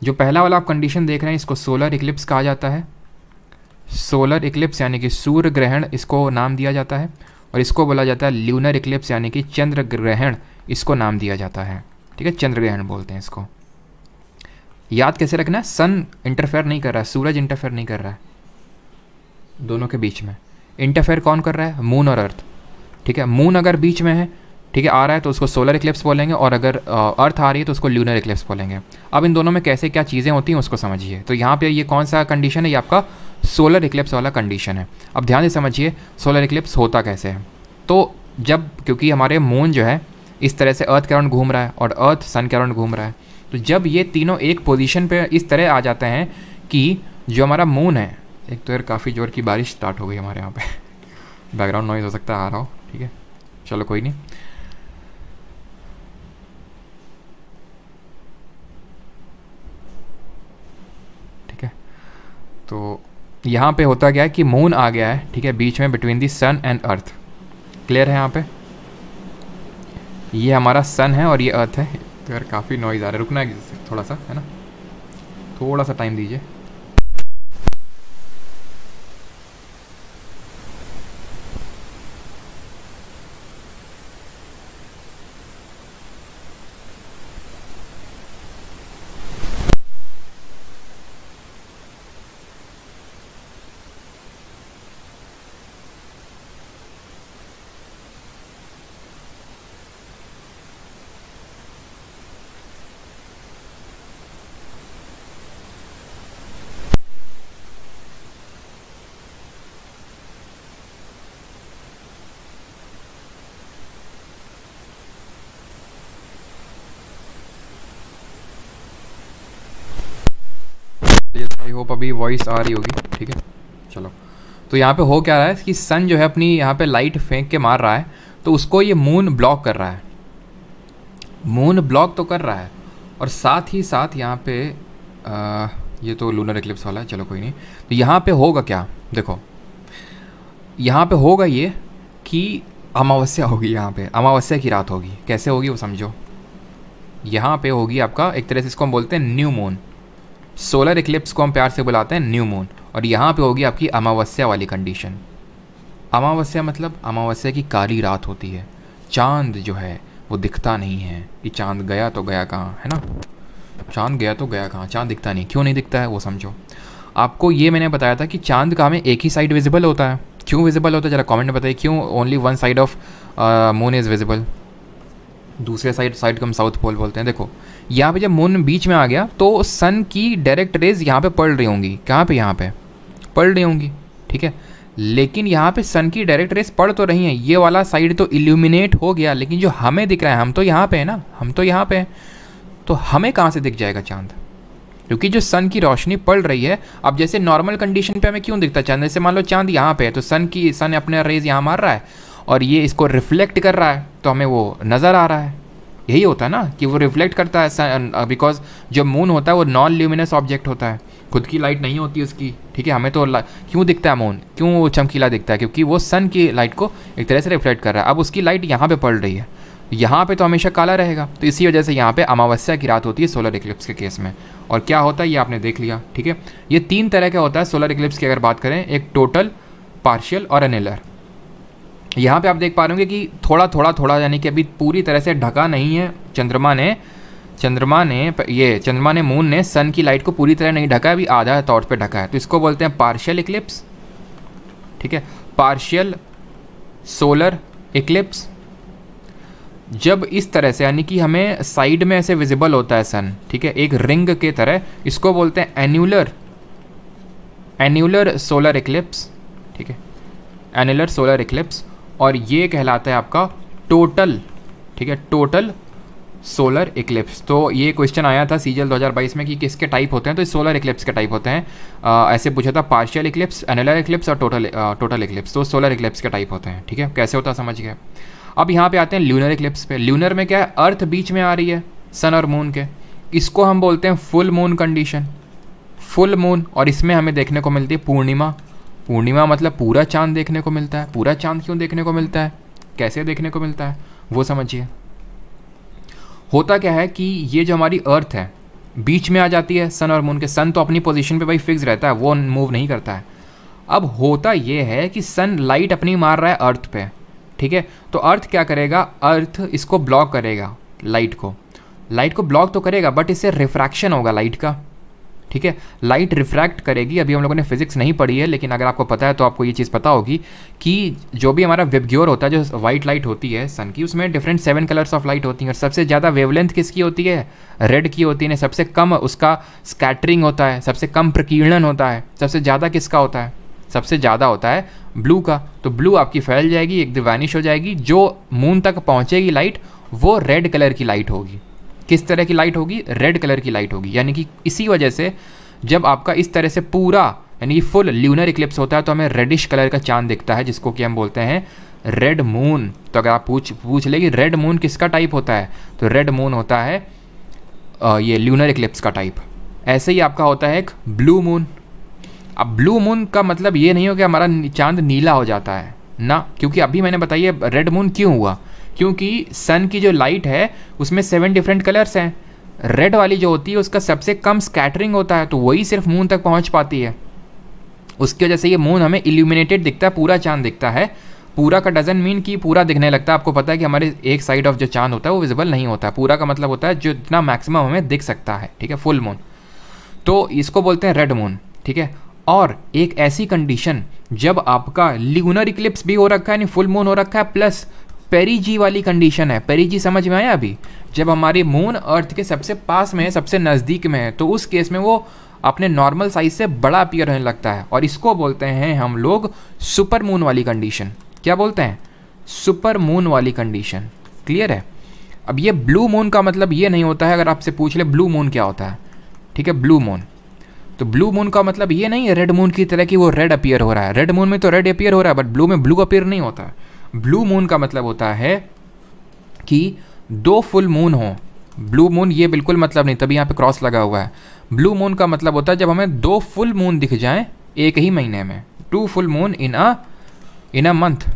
जो पहला वाला आप कंडीशन देख रहे हैं इसको सोलर इक्लिप्स कहा जाता है सोलर इक्लिप्स यानी कि सूर्य ग्रहण इसको नाम दिया जाता है और इसको बोला जाता है ल्यूनर इक्लिप्स यानी कि चंद्र ग्रहण इसको नाम दिया जाता है ठीक है चंद्र ग्रहण बोलते हैं इसको याद कैसे रखना है सन इंटरफेयर नहीं कर रहा है सूरज इंटरफेयर नहीं कर रहा है दोनों के बीच में इंटरफेयर कौन कर रहा है मून और अर्थ ठीक है मून अगर बीच में है ठीक है आ रहा है तो उसको सोलर इक्लिप्स बोलेंगे और अगर अर्थ आ रही है तो उसको ल्यूनर इक्लिप्स बोलेंगे अब इन दोनों में कैसे क्या चीज़ें होती हैं उसको समझिए तो यहाँ पर ये कौन सा कंडीशन है ये आपका सोलर इक्लिप्स वाला कंडीशन है अब ध्यान से समझिए सोलर इक्लिप्स होता कैसे है तो जब क्योंकि हमारे मून जो है इस तरह से अर्थ के घूम रहा है और अर्थ सन के घूम रहा है तो जब ये तीनों एक पोजीशन पे इस तरह आ जाते हैं कि जो हमारा मून है एक तो यार काफ़ी ज़ोर की बारिश स्टार्ट हो गई हमारे यहाँ पे बैकग्राउंड [laughs] नॉइज़ हो सकता है आ रहा हो ठीक है चलो कोई नहीं तो यहाँ पे होता क्या है कि मून आ गया है ठीक है बीच में between the sun and earth clear है यहाँ पे ये हमारा सन है और ये अर्थ है तो यार काफ़ी नॉइज़ आ रहा है रुकना है थोड़ा सा है ना थोड़ा सा टाइम दीजिए होप अभी वॉइस आ रही होगी ठीक है चलो तो यहाँ पे हो क्या रहा है कि सन जो है अपनी यहाँ पे लाइट फेंक के मार रहा है तो उसको ये मून ब्लॉक कर रहा है मून ब्लॉक तो कर रहा है और साथ ही साथ यहाँ पे आ, ये तो लूनर एक्लिप्स वाला है चलो कोई नहीं तो यहाँ पे होगा क्या देखो यहाँ पे होगा ये कि अमावस्या होगी यहाँ पे अमावस्या की रात होगी कैसे होगी वो समझो यहाँ पे होगी आपका एक तरह से इसको हम बोलते हैं न्यू मून सोलर इक्लिप्स को हम प्यार से बुलाते हैं न्यू मून और यहाँ पे होगी आपकी अमावस्या वाली कंडीशन अमावस्या मतलब अमावस्या की काली रात होती है चांद जो है वो दिखता नहीं है कि चांद गया तो गया कहाँ है ना चांद गया तो गया कहाँ चांद दिखता नहीं क्यों नहीं दिखता है वो समझो आपको ये मैंने बताया था कि चांद का हमें एक ही साइड विजिबल होता है क्यों विजिबल होता है जरा कमेंट में बताइए क्यों only one side of moon is visible दूसरे साइड साइड को हम साउथ पोल बोलते हैं देखो यहाँ पे जब मून बीच में आ गया तो सन की डायरेक्ट रेज यहाँ पे पड़ रही होंगी कहाँ पे यहाँ पे पड़ रही होंगी ठीक है लेकिन यहाँ पे सन की डायरेक्ट रेज पड़ तो रही हैं ये वाला साइड तो इल्यूमिनेट हो गया लेकिन जो हमें दिख रहा है हम तो यहाँ पे है ना हम तो यहाँ पे हैं तो हमें कहाँ से दिख जाएगा चांद क्योंकि जो सन की रोशनी पड़ रही है अब जैसे नॉर्मल कंडीशन पे हमें क्यों दिखता चांद जैसे मान लो चांद यहाँ पे है तो सन की सन अपने रेज यहाँ मार रहा है और ये इसको रिफ्लेक्ट कर रहा है तो हमें वो नज़र आ रहा है यही होता है ना कि वो रिफ्लेक्ट करता है बिकॉज जो मून होता है वो नॉन ल्यूमिनस ऑब्जेक्ट होता है खुद की लाइट नहीं होती उसकी ठीक है हमें तो क्यों दिखता है मून क्यों वो चमकीला दिखता है क्योंकि वो सन की लाइट को एक तरह से रिफ्लेक्ट कर रहा है अब उसकी लाइट यहाँ पर पड़ रही है यहाँ पे तो हमेशा काला रहेगा तो इसी वजह से यहाँ पे अमावस्या की रात होती है सोलर इक्लिप्स के केस में और क्या होता है ये आपने देख लिया ठीक है ये तीन तरह का होता है सोलर इक्लिप्स की अगर बात करें एक टोटल पार्शियल और अनिलर यहाँ पे आप देख पा रहे होंगे कि थोड़ा थोड़ा थोड़ा यानी कि अभी पूरी तरह से ढका नहीं है चंद्रमा ने चंद्रमा ने ये चंद्रमा ने मून ने सन की लाइट को पूरी तरह नहीं ढका है अभी आधा तौर पे ढका है तो इसको बोलते हैं पार्शियल इक्लिप्स ठीक है पार्शियल सोलर इक्लिप्स जब इस तरह से यानी कि हमें साइड में ऐसे विजिबल होता है सन ठीक है एक रिंग के तरह इसको बोलते हैं एन्यूलर एन्यूलर सोलर इक्लिप्स ठीक है एन्यूलर सोलर इक्लिप्स और ये कहलाता है आपका टोटल ठीक है टोटल सोलर इक्लिप्स तो ये क्वेश्चन आया था सीजल 2022 में कि किसके टाइप होते हैं तो सोलर इक्लिप्स के टाइप होते हैं आ, ऐसे पूछा था पार्शियल इक्लिप्स एनुलर इक्लिप्स और टोटल टोटल इक्लिप्स तो सोलर इक्लिप्स के टाइप होते हैं ठीक है कैसे होता समझ गए अब यहाँ पे आते हैं ल्यूनर इक्लिप्स पे ल्यूनर में क्या है अर्थ बीच में आ रही है सन और मून के इसको हम बोलते हैं full moon condition full moon और इसमें हमें देखने को मिलती है पूर्णिमा पूर्णिमा मतलब पूरा चांद देखने को मिलता है पूरा चांद क्यों देखने को मिलता है कैसे देखने को मिलता है वो समझिए होता क्या है कि ये जो हमारी अर्थ है बीच में आ जाती है सन और मून के सन तो अपनी पोजीशन पे भाई फिक्स रहता है वो मूव नहीं करता है अब होता ये है कि सन लाइट अपनी मार रहा है अर्थ पे ठीक है तो अर्थ क्या करेगा अर्थ इसको ब्लॉक करेगा लाइट को लाइट को ब्लॉक तो करेगा बट इससे रिफ्रैक्शन होगा लाइट का ठीक है लाइट रिफ्रैक्ट करेगी अभी हम लोगों ने फिजिक्स नहीं पढ़ी है लेकिन अगर आपको पता है तो आपको ये चीज़ पता होगी कि जो भी हमारा वेबग्योर होता है जो वाइट लाइट होती है सन की उसमें different seven colours of light होती हैं और सबसे ज़्यादा वेवलेंथ किसकी होती है रेड की होती है सबसे कम उसका स्कैटरिंग होता है सबसे कम प्रकीर्णन होता है सबसे ज़्यादा किसका होता है सबसे ज़्यादा होता है ब्लू का तो ब्लू आपकी फैल जाएगी एक वैनिश हो जाएगी जो मून तक पहुँचेगी लाइट वो रेड कलर की लाइट होगी किस तरह की लाइट होगी रेड कलर की लाइट होगी यानी कि इसी वजह से जब आपका इस तरह से पूरा यानी कि फुल ल्यूनर इक्लिप्स होता है तो हमें रेडिश कलर का चांद दिखता है जिसको कि हम बोलते हैं रेड मून तो अगर आप पूछ पूछ ले कि रेड मून किसका टाइप होता है तो रेड मून होता है ये ल्यूनर इक्लिप्स का टाइप ऐसे ही आपका होता है एक ब्लू मून अब ब्लू मून का मतलब ये नहीं हो कि हमारा चांद नीला हो जाता है ना क्योंकि अभी मैंने बताइए रेड मून क्यों हुआ क्योंकि सन की जो लाइट है उसमें सेवन डिफरेंट कलर्स हैं रेड वाली जो होती है उसका सबसे कम स्कैटरिंग होता है तो वही सिर्फ मून तक पहुंच पाती है उसकी वजह से ये मून हमें इल्यूमिनेटेड दिखता है पूरा चांद दिखता है पूरा का डजन मीन कि पूरा दिखने लगता है आपको पता है कि हमारे एक साइड ऑफ जो चांद होता है वो विजिबल नहीं होता है पूरा का मतलब होता है जो जितना मैक्सिमम हमें दिख सकता है ठीक है फुल मून तो इसको बोलते हैं रेड मून ठीक है और एक ऐसी कंडीशन जब आपका लूनर इक्लिप्स भी हो रखा है यानी फुल मून हो रखा है प्लस पेरीजी वाली कंडीशन है पेरीजी समझ में आया अभी जब हमारे मून अर्थ के सबसे पास में है सबसे नज़दीक में है तो उस केस में वो अपने नॉर्मल साइज से बड़ा अपीयर होने लगता है और इसको बोलते हैं हम लोग सुपर मून वाली कंडीशन क्या बोलते हैं सुपर मून वाली कंडीशन क्लियर है अब ये ब्लू मून का मतलब ये नहीं होता है अगर आपसे पूछ ले ब्लू मून क्या होता है ठीक है ब्लू मून तो ब्लू मून का मतलब ये नहीं है रेड मून की तरह कि वो रेड अपियर हो रहा है रेड मून में तो रेड अपियर हो रहा है बट ब्लू में ब्लू अपियर नहीं होता है ब्लू मून का मतलब होता है कि दो फुल मून हो ब्लू मून ये बिल्कुल मतलब नहीं तभी यहाँ पे क्रॉस लगा हुआ है ब्लू मून का मतलब होता है जब हमें दो फुल मून दिख जाए एक ही महीने में two full moon in a in a month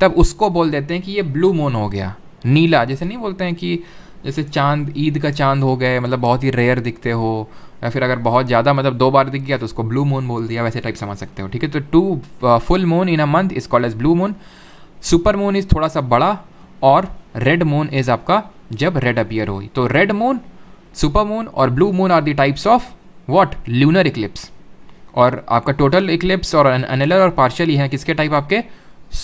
तब उसको बोल देते हैं कि ये ब्लू मून हो गया नीला जैसे नहीं बोलते हैं कि जैसे चांद ईद का चांद हो गए मतलब बहुत ही रेयर दिखते हो या फिर अगर बहुत ज़्यादा मतलब दो बार दिख गया तो उसको ब्लू मून बोल दिया वैसे टाइप समझ सकते हो ठीक है तो two full moon in a month is called as blue moon super moon is थोड़ा सा बड़ा और रेड मून इज़ आपका जब रेड अपियर हो तो रेड मून सुपर मून और blue moon are the types of what lunar eclipse और आपका टोटल इक्लिप्स और अनिलर और पार्शल ही हैं किसके टाइप आपके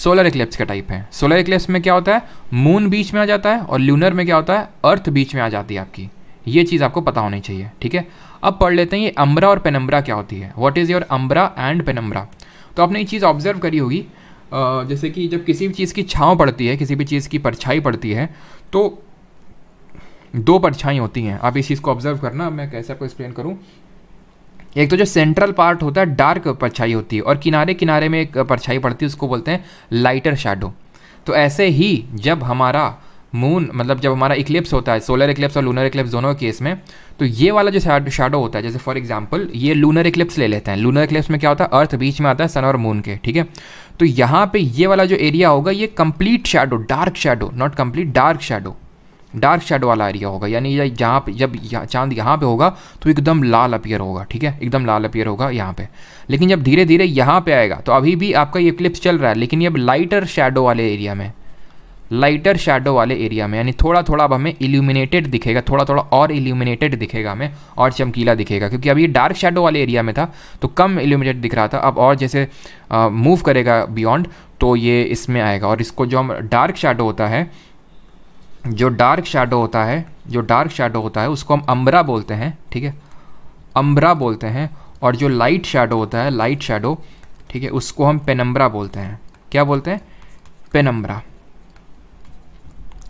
सोलर इक्लिप्स के टाइप हैं सोलर इक्लिप्स में क्या होता है मून बीच में आ जाता है और ल्यूनर में क्या होता है अर्थ बीच में आ जाती है आपकी ये चीज़ आपको पता होनी चाहिए ठीक है अब पढ़ लेते हैं ये अम्बरा और पेनम्बरा क्या होती है what is your umbra and penumbra तो आपने ये चीज़ ऑब्जर्व करी होगी जैसे कि जब किसी भी चीज़ की छाँव पड़ती है किसी भी चीज़ की परछाई पड़ती है तो दो परछाई होती हैं आप इस चीज़ को ऑब्जर्व करना मैं कैसे आपको एक्सप्लेन करूँ एक तो जो सेंट्रल पार्ट होता है डार्क परछाई होती है और किनारे किनारे में एक परछाई पड़ती है उसको बोलते हैं लाइटर शेडो तो ऐसे ही जब हमारा मून मतलब जब हमारा इक्लिप्स होता है सोलर इक्लिप्स और लूनर इक्लिप्स दोनों केस में तो ये वाला जो शेडो होता है जैसे फॉर एग्जांपल ये लूनर इक्लिप्स ले लेते हैं लूनर इक्लिप्स में क्या होता है अर्थ बीच में आता है सन और मून के ठीक है तो यहाँ पे ये वाला जो एरिया होगा ये complete shadow dark shadow not complete dark shadow dark shadow वाला एरिया होगा यानी जहाँ पे जब चांद यहाँ पे होगा तो एकदम लाल अपियर होगा ठीक है एकदम लाल अपियर होगा यहाँ पे लेकिन जब धीरे धीरे यहाँ पे आएगा तो अभी भी आपका ये क्लिप्स चल रहा है लेकिन ये अब लाइटर शेडो वाले एरिया में लाइटर शेडो वाले एरिया में यानी थोड़ा थोड़ा अब हमें इल्यूमिनेटेड दिखेगा थोड़ा थोड़ा और इल्यूमिनेटेड दिखेगा हमें और चमकीला दिखेगा क्योंकि अभी डार्क शेडो वाले एरिया में था तो कम इल्यूमिनेटेड दिख रहा था अब और जैसे मूव करेगा बियॉन्ड तो ये इसमें आएगा और इसको जो हम डार्क शेडो होता है जो डार्क शेडो होता है जो डार्क शेडो होता है उसको हम अम्बरा बोलते हैं ठीक है अम्बरा बोलते हैं और जो लाइट शेडो होता है लाइट शेडो ठीक है उसको हम पेनम्बरा बोलते हैं क्या बोलते हैं पेनम्बरा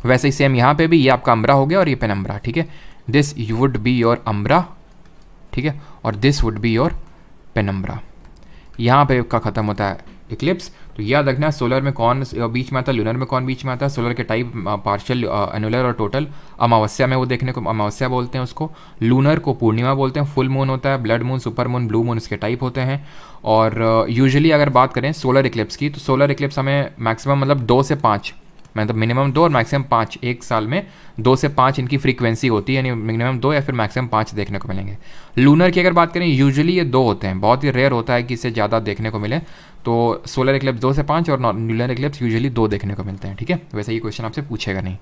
वैसे ही सेम यहाँ पे भी ये आपका अम्बरा हो गया और ये पेनम्बरा ठीक है this you would be your umbra ठीक है और this would be your penumbra यहाँ पे का ख़त्म होता है इक्लिप्स तो याद रखना सोलर में कौन बीच में आता है लूनर में कौन बीच में आता है सोलर के टाइप पार्शल एनुलर और टोटल अमावस्या में वो देखने को अमावस्या बोलते हैं उसको लूनर को पूर्णिमा बोलते हैं फुल मून होता है blood moon super moon blue moon इसके टाइप होते हैं और यूजुअली अगर बात करें सोलर इक्लिप्स की तो सोलर इक्लिप्स हमें मैक्सिमम मतलब दो से पाँच मतलब मिनिमम दो और मैक्सिमम पाँच एक साल में दो से पाँच इनकी फ्रीक्वेंसी होती है यानी मिनिमम दो या फिर मैक्सिमम पाँच देखने को मिलेंगे लूनर की अगर बात करें यूजुअली ये दो होते हैं बहुत ही रेयर होता है कि इससे ज़्यादा देखने को मिले तो सोलर इक्लिप्स दो से पाँच और न्यूलर इक्लिप्स यूजुअली दो देखने को मिलते हैं ठीक है वैसे ये क्वेश्चन आपसे पूछेगा नहीं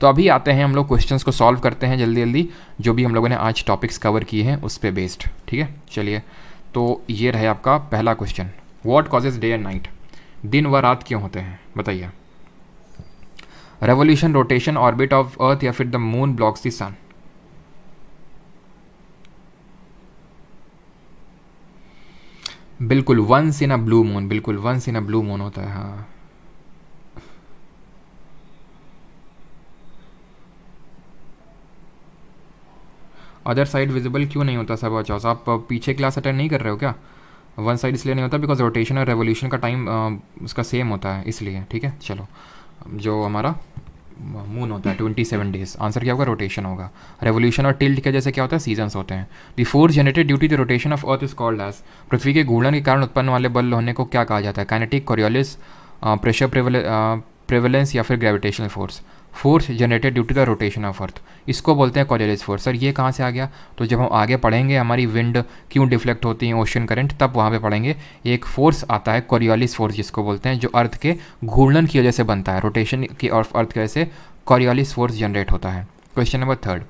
तो अभी आते हैं हम लोग क्वेश्चन को सॉल्व करते हैं जल्दी जल्दी जो भी हम लोगों ने आज टॉपिक्स कवर किए हैं उस पर बेस्ड ठीक है चलिए तो ये रहे आपका पहला question what causes day and night दिन व रात क्यों होते हैं बताइए revolution rotation orbit of earth या फिर the moon blocks the sun बिल्कुल once in a blue moon बिल्कुल once in a blue moon होता है हाँ अदर साइड विजिबल क्यों नहीं होता सब अच्छा आप पीछे क्लास अटेंड नहीं कर रहे हो क्या वन साइड इसलिए नहीं होता बिकॉज रोटेशन और रेवोल्यूशन का टाइम उसका सेम होता है इसलिए ठीक है चलो जो हमारा मून होता है ट्वेंटी सेवन डेज आंसर क्या होगा रोटेशन होगा रेवोल्यूशन और टिल्ट के जैसे क्या होता है सीजन्स होते हैं the force generated due to the rotation of earth is called as पृथ्वी के घूर्णन के कारण उत्पन्न वाले बल होने को क्या कहा जाता है काइनेटिक कोरियोलिस प्रेशर प्रेवलेंस या फिर gravitational force force generated due to the rotation of earth इसको बोलते हैं कॉलेज फोर्स सर ये कहाँ से आ गया तो जब हम आगे पढ़ेंगे हमारी विंड क्यों डिफ्लेक्ट होती है ओशन करंट तब वहाँ पे पढ़ेंगे एक फोर्स आता है कॉरियोलिस फोर्स जिसको बोलते हैं जो अर्थ के घूर्णन की वजह से बनता है रोटेशन की और अर्थ की वजह से कॉरियोलिस फोर्स जनरेट होता है question number third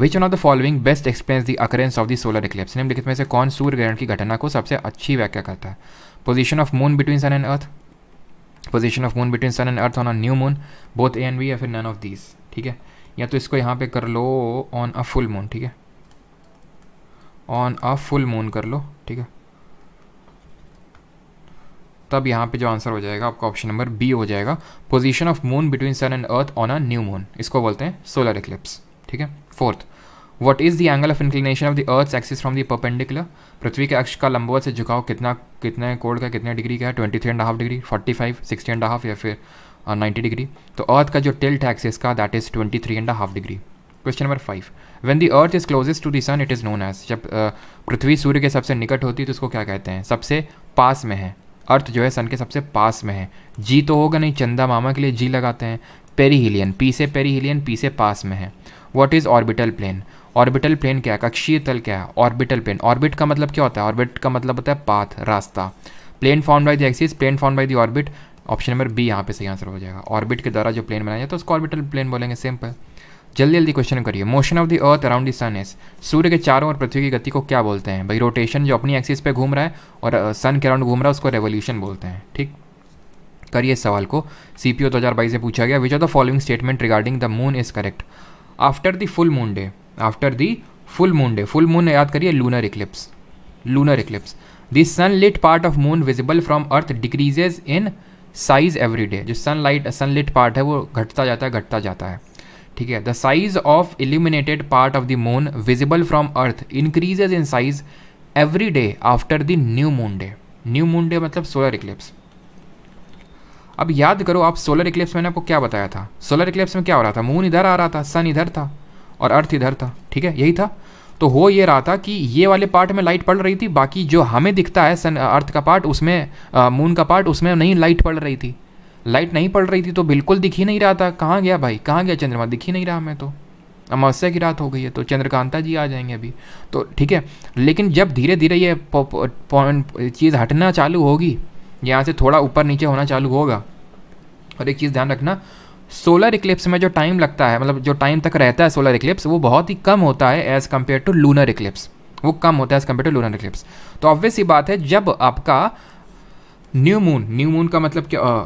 which one of the following best explains the occurrence of the solar eclipse निम्नलिखित में से कौन सूर्य ग्रहण की घटना को सबसे अच्छी व्याख्या करता है position of moon between sun and earth position of moon between sun and earth on a new moon both A and B या फिर नन ऑफ दीज ठीक है या तो इसको यहाँ पे कर लो ऑन अ फुल मून ठीक है ऑन अ फुल मून कर लो ठीक है तब यहाँ पे जो आंसर हो जाएगा आपका ऑप्शन नंबर बी हो जाएगा position of moon between sun and earth on a new moon इसको बोलते हैं सोलर इक्लिप्स ठीक है fourth what is the angle of inclination of the earth axis from the perpendicular पृथ्वी के अक्ष का लंबवत से झुकाव कितना कितने कोड का कितने डिग्री का है twenty three and half degree forty five sixty and half या फिर नाइन्टी डिग्री तो अर्थ का जो टिल्ट है एक्सिस का that is twenty three and half degree question number five when the earth is closest to the sun it is known as जब पृथ्वी सूर्य के सबसे निकट होती है तो उसको क्या कहते हैं सबसे पास में है अर्थ जो है सन के सबसे पास में है जी तो होगा नहीं चंदा मामा के लिए जी लगाते हैं पेरीहिलियन पी से पेरीहिलियन पी से पास में है what is orbital plane orbital plane क्या है कक्षीय तल क्या है ऑर्बिटल प्लेन ऑर्बिट का मतलब क्या होता है ऑर्बिट का मतलब होता है पाथ रास्ता plane form by the axis plane form by the orbit option number B यहाँ पे सही आंसर हो जाएगा ऑर्बिट के द्वारा जो प्लेन बनाया जाए तो उसको ऑर्बिटल प्लेन बोलेंगे सिंपल जल्दी जल्दी क्वेश्चन करिए motion of the earth around the sun is सूर्य के चारों और पृथ्वी की गति को क्या बोलते हैं भाई रोटेशन जो अपनी एक्सिस पे घूम रहा है और सन के अराउंड घूम रहा है उसको रेवोल्यूशन बोलते हैं ठीक करिए सवाल को सी पी ओ दो हज़ार बाईस से पूछा गया which are the following statement regarding the moon is correct after the full moon day after the full moon day full moon याद करिए lunar eclipse lunar eclipse the lit part of moon visible from earth decreases in size every day जो sunlight lit part है वो घटता जाता है घटता जाता है ठीक है the size of illuminated part of the moon visible from earth increases in size every day after the new moon day new moon day मतलब सोलर इक्लिप्स अब याद करो आप सोलर इक्लिप्स मैंने आपको क्या बताया था सोलर इक्लिप्स में क्या हो रहा था मून इधर आ रहा था सन इधर था और अर्थ इधर था ठीक है यही था तो हो ये रहा था कि ये वाले पार्ट में लाइट पड़ रही थी बाकी जो हमें दिखता है सन अर्थ का पार्ट उसमें मून का पार्ट उसमें नहीं लाइट पड़ रही थी लाइट नहीं पड़ रही थी तो बिल्कुल दिख ही नहीं रहा था कहाँ गया भाई कहाँ गया चंद्रमा दिख ही नहीं रहा मैं तो अमावस्या की रात हो गई है तो चंद्रकांता जी आ जाएंगे अभी तो ठीक है लेकिन जब धीरे धीरे ये पॉइंट चीज़ हटना चालू होगी यहाँ से थोड़ा ऊपर नीचे होना चालू होगा और एक चीज़ ध्यान रखना सोलर इक्लिप्स में जो टाइम लगता है मतलब जो टाइम तक रहता है सोलर इक्लिप्स वो बहुत ही कम होता है as compare to lunar eclipse वो कम होता है as compare to lunar eclipse तो ऑब्वियस ही बात है जब आपका न्यू मून न्यू मून का मतलब क्या आ,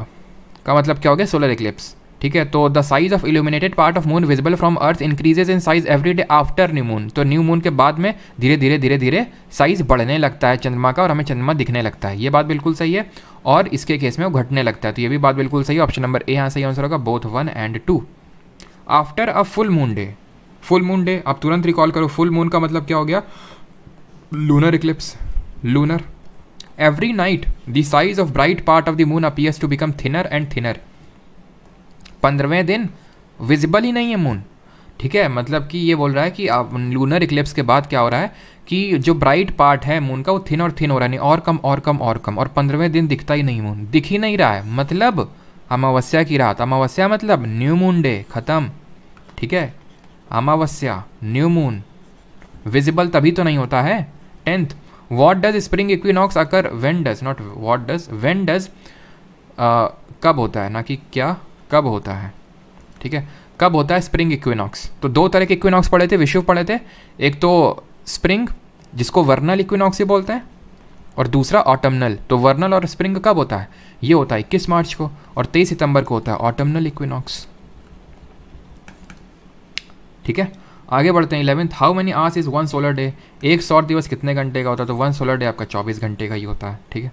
का मतलब क्या हो गया सोलर इक्लिप्स ठीक है तो the size of illuminated part of moon visible from earth increases in size every day after new moon तो न्यू मून के बाद में धीरे धीरे धीरे धीरे साइज बढ़ने लगता है चंद्रमा का और हमें चंद्रमा दिखने लगता है ये बात बिल्कुल सही है और इसके केस में वो घटने लगता है तो ये भी बात बिल्कुल सही ऑप्शन नंबर ए यहाँ सही आंसर होगा both one and two after a full moon day full moon day आप तुरंत रिकॉल करो फुल मून का मतलब क्या हो गया lunar eclipse lunar every night the size of bright part of the moon appears to become thinner and thinner पंद्रहवें दिन विजिबल ही नहीं है मून ठीक है मतलब कि ये बोल रहा है कि आप लूनर इक्लिप्स के बाद क्या हो रहा है कि जो ब्राइट पार्ट है मून का वो थिन और थिन हो रहा है और कम और कम और कम और पंद्रहवें दिन दिखता ही नहीं मून दिख ही नहीं रहा है मतलब अमावस्या की रात अमावस्या मतलब न्यू मून डे ख़त्म ठीक है अमावस्या न्यू मून विजिबल तभी तो नहीं होता है tenth what does spring equinox occur when does not what does when does कब होता है ना कि क्या कब होता है ठीक है कब होता है स्प्रिंग इक्विनॉक्स तो दो तरह के इक्विनॉक्स पढ़े थे विश्व पढ़े थे एक तो स्प्रिंग जिसको वर्नल इक्विनॉक्स बोलते हैं और दूसरा ऑटमनल तो वर्नल और स्प्रिंग कब होता है ये होता है इक्कीस मार्च को और तेईस सितंबर को होता है ऑटमनल इक्विनॉक्स ठीक है आगे बढ़ते हैं eleventh how many hours is one solar day एक सौर दिवस कितने घंटे का होता है तो वन सोलर डे आपका चौबीस घंटे का ही होता है ठीक है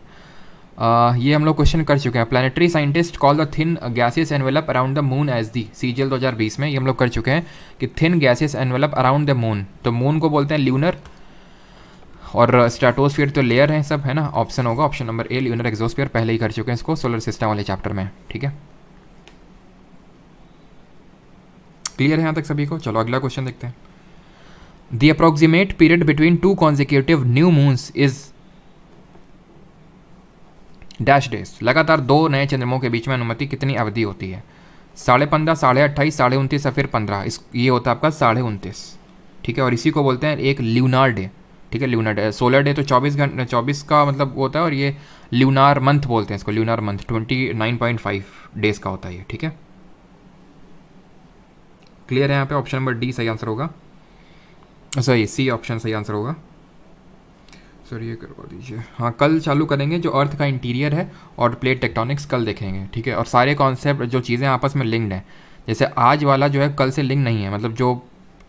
Uh, ये हम लोग क्वेश्चन कर चुके हैं planetary scientist call the thin gases envelope around the moon as the CGL 2020 में ये हम लोग कर चुके हैं कि thin gases envelope around the moon तो मून को बोलते हैं ल्यूनर और स्ट्रेटोस्फीयर तो लेयर हैं सब है ना ऑप्शन होगा option number A lunar exosphere पहले ही कर चुके हैं इसको सोलर सिस्टम वाले चैप्टर में ठीक है क्लियर है यहाँ तक सभी को चलो अगला क्वेश्चन देखते हैं the approximate period between two consecutive new moons is dash days लगातार दो नए चंद्रमों के बीच में अनुमति कितनी अवधि होती है साढ़े पंद्रह साढ़े अट्ठाईस साढ़े उनतीस या फिर पंद्रह इस ये होता है आपका साढ़े उनतीस ठीक है और इसी को बोलते हैं एक ल्यूनार डे ठीक है ल्यूनार डे सोलर डे तो चौबीस घंटे चौबीस का मतलब होता है और ये ल्यूनार मंथ बोलते हैं इसको lunar month twenty nine point five days का होता है ये ठीक है क्लियर है यहाँ पे ऑप्शन नंबर डी सही आंसर होगा सॉरी सी ऑप्शन सही आंसर होगा सर ये करवा दीजिए हाँ कल चालू करेंगे जो अर्थ का इंटीरियर है और प्लेट टेक्टोनिक्स कल देखेंगे ठीक है और सारे कॉन्सेप्ट जो चीज़ें आपस में लिंक्ड हैं जैसे आज वाला जो है कल से लिंक नहीं है मतलब जो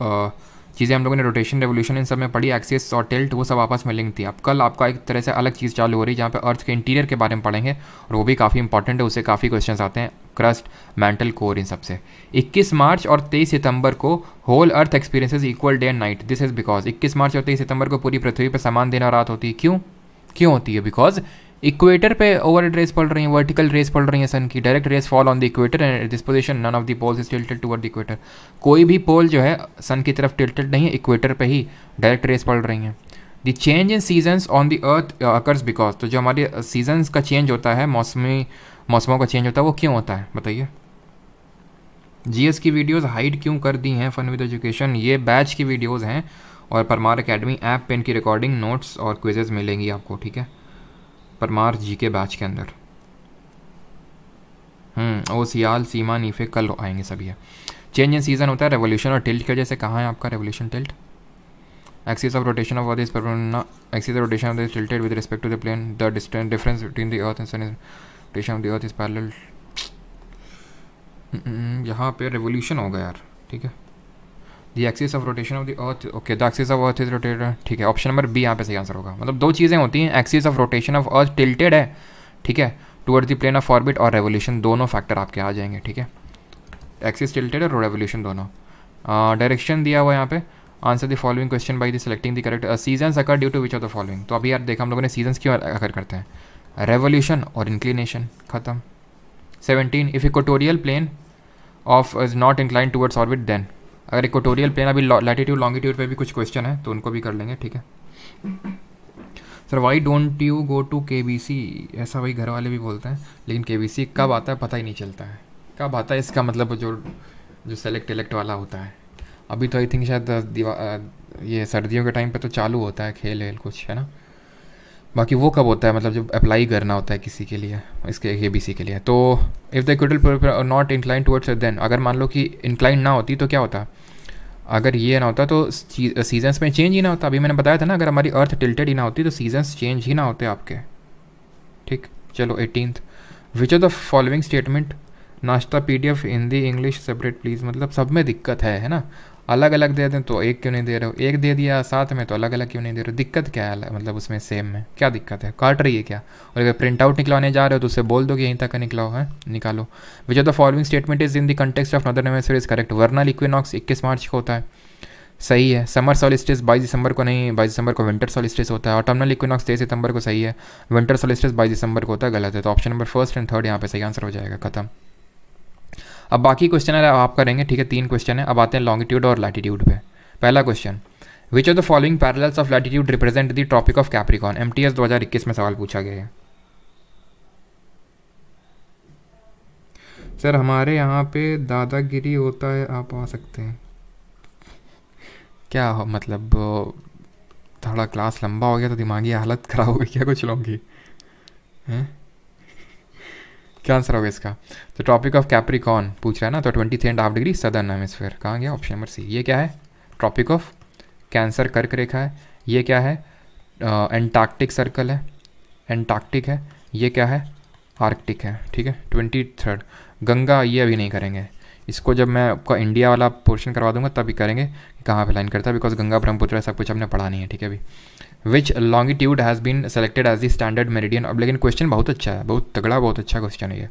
आ, चीज़ें हम लोगों ने रोटेशन रेवोल्यूशन इन सब में पढ़ी एक्सिस और टिल्ट वो सब आपस में लिंक थी अब कल आपका एक तरह से अलग चीज़ चालू हो रही है जहाँ पर अर्थ के इंटीरियर के बारे में पढ़ेंगे और वो भी काफ़ी इंपॉर्टेंट है उससे काफ़ी क्वेश्चन आते हैं क्रस्ट मेंटल कोर इन सबसे 21 मार्च और 23 सितंबर को whole earth experiences equal day and night this is because 21 मार्च और 23 सितंबर को पूरी पृथ्वी पर समान दिन और रात होती है क्यों क्यों होती है बिकॉज इक्वेटर पे ओवरहेड रेस पड़ रही है वर्टिकल रेस पड़ रही है सन की direct rays fall on the equator and this position none of the poles is tilted toward the equator कोई भी पोल जो है सन की तरफ टिल्टेड नहीं है इक्वेटर पे ही डायरेक्ट रेस पड़ रही हैं the change in seasons on the earth occurs because तो जो हमारे सीजन्स uh, का चेंज होता है मौसमी मौसमों का चेंज होता है वो क्यों होता है बताइए एस की वीडियोज हाइड क्यों कर दी हैं फन विद एजुकेशन ये बैच की वीडियोज़ हैं और परमार अकेडमी ऐप पे इनकी रिकॉर्डिंग नोट्स और क्विजेज मिलेंगी आपको ठीक है परमार जी के बैच के अंदर हम्म, ओ सियाल सीमा नीफे कल आएंगे सभी है चेंज इन सीजन होता है रेवोल्यूशन और टिल्ट की वजह से कहाँ है आपका revolution tilt axis of rotation of this is axis rotation of this tilted with respect to the plane the distance difference between the earth and sun is rotation of the earth is parallel यहाँ पे revolution होगा यार ठीक है the axis of rotation of the earth okay the axis of earth is rotated ठीक है option number B यहाँ पे सही आंसर होगा मतलब दो चीज़ें होती हैं axis of rotation of earth tilted है ठीक है toward the plane of orbit और रेवोल्यूशन दोनों फैक्टर आपके आ जाएंगे ठीक है एक्सिस टिल्टेड और रेवोल्यूशन दोनों डायरेक्शन uh, दिया हुआ यहाँ पे answer the following question by the selecting the correct seasons occur due to which of the following तो अभी यार देखा हम लोगों ने सीजन्स क्यों अकर करते हैं रेवोल्यूशन और इंक्लिनेशन खत्म seventeen if equatorial plane of is not incline towards orbit then अगर इक्वेटोरियल प्लेन अभी लैटिट्यूड लॉन्गिट्यूड पे भी कुछ क्वेश्चन है तो उनको भी कर लेंगे ठीक है sir why don't you go to K B C ऐसा वही घर वाले भी बोलते हैं लेकिन के बी सी कब आता है पता ही नहीं चलता है कब आता है इसका मतलब जो जो सेलेक्ट इलेक्ट वाला होता है अभी तो आई थिंक शायद ये सर्दियों के टाइम पे तो चालू होता है खेल वेल कुछ है ना बाकी वो कब होता है मतलब जब अप्लाई करना होता है किसी के लिए इसके ए बी सी के लिए तो if the equatorial not incline towards then अगर मान लो कि इंक्लाइन ना होती तो क्या होता अगर ये ना होता तो सीजन्स में चेंज ही ना होता अभी मैंने बताया था ना अगर हमारी अर्थ टिल्टेड ही ना होती तो सीजन्स चेंज ही ना होते आपके ठीक चलो eighteen which are the following statement नाश्ता P D F Hindi English separate please मतलब सब में दिक्कत है है ना अलग अलग दे दें तो एक क्यों नहीं दे रहे हो एक दे दिया साथ में तो अलग अलग क्यों नहीं दे रहे हो दिक्कत क्या है मतलब उसमें सेम में क्या दिक्कत है काट रही है क्या और अगर प्रिंट आउट निकलवाने जा रहे हो तो उसे बोल दो कि यहीं तक निकलाओ है निकालो which of the following statement is in the context of northern hemisphere is correct वर्ना इक्विनॉक्स इक्कीस मार्च को होता है सही है समर सॉलिस्टेज बाईस दिसंबर को नहीं बाईस दिसंबर को विंटर सोलिस्टिस होता है ऑटमनल इक्विनॉक्स तेईस सितंबर को सही है विंटर सोलिस्टिस बाईस दिसंबर को होता है गलत है तो option number first and third यहाँ पे सही आंसर हो जाएगा खत्म अब बाकी क्वेश्चन है आप करेंगे ठीक है तीन क्वेश्चन है अब आते हैं लॉन्गिट्यूड और लैटिट्यूड पे पहला question which are the following parallels of latitude represent the tropic of Capricorn M T S दो हज़ार इक्कीस में सवाल पूछा गया है सर हमारे यहाँ पे दादागिरी होता है आप आ सकते हैं क्या हो? मतलब थोड़ा क्लास लंबा हो गया तो दिमागी हालत ख़राब हो गई क्या कुछ लोगों की हैं क्या आंसर होगा इसका तो ट्रॉपिक ऑफ कैप्रिकॉन पूछ रहा है ना तो twenty three and half degree southern hemisphere कहाँ गया ऑप्शन नंबर सी ये क्या है ट्रॉपिक ऑफ कैंसर कर्क रेखा है ये क्या है एंटार्क्टिक सर्कल है एंटार्क्टिक है ये क्या है आर्कटिक है ठीक है ट्वेंटी थर्ड गंगा ये अभी नहीं करेंगे इसको जब मैं आपका इंडिया वाला पोर्शन करवा दूंगा तभी करेंगे कहाँ पे लाइन करता है बिकॉज गंगा ब्रह्मपुत्र सब कुछ हमने पढ़ा नहीं है ठीक है अभी which longitude has been selected as the standard meridian अब लेकिन क्वेश्चन बहुत अच्छा है बहुत तगड़ा बहुत अच्छा क्वेश्चन है ये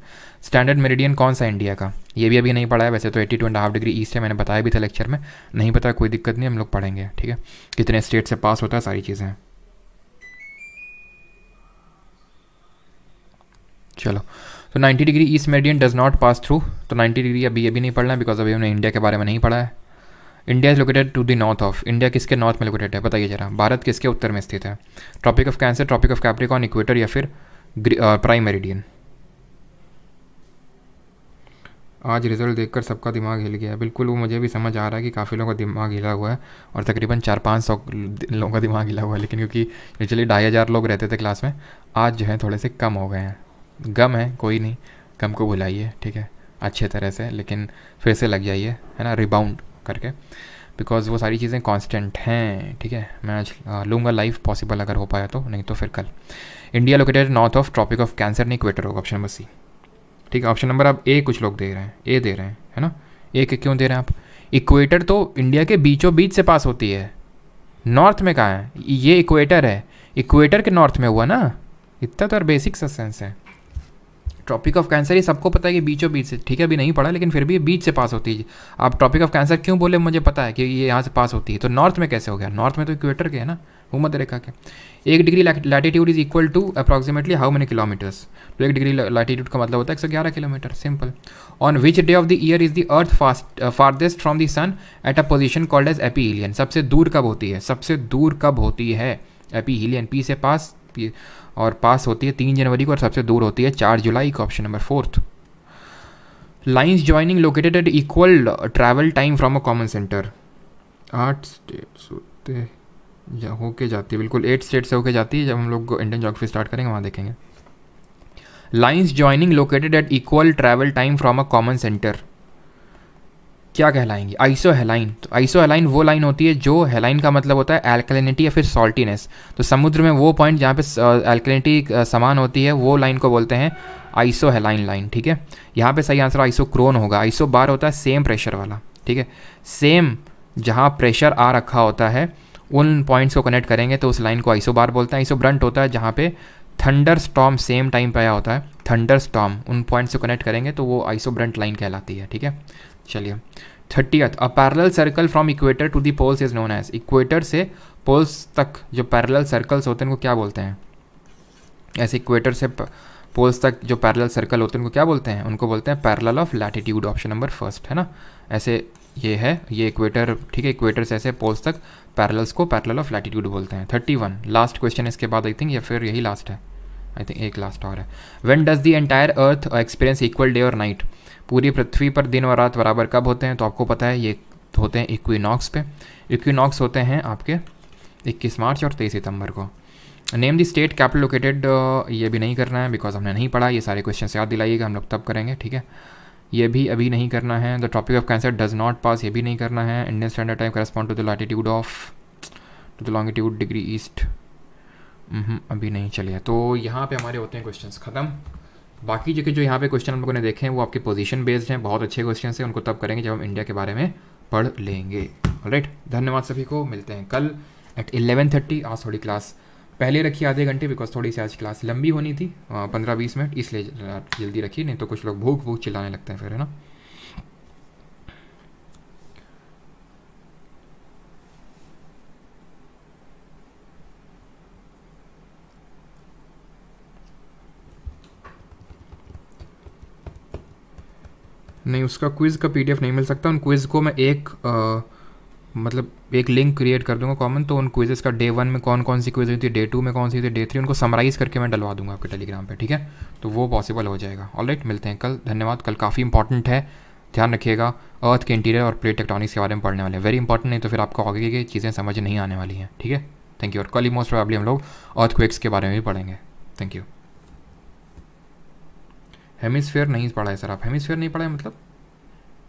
स्टैंडर्ड मेरिडियन कौन सा इंडिया का ये भी अभी नहीं पढ़ा है वैसे तो eighty two and half degree east है मैंने बताया भी था लेक्चर में नहीं पता कोई दिक्कत नहीं हम लोग पढ़ेंगे ठीक है कितने स्टेट से पास होता है सारी चीज़ें चलो तो 90 degree east meridian does not pass through तो 90 डिग्री अभी अभी नहीं पढ़ना है बिकॉज अभी हमने इंडिया के बारे में नहीं पढ़ा है India is located to the north of India किसके नॉर्थ में लोकेटेड है बताइए जरा भारत किसके उत्तर में स्थित है tropic of cancer tropic of Capricorn equator या फिर प्राइम मेरिडियन आज रिजल्ट देखकर सबका दिमाग हिल गया बिल्कुल वो मुझे भी समझ आ रहा है कि काफ़ी लोगों का दिमाग हिला हुआ है और तकरीबन चार पाँच सौ लोगों का दिमाग हिला हुआ है लेकिन क्योंकि यूजली ढाई हज़ार लोग रहते थे क्लास में आज जो है थोड़े से कम हो गए हैं गम है कोई नहीं गम को भुलाइए ठीक है अच्छे तरह से लेकिन फिर से लग जाइए है ना रिबाउंड करके बिकॉज वो सारी चीज़ें कॉन्स्टेंट हैं ठीक है मैं आज लूँगा लाइफ पॉसिबल अगर हो पाया तो नहीं तो फिर कल India located north of tropic of cancer नहीं क्वेटर होगा ऑप्शन नंबर सी ठीक है ऑप्शन नंबर आप ए कुछ लोग दे रहे हैं ए दे रहे हैं है ना ए के क्यों दे रहे हैं आप इक्वेटर तो इंडिया के बीचों बीच से पास होती है नॉर्थ में कहाँ है ये इक्वेटर है इक्वेटर के नॉर्थ में हुआ ना इतना तो और बेसिक सा सेंस है ट्रॉपिक ऑफ कैंसर ही सबको पता है कि बीचों बीच से ठीक है अभी नहीं पढ़ा लेकिन फिर भी बीच से पास होती है आप ट्रॉपिक ऑफ कैंसर क्यों बोले मुझे पता है कि ये यहाँ से पास होती है तो नॉर्थ में कैसे हो गया नॉर्थ में तो इक्वेटर के है ना भूमध्य रेखा के एक degree latitude is equal to approximately how many kilometres तो एक डिग्री लैटिट्यूड का मतलब होता है एक सौ ग्यारह kilometre simple on which day of the year is the earth fast farthest from the sun at a position called as aphelion सबसे दूर कब होती है सबसे दूर कब होती है एपी हिलियन पी से पास और पास होती है तीन जनवरी को और सबसे दूर होती है चार जुलाई को option number fourth lines joining located at equal travel time from a common centre आठ स्टेट्स होते जा होके जाती है बिल्कुल एट स्टेट से होके जाती है जब हम लोग इंडियन जोग्राफी स्टार्ट करेंगे वहाँ देखेंगे lines joining located at equal travel time from a common centre क्या कहलाएंगी आइसो हेलाइन तो आइसो हेलाइन वो लाइन होती है जो हेलाइन का मतलब होता है एल्कलिनिटी या फिर सॉल्टीनेस तो समुद्र में वो पॉइंट जहाँ पे एल्कलिनिटी समान होती है वो लाइन को बोलते हैं आइसो हेलाइन लाइन ठीक है यहाँ पे सही आंसर आइसो क्रोन होगा आइसो बार होता है सेम प्रेशर वाला ठीक है सेम जहाँ प्रेशर आ रखा होता है उन पॉइंट्स को कनेक्ट करेंगे तो उस लाइन को आइसो बार बोलते हैं आइसो ब्रंट होता है जहाँ पे थंडर स्टॉम सेम टाइम पे आया होता है थंडर स्टॉम उन पॉइंट्स को कनेक्ट करेंगे तो वो आइसो ब्रंट लाइन कहलाती है ठीक है चलिए thirtieth a parallel circle from equator to the poles is known as equator से पोल्स तक जो पैरल सर्कल्स होते हैं उनको क्या बोलते हैं ऐसे इक्वेटर से पोल्स तक जो पैरल सर्कल होते हैं उनको क्या बोलते हैं उनको बोलते हैं parallel of latitude option number first है ना ऐसे ये है ये इक्वेटर ठीक है इक्वेटर से ऐसे पोल्स तक पैरल्स को पैरल ऑफ लैटिट्यूड बोलते हैं थर्टी वन लास्ट क्वेश्चन इसके बाद आई थिंक या फिर यही लास्ट है आई थिंक एक लास्ट और है when does the entire earth experience equal day और नाइट पूरी पृथ्वी पर दिन और रात बराबर कब होते हैं तो आपको पता है ये होते हैं इक्विनॉक्स पे इक्विनॉक्स होते हैं आपके 21 मार्च और 23 सितंबर को name the state capital located ये भी नहीं करना है बिकॉज हमने नहीं पढ़ा ये सारे क्वेश्चन याद दिलाइएगा हम लोग तब करेंगे ठीक है ये भी अभी नहीं करना है the tropic of cancer does not pass ये भी नहीं करना है Indian standard time correspond to the latitude of to the longitude degree east अभी नहीं चलिए तो यहाँ पे हमारे होते हैं क्वेश्चंस ख़त्म बाकी जो कि जो यहाँ पे क्वेश्चन हम लोगों ने देखे हैं वो आपके पोजीशन बेस्ड हैं बहुत अच्छे क्वेश्चन हैं उनको तब करेंगे जब हम इंडिया के बारे में पढ़ लेंगे राइट धन्यवाद सभी को मिलते हैं कल एट इलेवन थर्टी आज थोड़ी क्लास पहले रखी आधे घंटे बिकॉज थोड़ी सी आज क्लास लंबी होनी थी पंद्रह बीस मिनट इसलिए जल्दी रखी नहीं तो कुछ लोग भूख भूख चिल्लाने लगते हैं फिर है ना नहीं उसका क्विज़ का पीडीएफ नहीं मिल सकता उन क्विज़ को मैं एक आ, मतलब एक लिंक क्रिएट कर दूंगा कॉमन तो उन क्विजेस का डे वन में कौन कौन सी क्विज हुई थी डे टू में कौन सी थी डे थ्री उनको समराइज़ करके मैं डलवा दूंगा आपके टेलीग्राम पे ठीक है तो वो पॉसिबल हो जाएगा ऑल right, मिलते हैं कल धन्यवाद कल काफ़ी इंपॉर्टेंट है ध्यान रखिएगा अर्थ के इंटीरियर और प्लेट टेक्टॉनिक्स के बारे में पढ़ने वाले हैं वेरी इंपॉर्टेंट नहीं तो फिर आपको आगे की चीज़ें समझ नहीं आने वाली हैं ठीक है थैंक यू और कल ही मोस्ट प्रॉब्लम हम लोग अर्थ क्वेक्स के बारे में भी पढ़ेंगे थैंक यू हेमिसफेयर नहीं पढ़ा है सर आप हेमिसफेयर नहीं पढ़ा है मतलब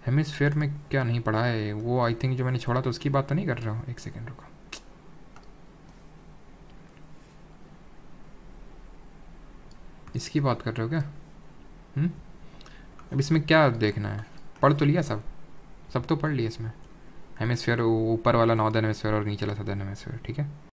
हेमिसफेयर में क्या नहीं पढ़ा है वो आई थिंक जो मैंने छोड़ा तो उसकी बात तो नहीं कर रहा हूँ एक सेकेंड रुका इसकी बात कर रहे हो क्या हुँ? हम्म? अब इसमें क्या देखना है पढ़ तो लिया सब सब तो पढ़ लिया इसमें हेमिसफेयर ऊपर वाला नॉर्दर्न हेमिसफेयर और नीचे वाला सदर्न हेमिसफेयर ठीक है